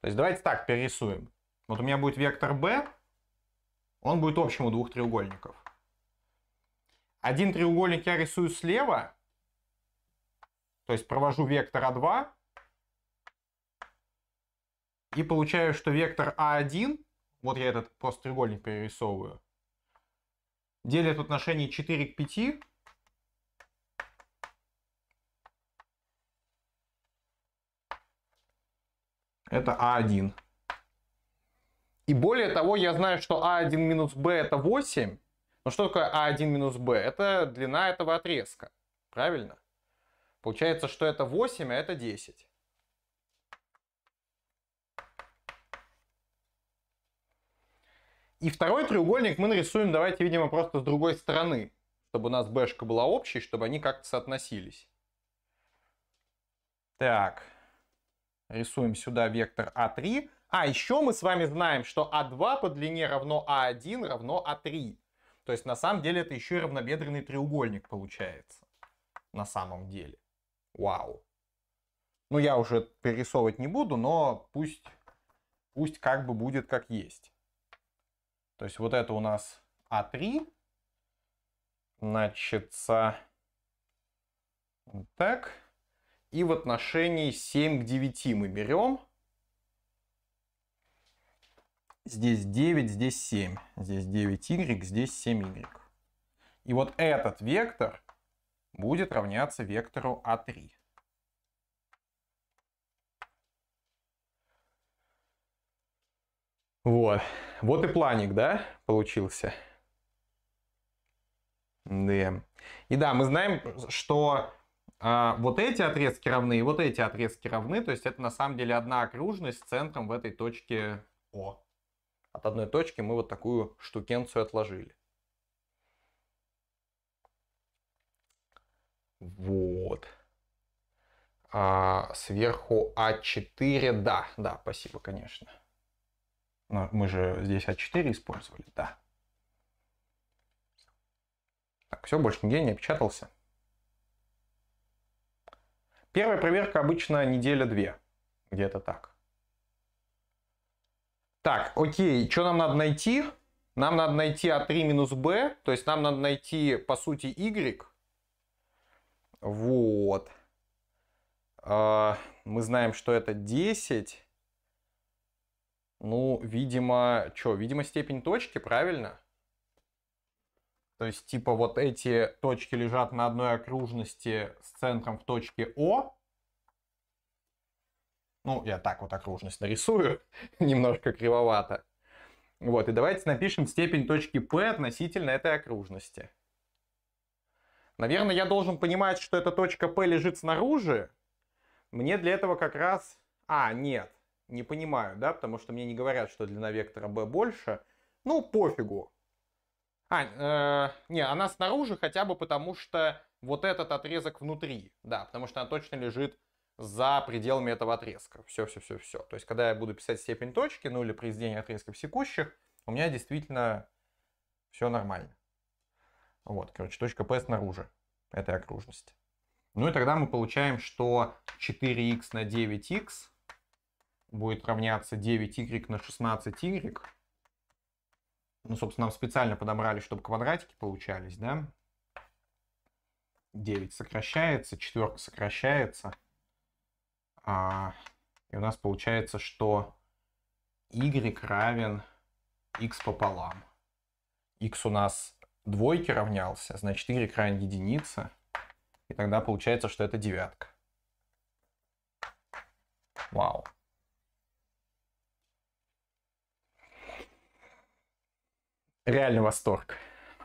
То есть давайте так перерисуем. Вот у меня будет вектор B, он будет общим у двух треугольников. Один треугольник я рисую слева, то есть провожу вектор А2 и получаю, что вектор А1, вот я этот просто треугольник перерисовываю, делит в отношении 4 к 5. Это А1. И более того, я знаю, что А1 минус b это 8. Но что такое А1 минус b? Это длина этого отрезка. Правильно? Получается, что это 8, а это 10. И второй треугольник мы нарисуем, давайте, видимо, просто с другой стороны, чтобы у нас бэшка была общей, чтобы они как-то соотносились. Так, рисуем сюда вектор А3. А еще мы с вами знаем, что А2 по длине равно А1 равно А3. То есть на самом деле это еще и равнобедренный треугольник получается. На самом деле. Вау. Ну, я уже перерисовывать не буду, но пусть, пусть как бы будет как есть. То есть вот это у нас А3. Значит, так. И в отношении 7 к 9 мы берем. Здесь 9, здесь 7. Здесь 9y, здесь 7y. И вот этот вектор будет равняться вектору А3. Вот. Вот и планик, да, получился? Да. И да, мы знаем, что а, вот эти отрезки равны и вот эти отрезки равны. То есть это на самом деле одна окружность с центром в этой точке О. От одной точки мы вот такую штукенцию отложили. Вот. А сверху А4, да, да, спасибо, конечно. Но мы же здесь А4 использовали, да. Так, все, больше нигде не опечатался. Первая проверка обычно неделя-две, где-то так. Так, окей, что нам надо найти? Нам надо найти А3 минус Б, то есть нам надо найти, по сути, y, вот. А, мы знаем, что это 10. Ну, видимо, что, видимо, степень точки, правильно? То есть, типа, вот эти точки лежат на одной окружности с центром в точке О. Ну, я так вот окружность нарисую, [laughs] немножко кривовато. Вот, и давайте напишем степень точки P относительно этой окружности. Наверное, я должен понимать, что эта точка P лежит снаружи. Мне для этого как раз... А, нет, не понимаю, да, потому что мне не говорят, что длина вектора B больше. Ну, пофигу. А, э, не, она снаружи хотя бы потому, что вот этот отрезок внутри, да, потому что она точно лежит за пределами этого отрезка. Все, все, все, все. То есть, когда я буду писать степень точки, ну или произведение отрезков секущих, у меня действительно все нормально. Вот, короче, точка P снаружи этой окружности. Ну и тогда мы получаем, что 4х на 9х будет равняться 9y на 16y. Ну, собственно, нам специально подобрали, чтобы квадратики получались, да? 9 сокращается, четверка сокращается. А, и у нас получается, что y равен x пополам. x у нас двойке равнялся, значит, y равен единица, И тогда получается, что это девятка. Вау. реальный восторг.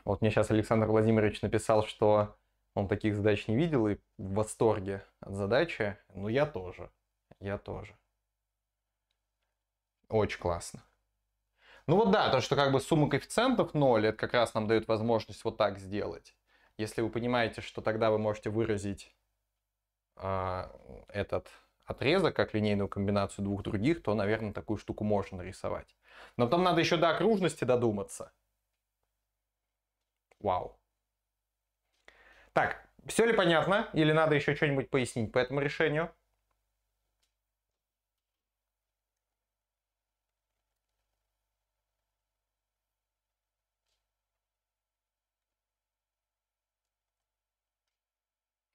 Вот мне сейчас Александр Владимирович написал, что он таких задач не видел и в восторге от задачи. Ну, я тоже. Я тоже. Очень классно. Ну вот да, то, что как бы сумма коэффициентов 0, это как раз нам дает возможность вот так сделать. Если вы понимаете, что тогда вы можете выразить э, этот отрезок как линейную комбинацию двух других, то, наверное, такую штуку можно нарисовать. Но там надо еще до окружности додуматься. Вау. Так, все ли понятно? Или надо еще что-нибудь пояснить по этому решению?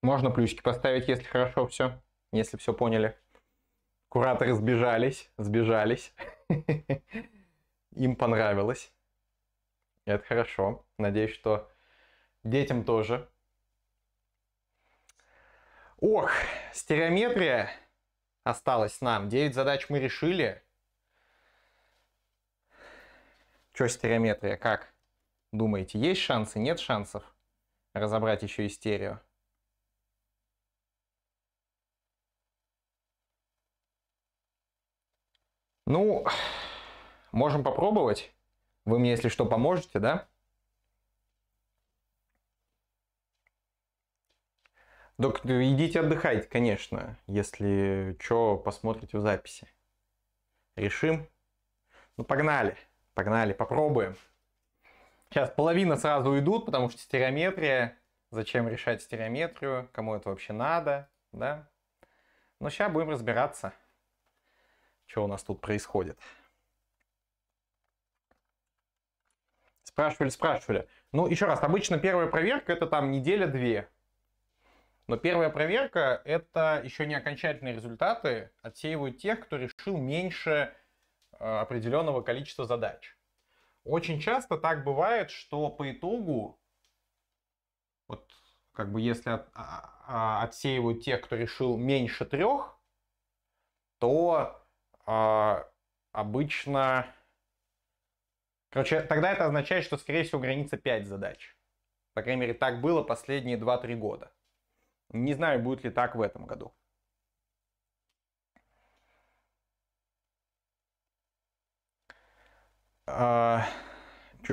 Можно плюсики поставить, если хорошо все, если все поняли. Кураторы сбежались, сбежались. [laughs] Им понравилось. Это хорошо. Надеюсь, что детям тоже. Ох, стереометрия осталась нам. 9 задач мы решили. Что стереометрия? Как? Думаете, есть шансы, нет шансов разобрать еще и стерео? Ну, можем попробовать. Вы мне, если что, поможете, да? Док, идите отдыхайте, конечно, если что, посмотрите в записи. Решим. Ну, погнали, погнали, попробуем. Сейчас половина сразу уйдут, потому что стереометрия. Зачем решать стереометрию? Кому это вообще надо? Да? Но ну, сейчас будем разбираться что у нас тут происходит. Спрашивали, спрашивали. Ну, еще раз, обычно первая проверка это там неделя-две. Но первая проверка это еще не окончательные результаты, отсеивают тех, кто решил меньше э, определенного количества задач. Очень часто так бывает, что по итогу, вот как бы если от, а, а, отсеивают тех, кто решил меньше трех, то а, обычно... Короче, тогда это означает, что, скорее всего, граница 5 задач. По крайней мере, так было последние 2-3 года. Не знаю, будет ли так в этом году. А,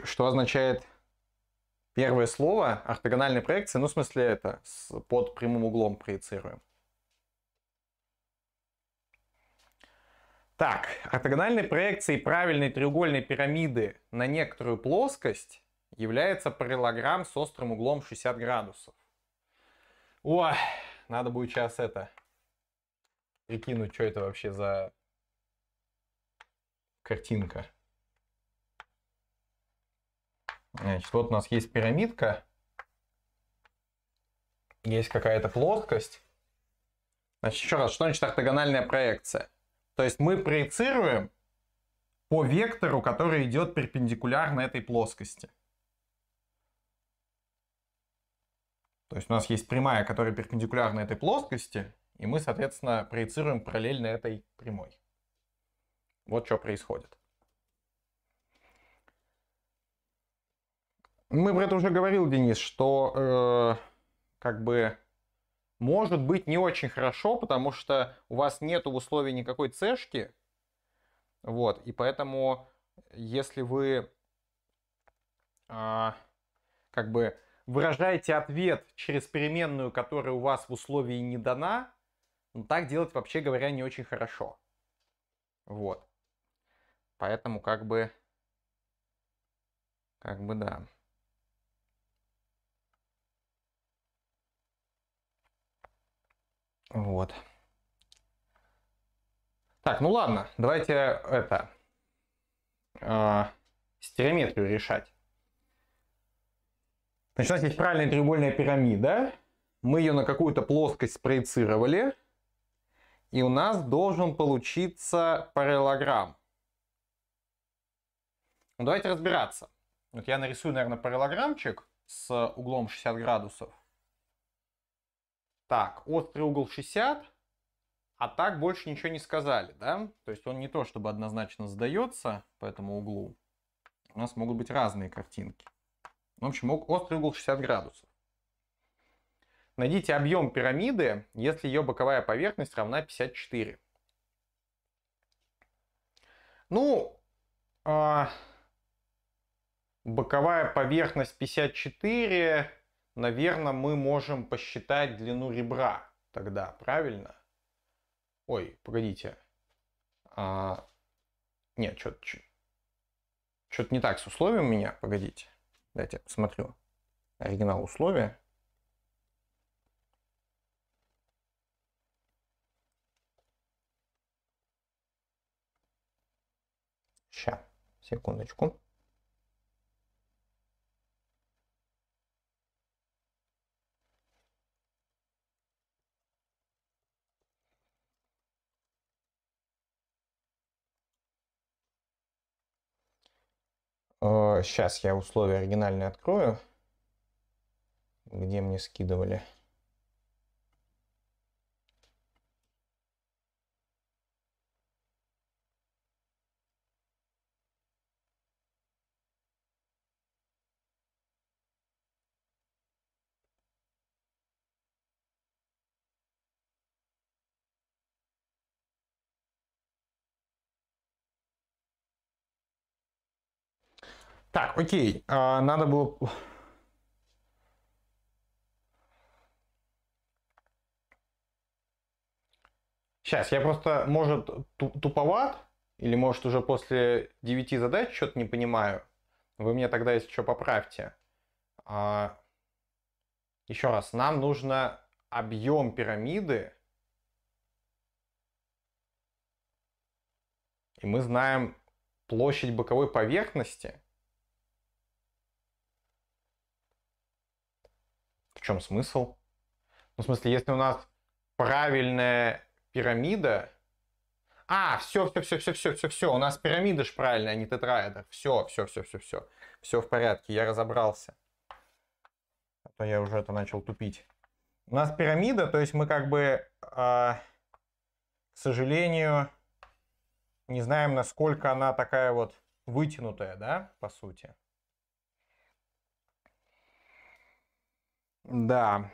что означает первое слово ортогональной проекции? Ну, в смысле, это под прямым углом проецируем. Так, ортогональной проекцией правильной треугольной пирамиды на некоторую плоскость является параллелограмм с острым углом 60 градусов. О, надо будет сейчас это прикинуть, что это вообще за картинка. Значит, вот у нас есть пирамидка, есть какая-то плоскость. Значит, еще раз, что значит ортогональная проекция? То есть мы проецируем по вектору, который идет перпендикулярно этой плоскости. То есть у нас есть прямая, которая перпендикулярна этой плоскости, и мы, соответственно, проецируем параллельно этой прямой. Вот что происходит. Мы про это уже говорил, Денис, что э, как бы может быть не очень хорошо, потому что у вас нет в условии никакой цешки. Вот, и поэтому, если вы э, как бы выражаете ответ через переменную, которая у вас в условии не дана, ну, так делать, вообще говоря, не очень хорошо. Вот. Поэтому как бы... Как бы да. Вот. Так, ну ладно, давайте это э, стереометрию решать. Значит, у нас есть правильная треугольная пирамида. Мы ее на какую-то плоскость спроецировали. И у нас должен получиться параллелограмм. Ну, давайте разбираться. Вот я нарисую, наверное, параллелограммчик с углом 60 градусов. Так, острый угол 60, а так больше ничего не сказали, да? То есть он не то чтобы однозначно сдается по этому углу. У нас могут быть разные картинки. В общем, острый угол 60 градусов. Найдите объем пирамиды, если ее боковая поверхность равна 54. Ну, а, боковая поверхность 54 наверное, мы можем посчитать длину ребра тогда, правильно? Ой, погодите. А, нет, что-то что не так с условием у меня. Погодите. Дайте я посмотрю. Оригинал условия. Сейчас, секундочку. Сейчас я условия оригинальные открою, где мне скидывали. Так, окей. А, надо было... Сейчас, я просто, может, туповат, или, может, уже после 9 задач что-то не понимаю. Вы мне тогда, если что, поправьте. А... Еще раз, нам нужно объем пирамиды, и мы знаем площадь боковой поверхности – В чем смысл? Ну, в смысле, если у нас правильная пирамида... А, все, все, все, все, все, все, все. У нас пирамида же правильная, а не тетраэдр. Все, все, все, все, все. Все в порядке, я разобрался. А то я уже это начал тупить. У нас пирамида, то есть мы как бы, э, к сожалению, не знаем, насколько она такая вот вытянутая, да, по сути. Да.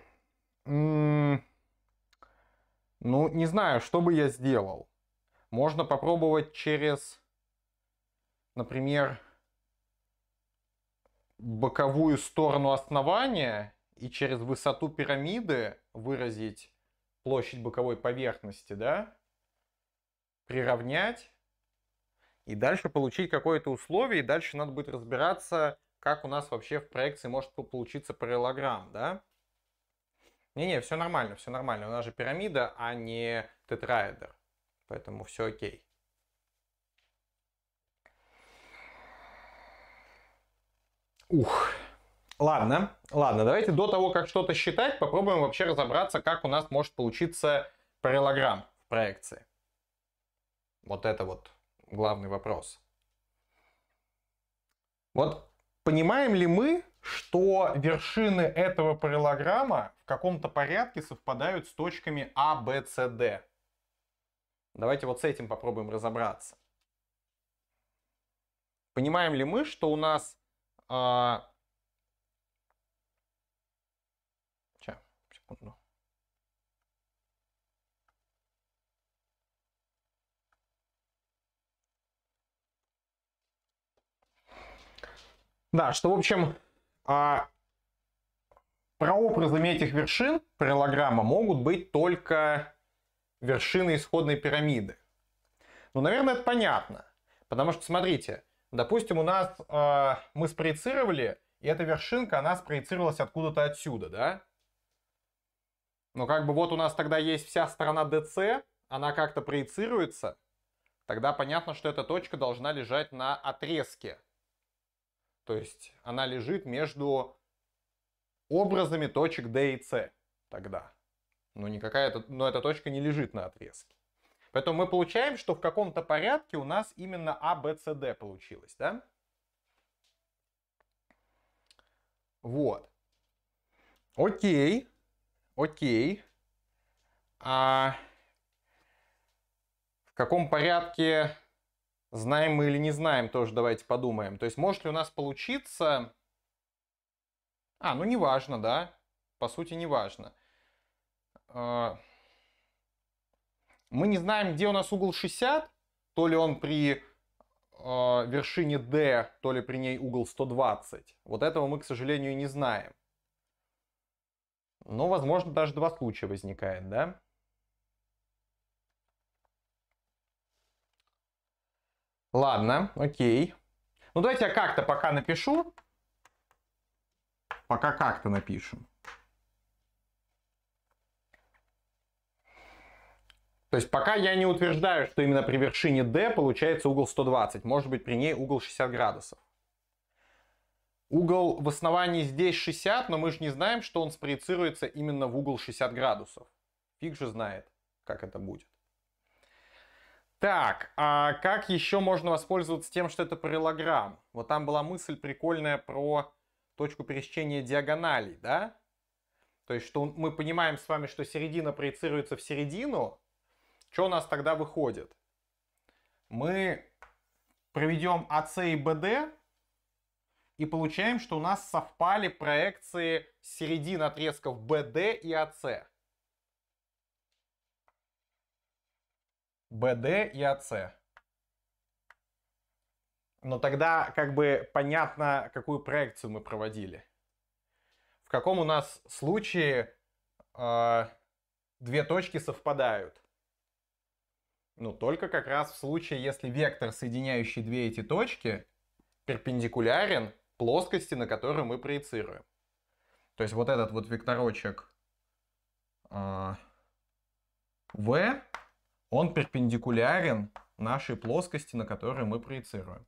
Ну, не знаю, что бы я сделал. Можно попробовать через, например, боковую сторону основания и через высоту пирамиды выразить площадь боковой поверхности, да? Приравнять. И дальше получить какое-то условие, и дальше надо будет разбираться, как у нас вообще в проекции может получиться параллелограмм, да? Не-не, все нормально, все нормально. У нас же пирамида, а не тетраэдр. Поэтому все окей. Ух. Ладно, ладно, давайте до того, как что-то считать, попробуем вообще разобраться, как у нас может получиться параллелограмм в проекции. Вот это вот главный вопрос. Вот Понимаем ли мы, что вершины этого параллограмма в каком-то порядке совпадают с точками А, Б, С, Д? Давайте вот с этим попробуем разобраться. Понимаем ли мы, что у нас... Э... А, Сейчас, секунду. Да, что, в общем, а, прообразами этих вершин параллограмма могут быть только вершины исходной пирамиды. Ну, наверное, это понятно. Потому что, смотрите, допустим, у нас э, мы спроецировали, и эта вершинка, она спроецировалась откуда-то отсюда, да? Ну, как бы вот у нас тогда есть вся сторона DC, она как-то проецируется, тогда понятно, что эта точка должна лежать на отрезке то есть она лежит между образами точек D и C тогда. Но никакая -то, но эта точка не лежит на отрезке. Поэтому мы получаем, что в каком-то порядке у нас именно A, B, C, D получилось, да? Вот. Окей. Окей. А в каком порядке Знаем мы или не знаем, тоже давайте подумаем. То есть может ли у нас получиться... А, ну неважно, да? По сути, неважно. А, мы не знаем, где у нас угол 60, то ли он при а, вершине D, то ли при ней угол 120. Вот этого мы, к сожалению, не знаем. Но, ну, возможно, даже два случая возникает, да? Ладно, окей. Ну, давайте я как-то пока напишу. Пока как-то напишем. То есть пока я не утверждаю, что именно при вершине D получается угол 120. Может быть, при ней угол 60 градусов. Угол в основании здесь 60, но мы же не знаем, что он спроецируется именно в угол 60 градусов. Фиг же знает, как это будет. Так, а как еще можно воспользоваться тем, что это параллограмм? Вот там была мысль прикольная про точку пересечения диагоналей, да? То есть, что мы понимаем с вами, что середина проецируется в середину, что у нас тогда выходит? Мы проведем АС и БД и получаем, что у нас совпали проекции середин отрезков БД и АС. BD и AC. А, Но тогда как бы понятно, какую проекцию мы проводили. В каком у нас случае э, две точки совпадают? Ну, только как раз в случае, если вектор, соединяющий две эти точки, перпендикулярен плоскости, на которую мы проецируем. То есть вот этот вот векторочек э, а, V он перпендикулярен нашей плоскости, на которую мы проецируем.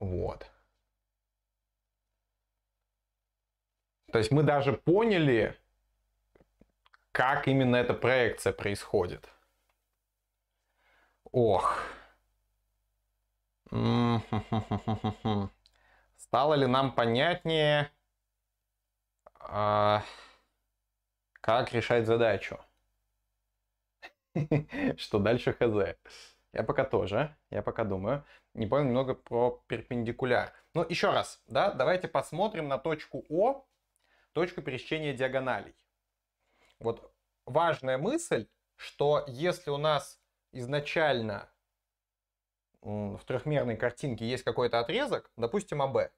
Вот. То есть мы даже поняли, как именно эта проекция происходит. Ох. Стало ли нам понятнее, а, как решать задачу? [laughs] Что дальше хз? Я пока тоже, я пока думаю. Не понял немного про перпендикуляр. Ну, еще раз, да, давайте посмотрим на точку О, точку пересечения диагоналей. Вот важная мысль, что если у нас изначально в трехмерной картинке есть какой-то отрезок, допустим, АБ,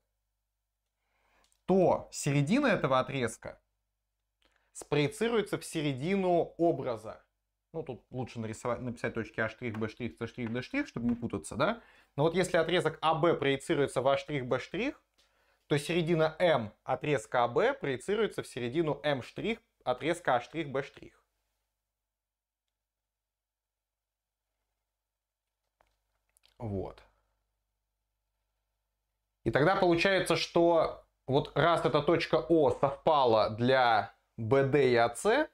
то середина этого отрезка спроецируется в середину образа. Ну, тут лучше нарисовать, написать точки А', Б', С', Д', чтобы не путаться, да? Но вот если отрезок АБ проецируется в А', Б', то середина М отрезка АБ проецируется в середину М' отрезка А', Б'. Вот. И тогда получается, что вот раз эта точка О совпала для BD и AC, а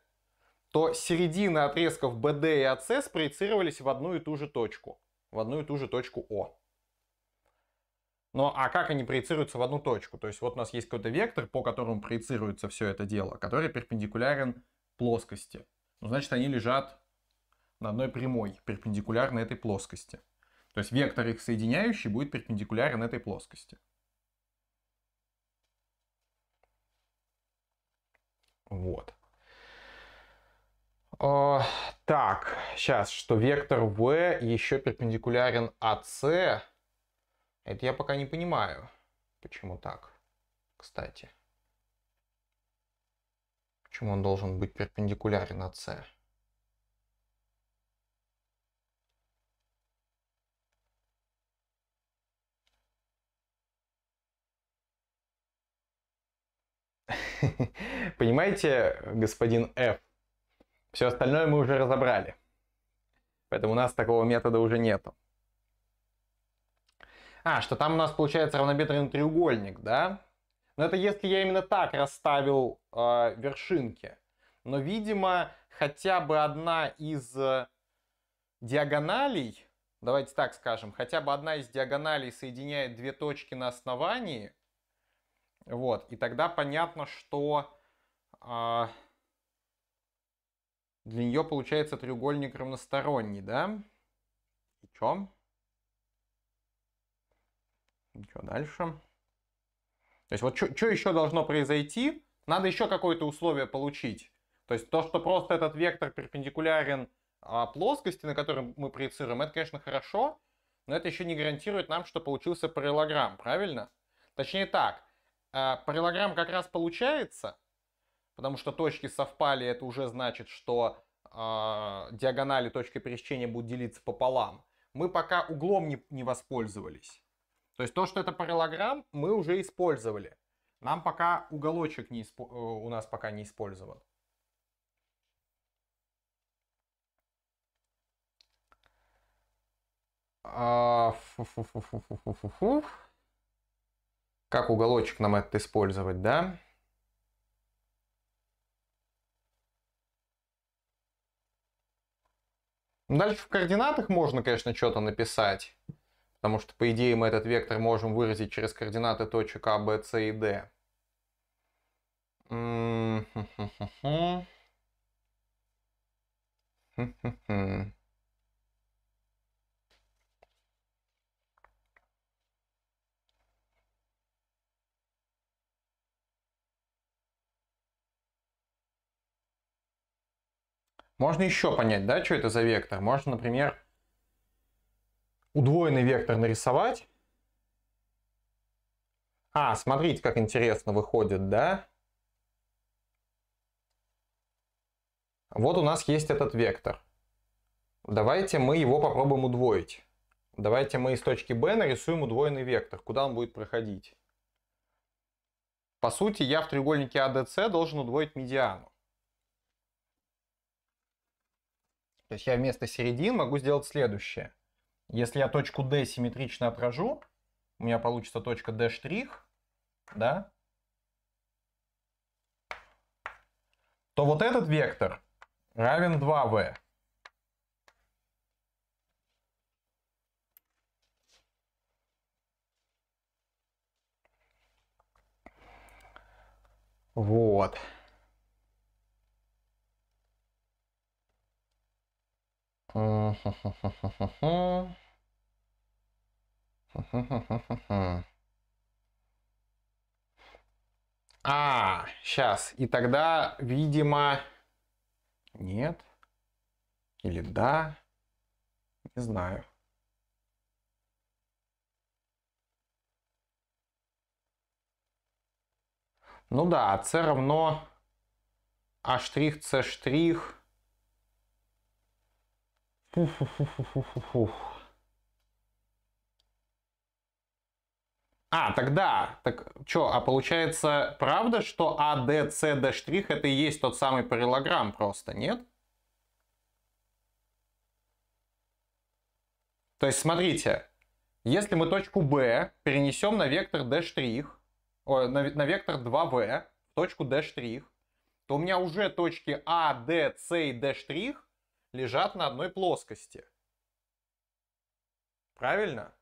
то середины отрезков BD и AC а спроецировались в одну и ту же точку, в одну и ту же точку О. Но а как они проецируются в одну точку? То есть вот у нас есть какой-то вектор, по которому проецируется все это дело, который перпендикулярен плоскости. Ну, значит, они лежат на одной прямой, перпендикулярно этой плоскости. То есть вектор их соединяющий будет перпендикулярен этой плоскости. Вот. Э, так, сейчас, что вектор в еще перпендикулярен АС, Это я пока не понимаю, почему так, кстати. Почему он должен быть перпендикулярен АС? [laughs] Понимаете, господин F, все остальное мы уже разобрали. Поэтому у нас такого метода уже нету. А, что там у нас получается равнобедренный треугольник, да? Но это если я именно так расставил э, вершинки. Но, видимо, хотя бы одна из э, диагоналей, давайте так скажем, хотя бы одна из диагоналей соединяет две точки на основании – вот, и тогда понятно, что э, для нее получается треугольник равносторонний, да? И чё? И чё дальше? То есть вот что еще должно произойти? Надо еще какое-то условие получить. То есть то, что просто этот вектор перпендикулярен э, плоскости, на которой мы проецируем, это, конечно, хорошо, но это еще не гарантирует нам, что получился параллограмм, правильно? Точнее так, а, параллограмм как раз получается, потому что точки совпали, это уже значит, что а, диагонали точки пересечения будут делиться пополам. Мы пока углом не, не воспользовались. То есть то, что это параллограмм, мы уже использовали. Нам пока уголочек не исп... Э, у нас пока не использован. А, Фу-фу-фу-фу-фу-фу-фу. Как уголочек нам это использовать, да? Ну, дальше в координатах можно, конечно, что-то написать, потому что, по идее, мы этот вектор можем выразить через координаты точек А, Б, С и Д. Mm-hmm. Можно еще понять, да, что это за вектор. Можно, например, удвоенный вектор нарисовать. А, смотрите, как интересно выходит, да? Вот у нас есть этот вектор. Давайте мы его попробуем удвоить. Давайте мы из точки B нарисуем удвоенный вектор, куда он будет проходить. По сути, я в треугольнике ADC а должен удвоить медиану. То есть я вместо середин могу сделать следующее. Если я точку D симметрично отражу, у меня получится точка D', штрих, да, то вот этот вектор равен 2v. Вот. А, сейчас. И тогда, видимо... Нет. Или да. Не знаю. Ну да, c равно а штрих, c штрих. Фу-фу-фу-фу-фу-фу. А, тогда, так что, а получается правда, что ADCD' а, штрих это и есть тот самый параллограмм просто, нет? То есть смотрите, если мы точку B перенесем на вектор D', штрих, на, на вектор 2 В, точку D', штрих, то у меня уже точки А, Д, С и D' штрих лежат на одной плоскости. Правильно?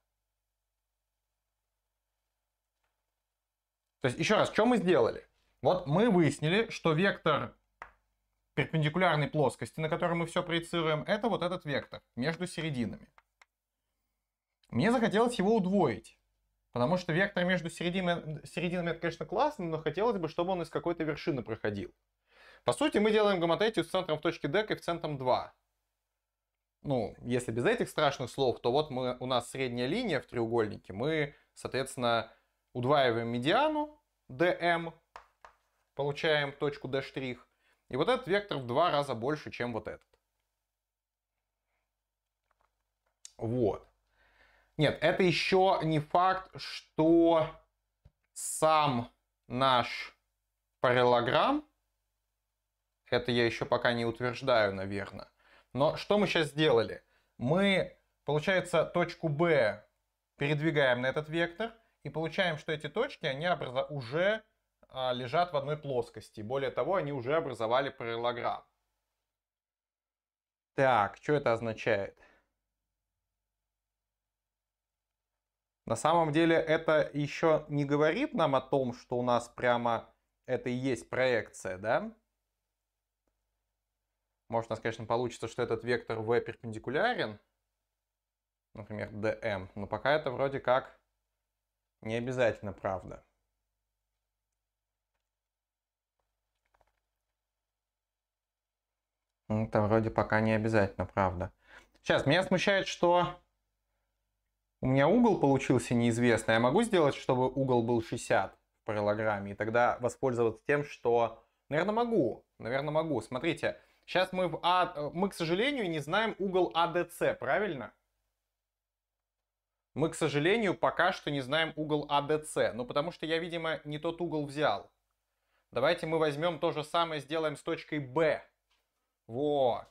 То есть, еще раз, что мы сделали? Вот мы выяснили, что вектор перпендикулярной плоскости, на которой мы все проецируем, это вот этот вектор между серединами. Мне захотелось его удвоить. Потому что вектор между серединами, серединами это, конечно, классно, но хотелось бы, чтобы он из какой-то вершины проходил. По сути, мы делаем гомотетию с центром в точке D и в центром 2 ну, если без этих страшных слов, то вот мы, у нас средняя линия в треугольнике. Мы, соответственно, удваиваем медиану dm, получаем точку d'. И вот этот вектор в два раза больше, чем вот этот. Вот. Нет, это еще не факт, что сам наш параллограмм, это я еще пока не утверждаю, наверное, но что мы сейчас сделали? Мы, получается, точку B передвигаем на этот вектор и получаем, что эти точки, они уже а, лежат в одной плоскости. Более того, они уже образовали параллелограмм. Так, что это означает? На самом деле это еще не говорит нам о том, что у нас прямо это и есть проекция, да? Может, у нас, конечно, получится, что этот вектор v перпендикулярен, например, dm, но пока это вроде как не обязательно правда. Это вроде пока не обязательно правда. Сейчас, меня смущает, что у меня угол получился неизвестный. Я могу сделать, чтобы угол был 60 в параллограмме, и тогда воспользоваться тем, что... Наверное, могу. Наверное, могу. Смотрите, Сейчас мы, в а... мы, к сожалению, не знаем угол АДС, правильно? Мы, к сожалению, пока что не знаем угол АДС. Ну, потому что я, видимо, не тот угол взял. Давайте мы возьмем то же самое, сделаем с точкой Б. Во.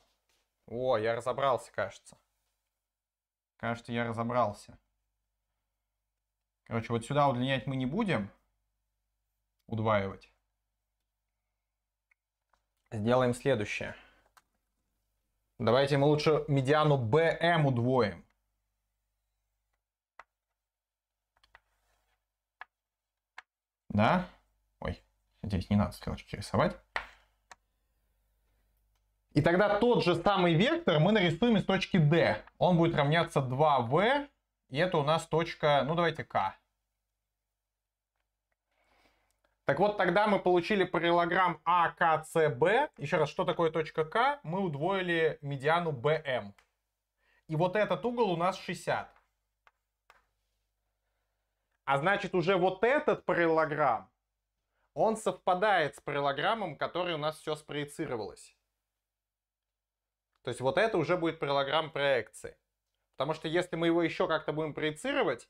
Во, я разобрался, кажется. Кажется, я разобрался. Короче, вот сюда удлинять мы не будем. Удваивать. Сделаем следующее. Давайте мы лучше медиану BM удвоим. Да? Ой, здесь не надо стрелочки рисовать. И тогда тот же самый вектор мы нарисуем из точки D. Он будет равняться 2V, и это у нас точка, ну давайте К. Так вот, тогда мы получили параллограмм АКЦБ. Еще раз, что такое точка К? Мы удвоили медиану БМ. И вот этот угол у нас 60. А значит, уже вот этот параллограмм, он совпадает с параллограммом, который у нас все спроецировалось. То есть вот это уже будет параллограмм проекции. Потому что если мы его еще как-то будем проецировать,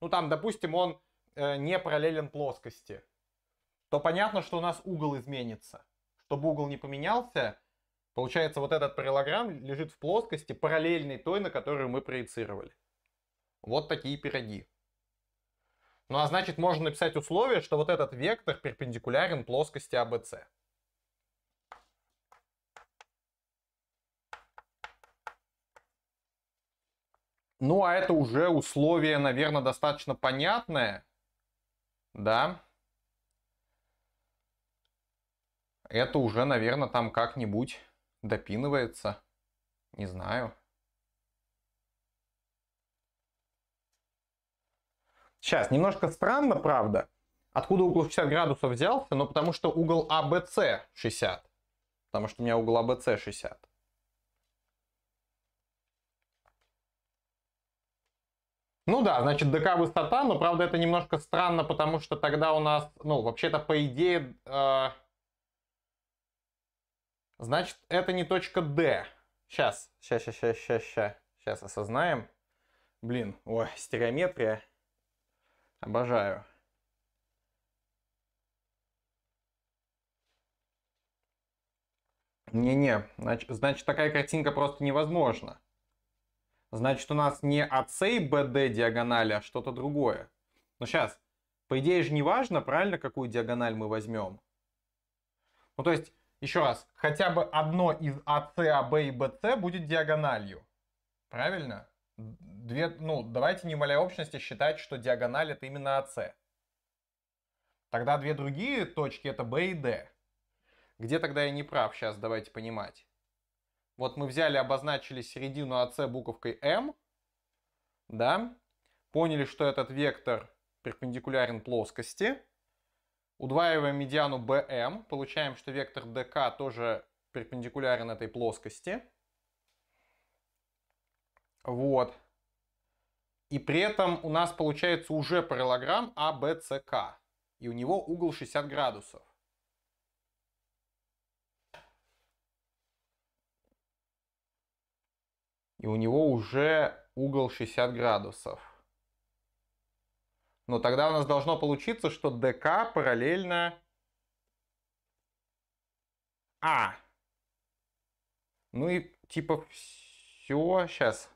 ну там, допустим, он э, не параллелен плоскости, то понятно, что у нас угол изменится. Чтобы угол не поменялся, получается, вот этот параллограмм лежит в плоскости, параллельной той, на которую мы проецировали. Вот такие пироги. Ну а значит, можно написать условие, что вот этот вектор перпендикулярен плоскости ABC. А ну, а это уже условие, наверное, достаточно понятное. Да. это уже, наверное, там как-нибудь допинывается. Не знаю. Сейчас, немножко странно, правда, откуда угол 60 градусов взялся, но потому что угол АБС 60. Потому что у меня угол АБС 60. Ну да, значит, ДК высота, но правда это немножко странно, потому что тогда у нас, ну, вообще-то, по идее, э, Значит, это не точка D. Сейчас, сейчас, сейчас, сейчас, сейчас, сейчас, осознаем. Блин, ой, стереометрия. Обожаю. Не-не, значит, значит, такая картинка просто невозможна. Значит, у нас не AC, и БД диагонали, а что-то другое. Но сейчас, по идее же не важно, правильно, какую диагональ мы возьмем. Ну, то есть, еще раз, хотя бы одно из АС, АБ и БС будет диагональю. Правильно? Две, ну, давайте не умаляя общности считать, что диагональ это именно АС. Тогда две другие точки это Б и Д. Где тогда я не прав сейчас, давайте понимать. Вот мы взяли, обозначили середину АС буковкой М, да, поняли, что этот вектор перпендикулярен плоскости, Удваиваем медиану BM, получаем, что вектор DK тоже перпендикулярен этой плоскости. Вот. И при этом у нас получается уже параллограмм ABCK. А, И у него угол 60 градусов. И у него уже угол 60 градусов. Но тогда у нас должно получиться, что dk параллельно а. Ну и типа все сейчас.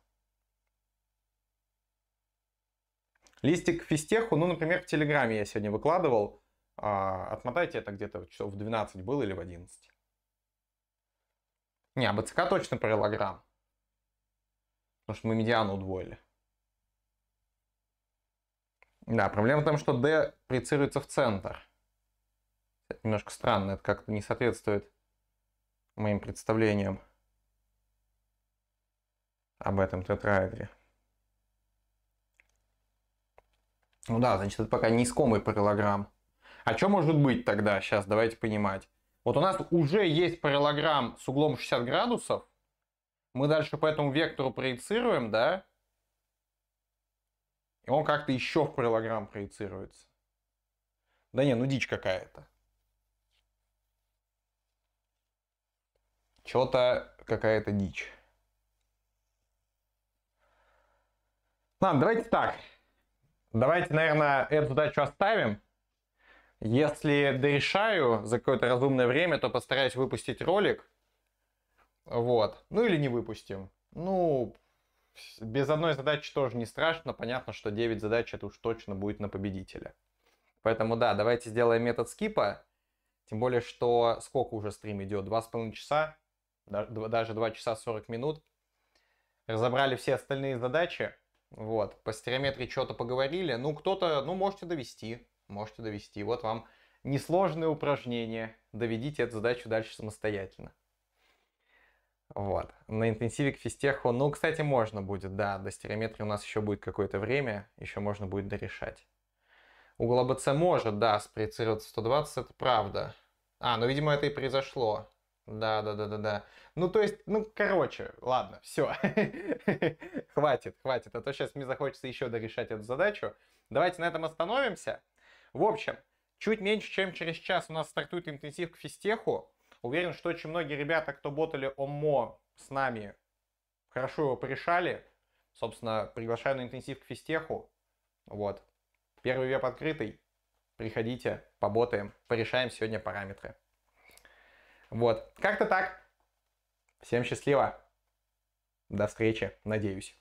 Листик фистеху, ну, например, в Телеграме я сегодня выкладывал. А, отмотайте это где-то часов в 12 было или в 11. Не, АБЦК точно параллограмм. Потому что мы медиану удвоили. Да, проблема в том, что D проецируется в центр. Это немножко странно, это как-то не соответствует моим представлениям об этом тетраэдре. Ну да, значит, это пока не искомый параллограмм. А что может быть тогда? Сейчас давайте понимать. Вот у нас уже есть параллограмм с углом 60 градусов. Мы дальше по этому вектору проецируем, да? он как-то еще в параллограмм проецируется. Да не, ну дичь какая-то. Что-то какая-то дичь. Ладно, давайте так. Давайте, наверное, эту задачу оставим. Если дорешаю за какое-то разумное время, то постараюсь выпустить ролик. Вот. Ну или не выпустим. Ну, без одной задачи тоже не страшно. Понятно, что 9 задач это уж точно будет на победителя. Поэтому да, давайте сделаем метод скипа. Тем более, что сколько уже стрим идет? 2,5 часа, даже 2 часа 40 минут. Разобрали все остальные задачи. Вот, по стереометрии что-то поговорили. Ну, кто-то, ну, можете довести, можете довести. Вот вам несложные упражнения. Доведите эту задачу дальше самостоятельно. Вот. На интенсиве к физтеху, ну, кстати, можно будет, да, до стереометрии у нас еще будет какое-то время, еще можно будет дорешать. Угол АБЦ может, да, спроецироваться 120, это правда. А, ну, видимо, это и произошло. Да, да, да, да, да. Ну, то есть, ну, короче, ладно, все. [laughs] хватит, хватит, а то сейчас мне захочется еще дорешать эту задачу. Давайте на этом остановимся. В общем, чуть меньше, чем через час у нас стартует интенсив к физтеху. Уверен, что очень многие ребята, кто ботали ОМО с нами, хорошо его порешали. Собственно, приглашаю на интенсив к физтеху. Вот. Первый веб открытый. Приходите, поботаем, порешаем сегодня параметры. Вот. Как-то так. Всем счастливо. До встречи, надеюсь.